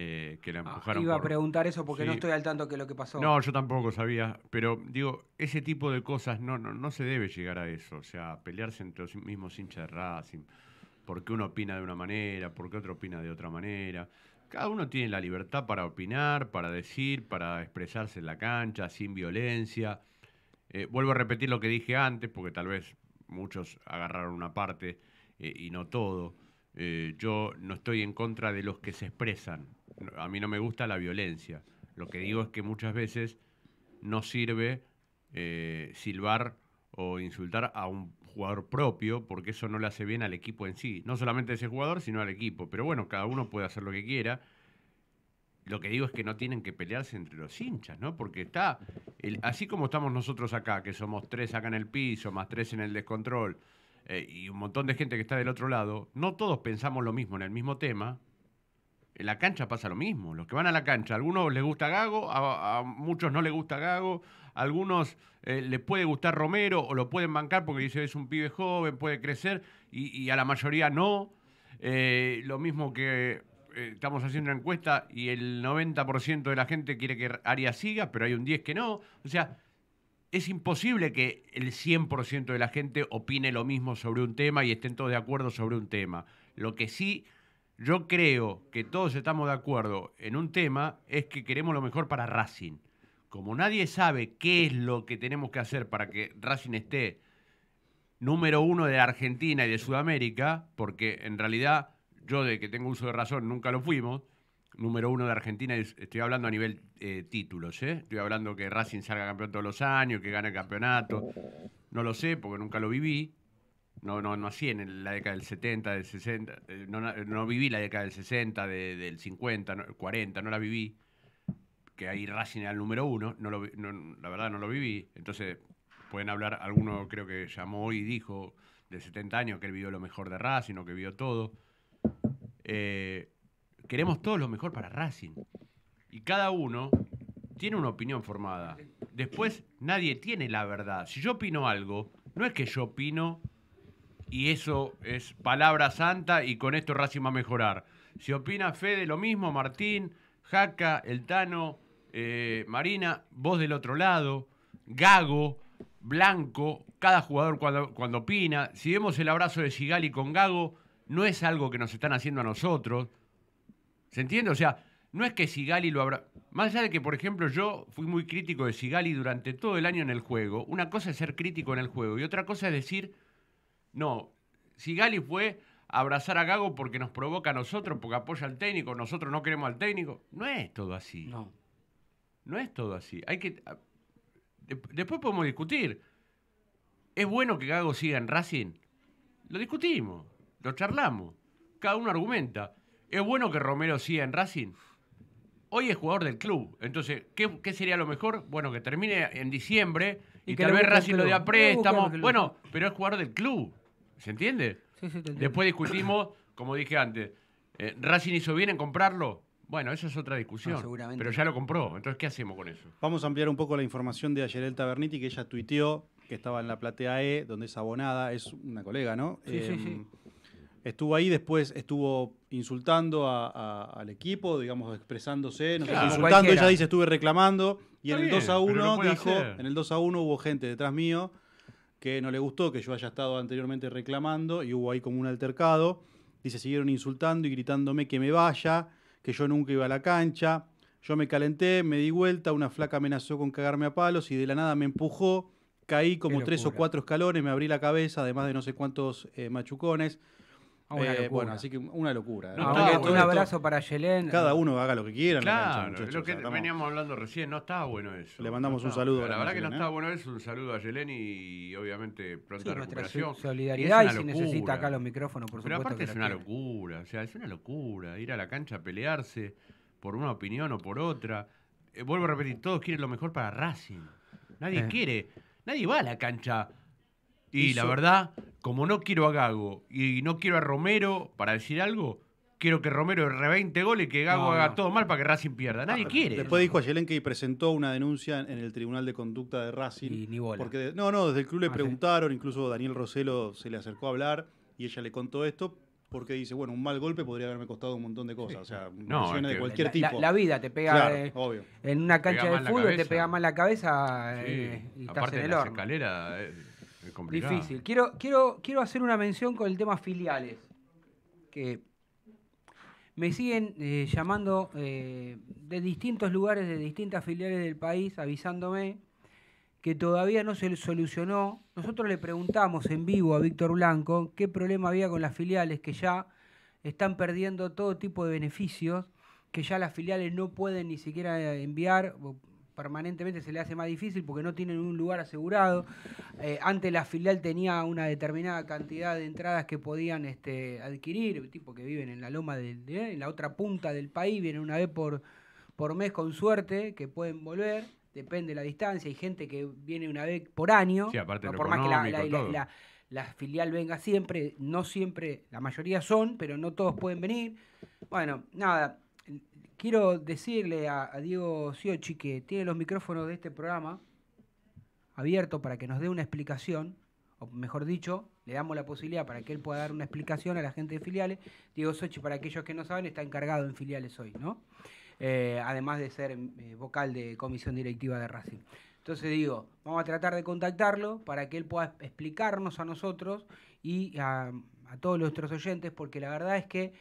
eh, que la ah, empujaron. iba a preguntar eso porque no estoy al tanto de lo que pasó. No, yo tampoco sabía, pero digo, ese tipo de cosas no, no, no se debe llegar a eso, o sea, pelearse entre los mismos hinchas de Racing, porque uno opina de una manera, porque otro opina de otra manera. Cada uno tiene la libertad para opinar, para decir, para expresarse en la cancha, sin violencia. Eh, vuelvo a repetir lo que dije antes, porque tal vez muchos agarraron una parte eh, y no todo. Eh, yo no estoy en contra de los que se expresan. A mí no me gusta la violencia. Lo que digo es que muchas veces no sirve eh, silbar o insultar a un jugador propio porque eso no le hace bien al equipo en sí. No solamente a ese jugador, sino al equipo. Pero bueno, cada uno puede hacer lo que quiera. Lo que digo es que no tienen que pelearse entre los hinchas, ¿no? Porque está, así como estamos nosotros acá, que somos tres acá en el piso, más tres en el descontrol, eh, y un montón de gente que está del otro lado, no todos pensamos lo mismo en el mismo tema. En la cancha pasa lo mismo. Los que van a la cancha, a algunos les gusta Gago, a, muchos no les gusta Gago, a algunos eh, les puede gustar Romero o lo pueden bancar porque dice es un pibe joven, puede crecer, y, a la mayoría no. Eh, lo mismo que estamos haciendo una encuesta y el 90% de la gente quiere que Arias siga, pero hay un 10 que no. O sea, es imposible que el 100% de la gente opine lo mismo sobre un tema y estén todos de acuerdo sobre un tema. Lo que sí yo creo que todos estamos de acuerdo en un tema es que queremos lo mejor para Racing. Como nadie sabe qué es lo que tenemos que hacer para que Racing esté número uno de Argentina y de Sudamérica, porque en realidad yo de que tengo uso de razón nunca lo fuimos, número uno de Argentina, estoy hablando a nivel eh, títulos, ¿eh? Estoy hablando que Racing salga campeón todos los años, que gane el campeonato. No lo sé porque nunca lo viví. No, no, no así en la década del 70, del 60. Eh, no, viví la década del 60, del 50, del 40, no la viví. Que ahí Racing era el número uno. No lo, la verdad no lo viví. Entonces pueden hablar, alguno creo que llamó y dijo de 70 años que él vio lo mejor de Racing o que vio todo. Eh, queremos todo lo mejor para Racing. Y cada uno tiene una opinión formada. Después nadie tiene la verdad. Si yo opino algo, no es que yo opino y eso es palabra santa y con esto Racing va a mejorar. Si opina Fede lo mismo, Martín, Jaca, El Tano, eh, Marina, vos del otro lado, Gago, Blanco, cada jugador cuando, cuando opina. Si vemos el abrazo de Sigali con Gago, no es algo que nos están haciendo a nosotros. ¿Se entiende? O sea, no es que Sigali lo abra... Más allá de que, por ejemplo, yo fui muy crítico de Sigali durante todo el año en el juego, una cosa es ser crítico en el juego y otra cosa es decir, no, Sigali fue abrazar a Gago porque nos provoca a nosotros, porque apoya al técnico, nosotros no queremos al técnico. No es todo así. No. No es todo así. Hay que. Ah, después podemos discutir. ¿Es bueno que Gago siga en Racing? Lo discutimos, lo charlamos, cada uno argumenta. ¿Es bueno que Romero siga en Racing? Hoy es jugador del club, entonces, ¿qué, sería lo mejor? Bueno, que termine en diciembre y, que tal vez Racing lo dé a préstamo. Bueno, pero es jugador del club, ¿se entiende? Sí, sí, Después discutimos, como dije antes, eh, ¿Racing hizo bien en comprarlo? Bueno, esa es otra discusión. seguramente. Pero ya lo compró, entonces, ¿qué hacemos con eso? Vamos a ampliar un poco la información de el Berniti que ella tuiteó que estaba en la platea E, donde es abonada, es una colega, ¿no? Sí, sí, eh, sí estuvo ahí, después estuvo insultando al equipo, digamos, expresándose, insultando, ella dice, estuve reclamando, y en el 2 a 1 dijo, en el 2 a 1 hubo gente detrás mío que no le gustó que yo haya estado anteriormente reclamando, y hubo ahí como un altercado, dice, siguieron insultando y gritándome que me vaya, que yo nunca iba a la cancha, yo me calenté, me di vuelta, una flaca amenazó con cagarme a palos y de la nada me empujó, caí como tres o cuatro escalones, me abrí la cabeza, además de no sé cuántos eh, machucones. Ah, eh, bueno, así que una locura. Ah, un, abrazo para Yelén. Cada uno haga lo que quiera. Claro, lo que veníamos hablando recién, no estaba bueno eso. Le mandamos un saludo. la, verdad que no estaba ¿eh? bueno eso, un saludo a Yelén y, obviamente pronta sí, recuperación. Solidaridad y, si necesita acá los micrófonos, por Pero supuesto. Pero aparte es una locura, o sea, es una locura ir a la cancha a pelearse por una opinión o por otra. Eh, vuelvo a repetir, todos quieren lo mejor para Racing. Nadie quiere, nadie va a la cancha y la verdad, como no quiero a Gago y no quiero a Romero para decir algo, quiero que Romero re 20 goles y que Gago haga todo mal para que Racing pierda. Nadie ah, quiere. Después dijo Ayelen y presentó una denuncia en el Tribunal de Conducta de Racing. Y ni bola. no, no, desde el club le ah, preguntaron, incluso Daniel Roselo se le acercó a hablar y ella le contó esto. Porque dice, bueno, un mal golpe podría haberme costado un montón de cosas. O sea, no, de cualquier tipo. La, vida te pega eh, en una cancha de fútbol, te pega mal la cabeza eh, y Aparte estás en escalera, eh, difícil. Quiero, quiero, quiero hacer una mención con el tema filiales, me siguen eh, llamando eh, de distintos lugares, de distintas filiales del país, avisándome que todavía no se solucionó. Nosotros le preguntamos en vivo a Víctor Blanco qué problema había con las filiales, que ya están perdiendo todo tipo de beneficios, que ya las filiales no pueden ni siquiera eh, enviar permanentemente se le hace más difícil porque no tienen un lugar asegurado. Eh, antes la filial tenía una determinada cantidad de entradas que podían este, adquirir, tipo que viven en la loma, de en la otra punta del país, vienen una vez por, por mes con suerte, que pueden volver depende la distancia, hay gente que viene una vez por año, por más que la, filial venga siempre, no siempre, la mayoría son, pero no todos pueden venir. Bueno, nada, quiero decirle a, Diego Siochi que tiene los micrófonos de este programa abiertos para que nos dé una explicación, o mejor dicho, le damos la posibilidad para que él pueda dar una explicación a la gente de filiales. Diego Siochi, para aquellos que no saben, está encargado en filiales hoy, ¿no? Eh, además de ser eh, vocal de comisión directiva de Racing. Entonces digo, vamos a tratar de contactarlo para que él pueda explicarnos a nosotros y a, todos nuestros oyentes, porque la verdad es que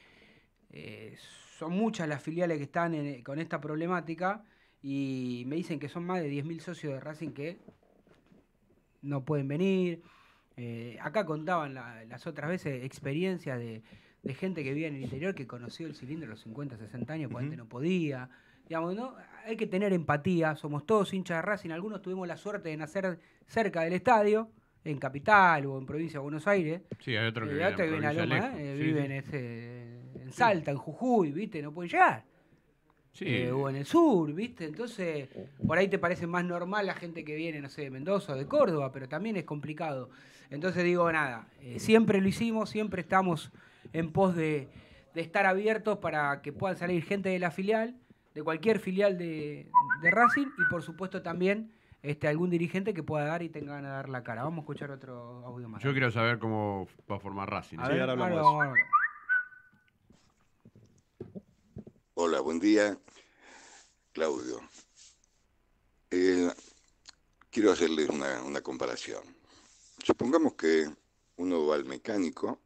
eh, son muchas las filiales que están eh, con esta problemática y me dicen que son más de 10.000 socios de Racing que no pueden venir. Eh, acá contaban las otras veces experiencias de, gente que vive en el interior que conoció el cilindro a los 50, 60 años, cuando no podía. Digamos, ¿no? hay que tener empatía, somos todos hinchas de Racing, algunos tuvimos la suerte de nacer cerca del estadio, en Capital o en Provincia de Buenos Aires. Sí, hay otro que, eh, vive, en, viene vive en ese en Salta, en Jujuy, ¿viste? No pueden llegar. Sí. Eh, o en el sur, ¿viste? Entonces, por ahí te parece más normal la gente que viene, no sé, de Mendoza o de Córdoba, pero también es complicado. Entonces digo, nada, eh, siempre lo hicimos, siempre estamos en pos de, estar abiertos para que puedan salir gente de la filial, de cualquier filial de, Racing y por supuesto también este, algún dirigente que pueda dar y tenga a dar la cara. Vamos a escuchar otro audio más. Yo quiero saber cómo va a formar Racing. ahora hablamos. Hola, buen día, Claudio. Eh, quiero hacerles una, una comparación. Supongamos que uno va al mecánico,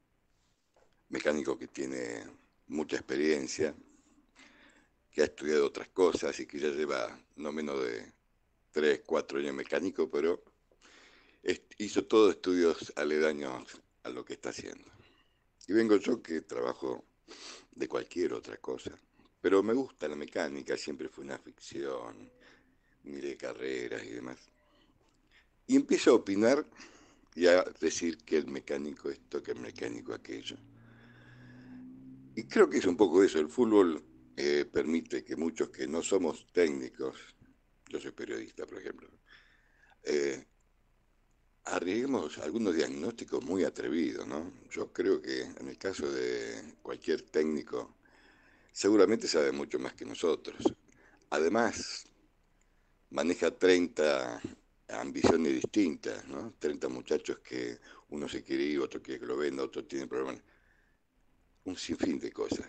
mecánico que tiene mucha experiencia, que ha estudiado otras cosas y que ya lleva no menos de 3, 4 años mecánico, pero hizo todos estudios aledaños a lo que está haciendo. Y vengo yo que trabajo de cualquier otra cosa. Pero me gusta la mecánica, siempre fue una ficción, miré carreras y demás. Y empiezo a opinar y a decir que el mecánico esto, que el mecánico aquello. Y creo que es un poco eso, el fútbol eh, permite que muchos que no somos técnicos, yo soy periodista por ejemplo, eh, arriesguemos algunos diagnósticos muy atrevidos, ¿no? Yo creo que en el caso de cualquier técnico, seguramente sabe mucho más que nosotros. Además, maneja 30 ambiciones distintas, ¿no? 30 muchachos que uno se quiere ir, otro quiere que lo venda, otro tiene problemas. Un sinfín de cosas.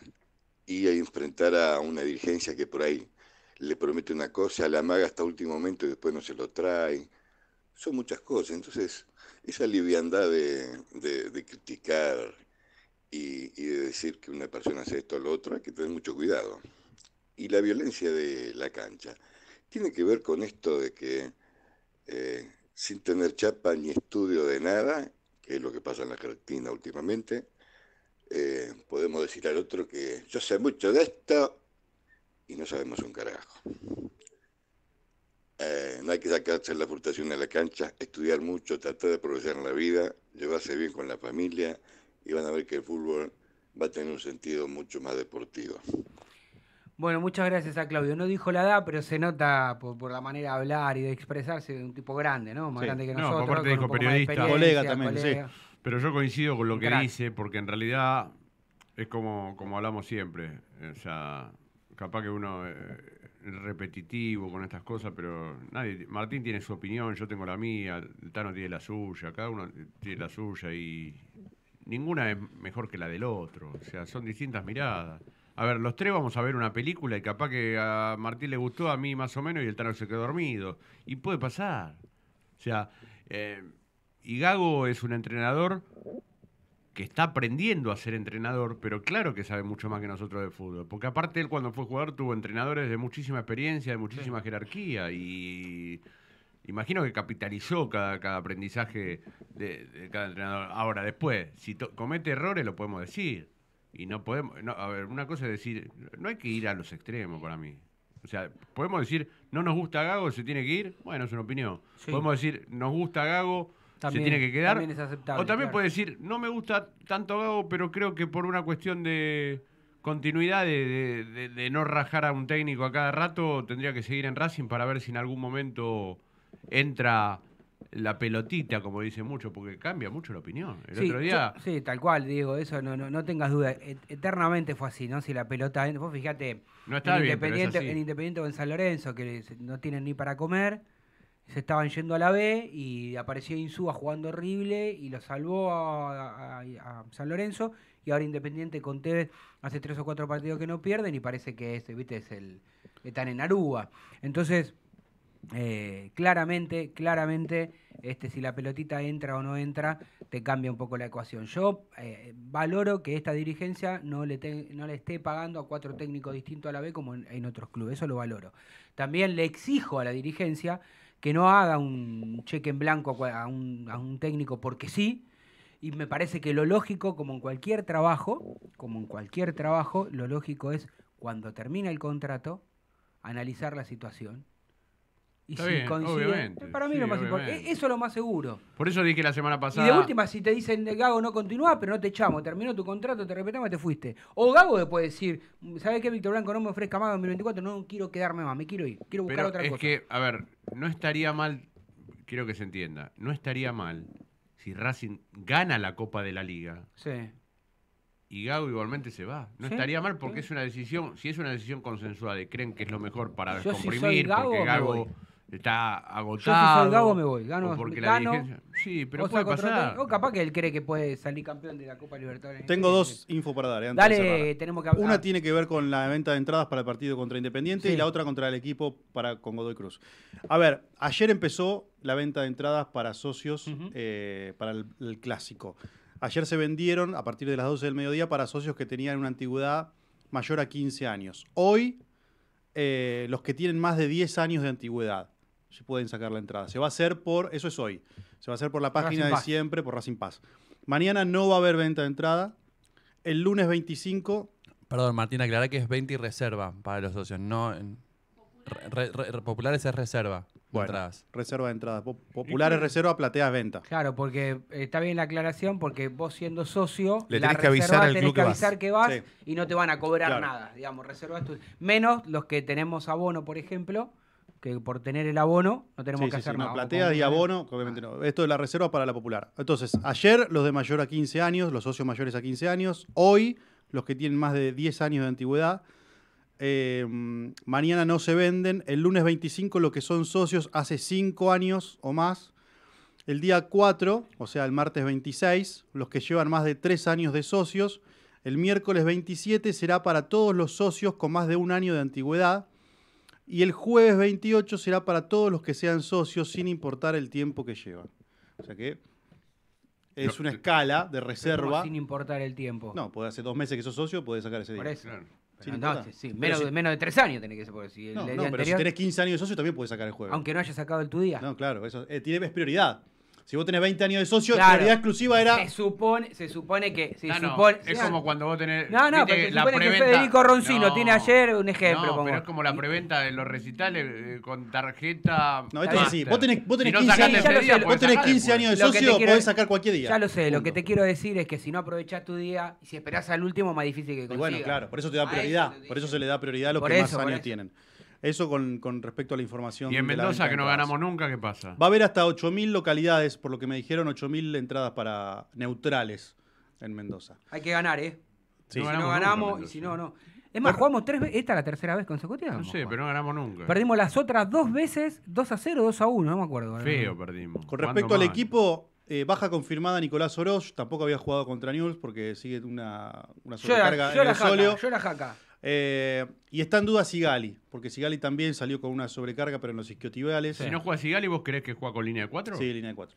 Y enfrentar a una dirigencia que por ahí le promete una cosa, la amaga hasta último momento y después no se lo trae. Son muchas cosas. Entonces, esa liviandad de, de criticar y, de decir que una persona hace esto o lo otro, hay que tener mucho cuidado. Y la violencia de la cancha tiene que ver con esto de que eh, sin tener chapa ni estudio de nada, que es lo que pasa en la Argentina últimamente, eh, podemos decir al otro que yo sé mucho de esto y no sabemos un carajo. Eh, no hay que sacarse la frustración de la cancha, estudiar mucho, tratar de progresar en la vida, llevarse bien con la familia, y van a ver que el fútbol va a tener un sentido mucho más deportivo. Bueno, muchas gracias a Claudio. No dijo la edad, pero se nota por, la manera de hablar y de expresarse de un tipo grande, ¿no? Más grande que nosotros. No, aparte dijo periodista, colega también, Pero yo coincido con lo que dice, porque en realidad es como, como hablamos siempre. O sea, capaz que uno eh, es repetitivo con estas cosas, pero nadie. Martín tiene su opinión, yo tengo la mía, Tano tiene la suya, cada uno tiene la suya y ninguna es mejor que la del otro. O sea, son distintas miradas. A ver, los tres vamos a ver una película y capaz que a Martín le gustó, a mí más o menos, y el Tano se quedó dormido. Y puede pasar. O sea, eh, y Gago es un entrenador que está aprendiendo a ser entrenador, pero claro que sabe mucho más que nosotros de fútbol, porque aparte él cuando fue jugador tuvo entrenadores de muchísima experiencia, de muchísima jerarquía y imagino que capitalizó cada, aprendizaje de, cada entrenador. Ahora, después, si comete errores, lo podemos decir. Y no podemos. a ver, una cosa es decir, no hay que ir a los extremos para mí. O sea, podemos decir, no nos gusta Gago, se tiene que ir. Bueno, es una opinión. Podemos decir, nos gusta Gago, se tiene que quedar. También es aceptable, o también puede decir, no me gusta tanto Gago, pero creo que por una cuestión de continuidad de no rajar a un técnico a cada rato, tendría que seguir en Racing para ver si en algún momento entra la pelotita, como dice mucho, porque cambia mucho la opinión. El otro día. sí, tal cual, Diego, eso no, no, tengas duda. E, eternamente fue así, ¿no? Si la pelota. Vos fijate. Independiente, con o en San Lorenzo, que no tienen ni para comer, se estaban yendo a la B y apareció Insúa jugando horrible y lo salvó a, San Lorenzo. Y ahora Independiente con Tevez hace tres o cuatro partidos que no pierden y parece que este ¿viste? Es el, están en Aruba. Entonces eh, claramente, claramente, este, si la pelotita entra o no entra, te cambia un poco la ecuación. Yo eh, valoro que esta dirigencia no le, esté pagando a cuatro técnicos distintos a la vez como en, otros clubes, eso lo valoro. También le exijo a la dirigencia que no haga un cheque en blanco a un, a un técnico porque sí, y me parece que lo lógico, como en cualquier trabajo, como en cualquier trabajo, lo lógico es cuando termina el contrato, analizar la situación Está bien, para mí Eso es lo más seguro. Por eso dije la semana pasada. Y de última, si te dicen, Gago, no continúa, pero no te echamos, terminó tu contrato, te repetamos y te fuiste. O Gago después puede decir, ¿sabes qué, Víctor Blanco? No me ofrezca más 2024, no quiero quedarme más, me quiero ir, quiero buscar otra cosa. Es que, a ver, no estaría mal, quiero que se entienda, no estaría mal si Racing gana la Copa de la Liga. Sí. Y Gago igualmente se va. No estaría mal porque es una decisión, si es una decisión consensuada y creen que es lo mejor para descomprimir, porque Gago está agotado. Yo si soy gago me voy, gano. Sí, pero puede pasar. capaz que él cree que puede salir campeón de la Copa Libertadores. Tengo este dos infos para dar. Eh, antes Dale, tenemos que hablar. Una tiene que ver con la venta de entradas para el partido contra Independiente y la otra contra el equipo para con Godoy Cruz. A ver, ayer empezó la venta de entradas para socios eh, para el, clásico. Ayer se vendieron a partir de las 12 del mediodía para socios que tenían una antigüedad mayor a 15 años. Hoy, eh, los que tienen más de 10 años de antigüedad pueden sacar la entrada. Se va a hacer por, eso es hoy, se va a hacer por la página de siempre, por Racing Paz. Mañana no va a haber venta de entrada. El lunes 25 Perdón, Martín, aclara que es 20 y reserva para los socios, no... en- populares es reserva. entradas. Reserva de entradas. Populares reserva, plateas venta. Claro, porque eh, está bien la aclaración, porque vos siendo socio, Le la tenés que avisar que vas. que y no te van a cobrar nada, digamos, reservas menos los que tenemos abono, por ejemplo, que por tener el abono no tenemos que hacer sí, nada. No, platea y abono, obviamente no. Esto es la reserva para la popular. Entonces, ayer los de mayor a 15 años, los socios mayores a 15 años, hoy los que tienen más de 10 años de antigüedad, eh, mañana no se venden, el lunes 25 los que son socios hace 5 años o más, el día 4, o sea, el martes 26, los que llevan más de 3 años de socios, el miércoles 27 será para todos los socios con más de un año de antigüedad, y el jueves 28 será para todos los que sean socios, sin importar el tiempo que llevan. O sea que es una eh, escala de reserva. Sin importar el tiempo. No, puede hace dos meses que sos socio, puedes sacar ese día. Por eso. sí, menos, menos, de tres años tenés que ser si no, pero si tenés 15 años de socio también puedes sacar el jueves. Aunque no hayas sacado el tu día. No, claro, eso eh, tiene, prioridad. Si vos tenés 20 años de socio, la prioridad exclusiva era. Se supone, se supone que. no, es como cuando vos tenés. No, no, porque se supone que Federico Roncino tiene ayer un ejemplo. No, pero es como la preventa de los recitales eh, con tarjeta. No, esto es así. Vos tenés, vos tenés 15, años, vos tenés años de socio, podés sacar cualquier día. Ya lo sé, lo que te quiero decir es que si no aprovechás tu día y si esperás al último, más difícil que consigas. Y bueno, claro, por eso te da prioridad. Por eso se le da prioridad a los que más años tienen. Eso con, respecto a la información. Y en Mendoza, que no ganamos nunca, ¿qué pasa? Va a haber hasta 8.000 localidades, por lo que me dijeron, 8.000 entradas para neutrales en Mendoza. Hay que ganar, ¿eh? Sí. si no ganamos y si no, no. Es más, jugamos tres veces. ¿Esta es la tercera vez consecutiva? No sé, pero no ganamos nunca. Perdimos las otras dos veces, 2 a 0, 2 a 1, no me acuerdo. Feo perdimos. Con respecto al equipo, eh, baja confirmada Nicolás Oroz. Tampoco había jugado contra Newell's, porque sigue una, una sobrecarga en el jaca, Yo era jaca. Eh, y está en duda Sigali, porque Sigali también salió con una sobrecarga, pero en los isquiotibiales. Si no juega Sigali, ¿vos crees que juega con línea de 4? Sí, línea de 4.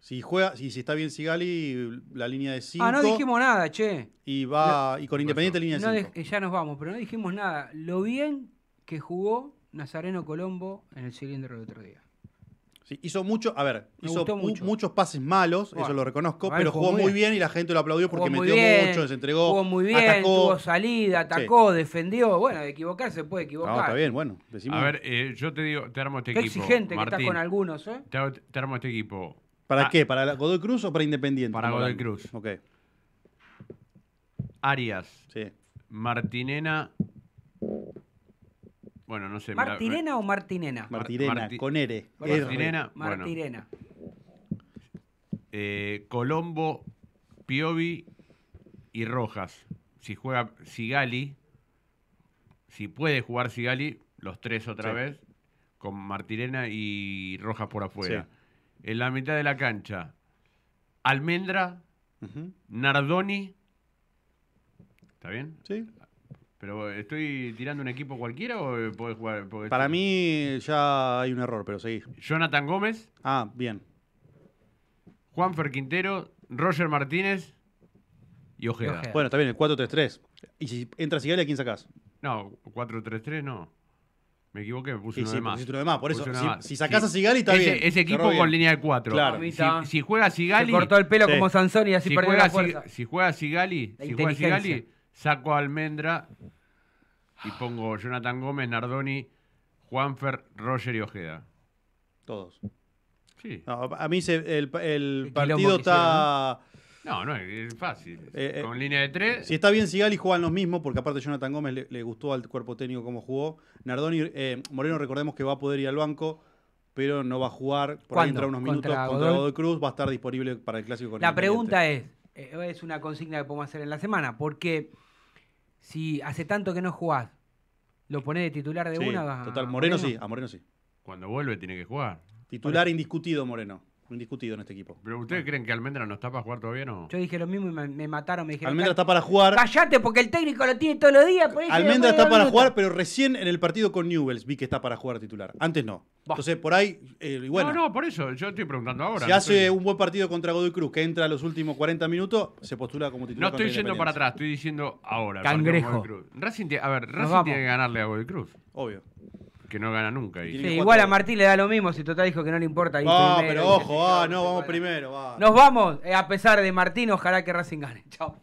Si juega, si, está bien Sigali, la línea de 5. Ah, no dijimos nada, che. Y va, y con Independiente línea de 5. ya nos vamos, pero no dijimos nada. Lo bien que jugó Nazareno Colombo en el cilindro el otro día hizo mucho, a ver, hizo muchos pases malos, eso lo reconozco, pero jugó, muy bien. y la gente lo aplaudió porque metió mucho, se entregó. Jugó muy bien, atacó. tuvo salida, atacó, defendió. Bueno, de equivocarse puede equivocar. está bien, bueno. A ver, eh, yo te digo, te armo este Qué equipo. exigente que estás con algunos, ¿eh? Te, armo este equipo. ¿Para ah. qué? ¿Para Godoy Cruz o para Independiente? Para Godoy Cruz. Ok. Arias. Sí. Martinena. Bueno, no sé. ¿Martirena eh, o Martinena? Martirena, con Ere. Martirena. Martirena. Eh, Colombo, Piovi y Rojas. Si juega Sigali, si puede jugar Sigali, los tres otra vez, con Martirena y Rojas por afuera. En la mitad de la cancha, Almendra, Nardoni. ¿Está bien? Sí. Pero estoy tirando un equipo cualquiera o eh, podés jugar. Para mí ya hay un error, pero seguís. Jonathan Gómez. Ah, bien. Juan Quintero, Roger Martínez y Ojeda. Bueno, está bien, el 4-3-3. Y si entra Sigali, ¿a quién sacás? No, 4-3-3 no. Me equivoqué, me puse uno de más. Uno de más, por eso. Si, sacás a Sigali, está bien. Ese equipo con línea de 4. Claro. Si, juega Sigali. Se cortó el pelo como Sansón y así si perdió juega la fuerza. Si, juega Sigali, si juega Sigali saco a Almendra y pongo Jonathan Gómez, Nardoni, Juanfer, Roger y Ojeda. Todos. Sí. a mí el, partido está... No, no, es fácil. Eh, eh, con línea de tres. Si está bien y juegan los mismos, porque aparte Jonathan Gómez le, gustó al cuerpo técnico cómo jugó. Nardoni, eh, Moreno, recordemos que va a poder ir al banco, pero no va a jugar. Por ahí entra unos minutos contra, Godoy Cruz, va a estar disponible para el clásico. Con la pregunta es, es una consigna que podemos hacer en la semana, porque si hace tanto que no jugás, lo ponés de titular de una. Total, Moreno, sí, a Moreno sí. Cuando vuelve tiene que jugar. Titular indiscutido Moreno indiscutido en este equipo. ¿Pero ustedes creen que Almendra no está para jugar todavía no? Yo dije lo mismo y me, mataron, me dijeron. Almendra está para jugar. Callate porque el técnico lo tiene todos los días. Pues, Almendra está para jugar, pero recién en el partido con Newells vi que está para jugar titular. Antes no. Entonces, por ahí, eh, bueno. No, no, por eso. Yo estoy preguntando ahora. Si hace un buen partido contra Godoy Cruz, que entra a los últimos 40 minutos, se postula como titular. No estoy yendo para atrás, estoy diciendo ahora. Cangrejo. a ver, Racing tiene que ganarle a Godoy Cruz. Obvio que no gana nunca. igual a Martín le da lo mismo, si total dijo que no le importa. Ah, no, pero ojo, ah, no, vamos primero. Nos vamos, eh, a pesar de Martín, ojalá que Racing gane. Chao.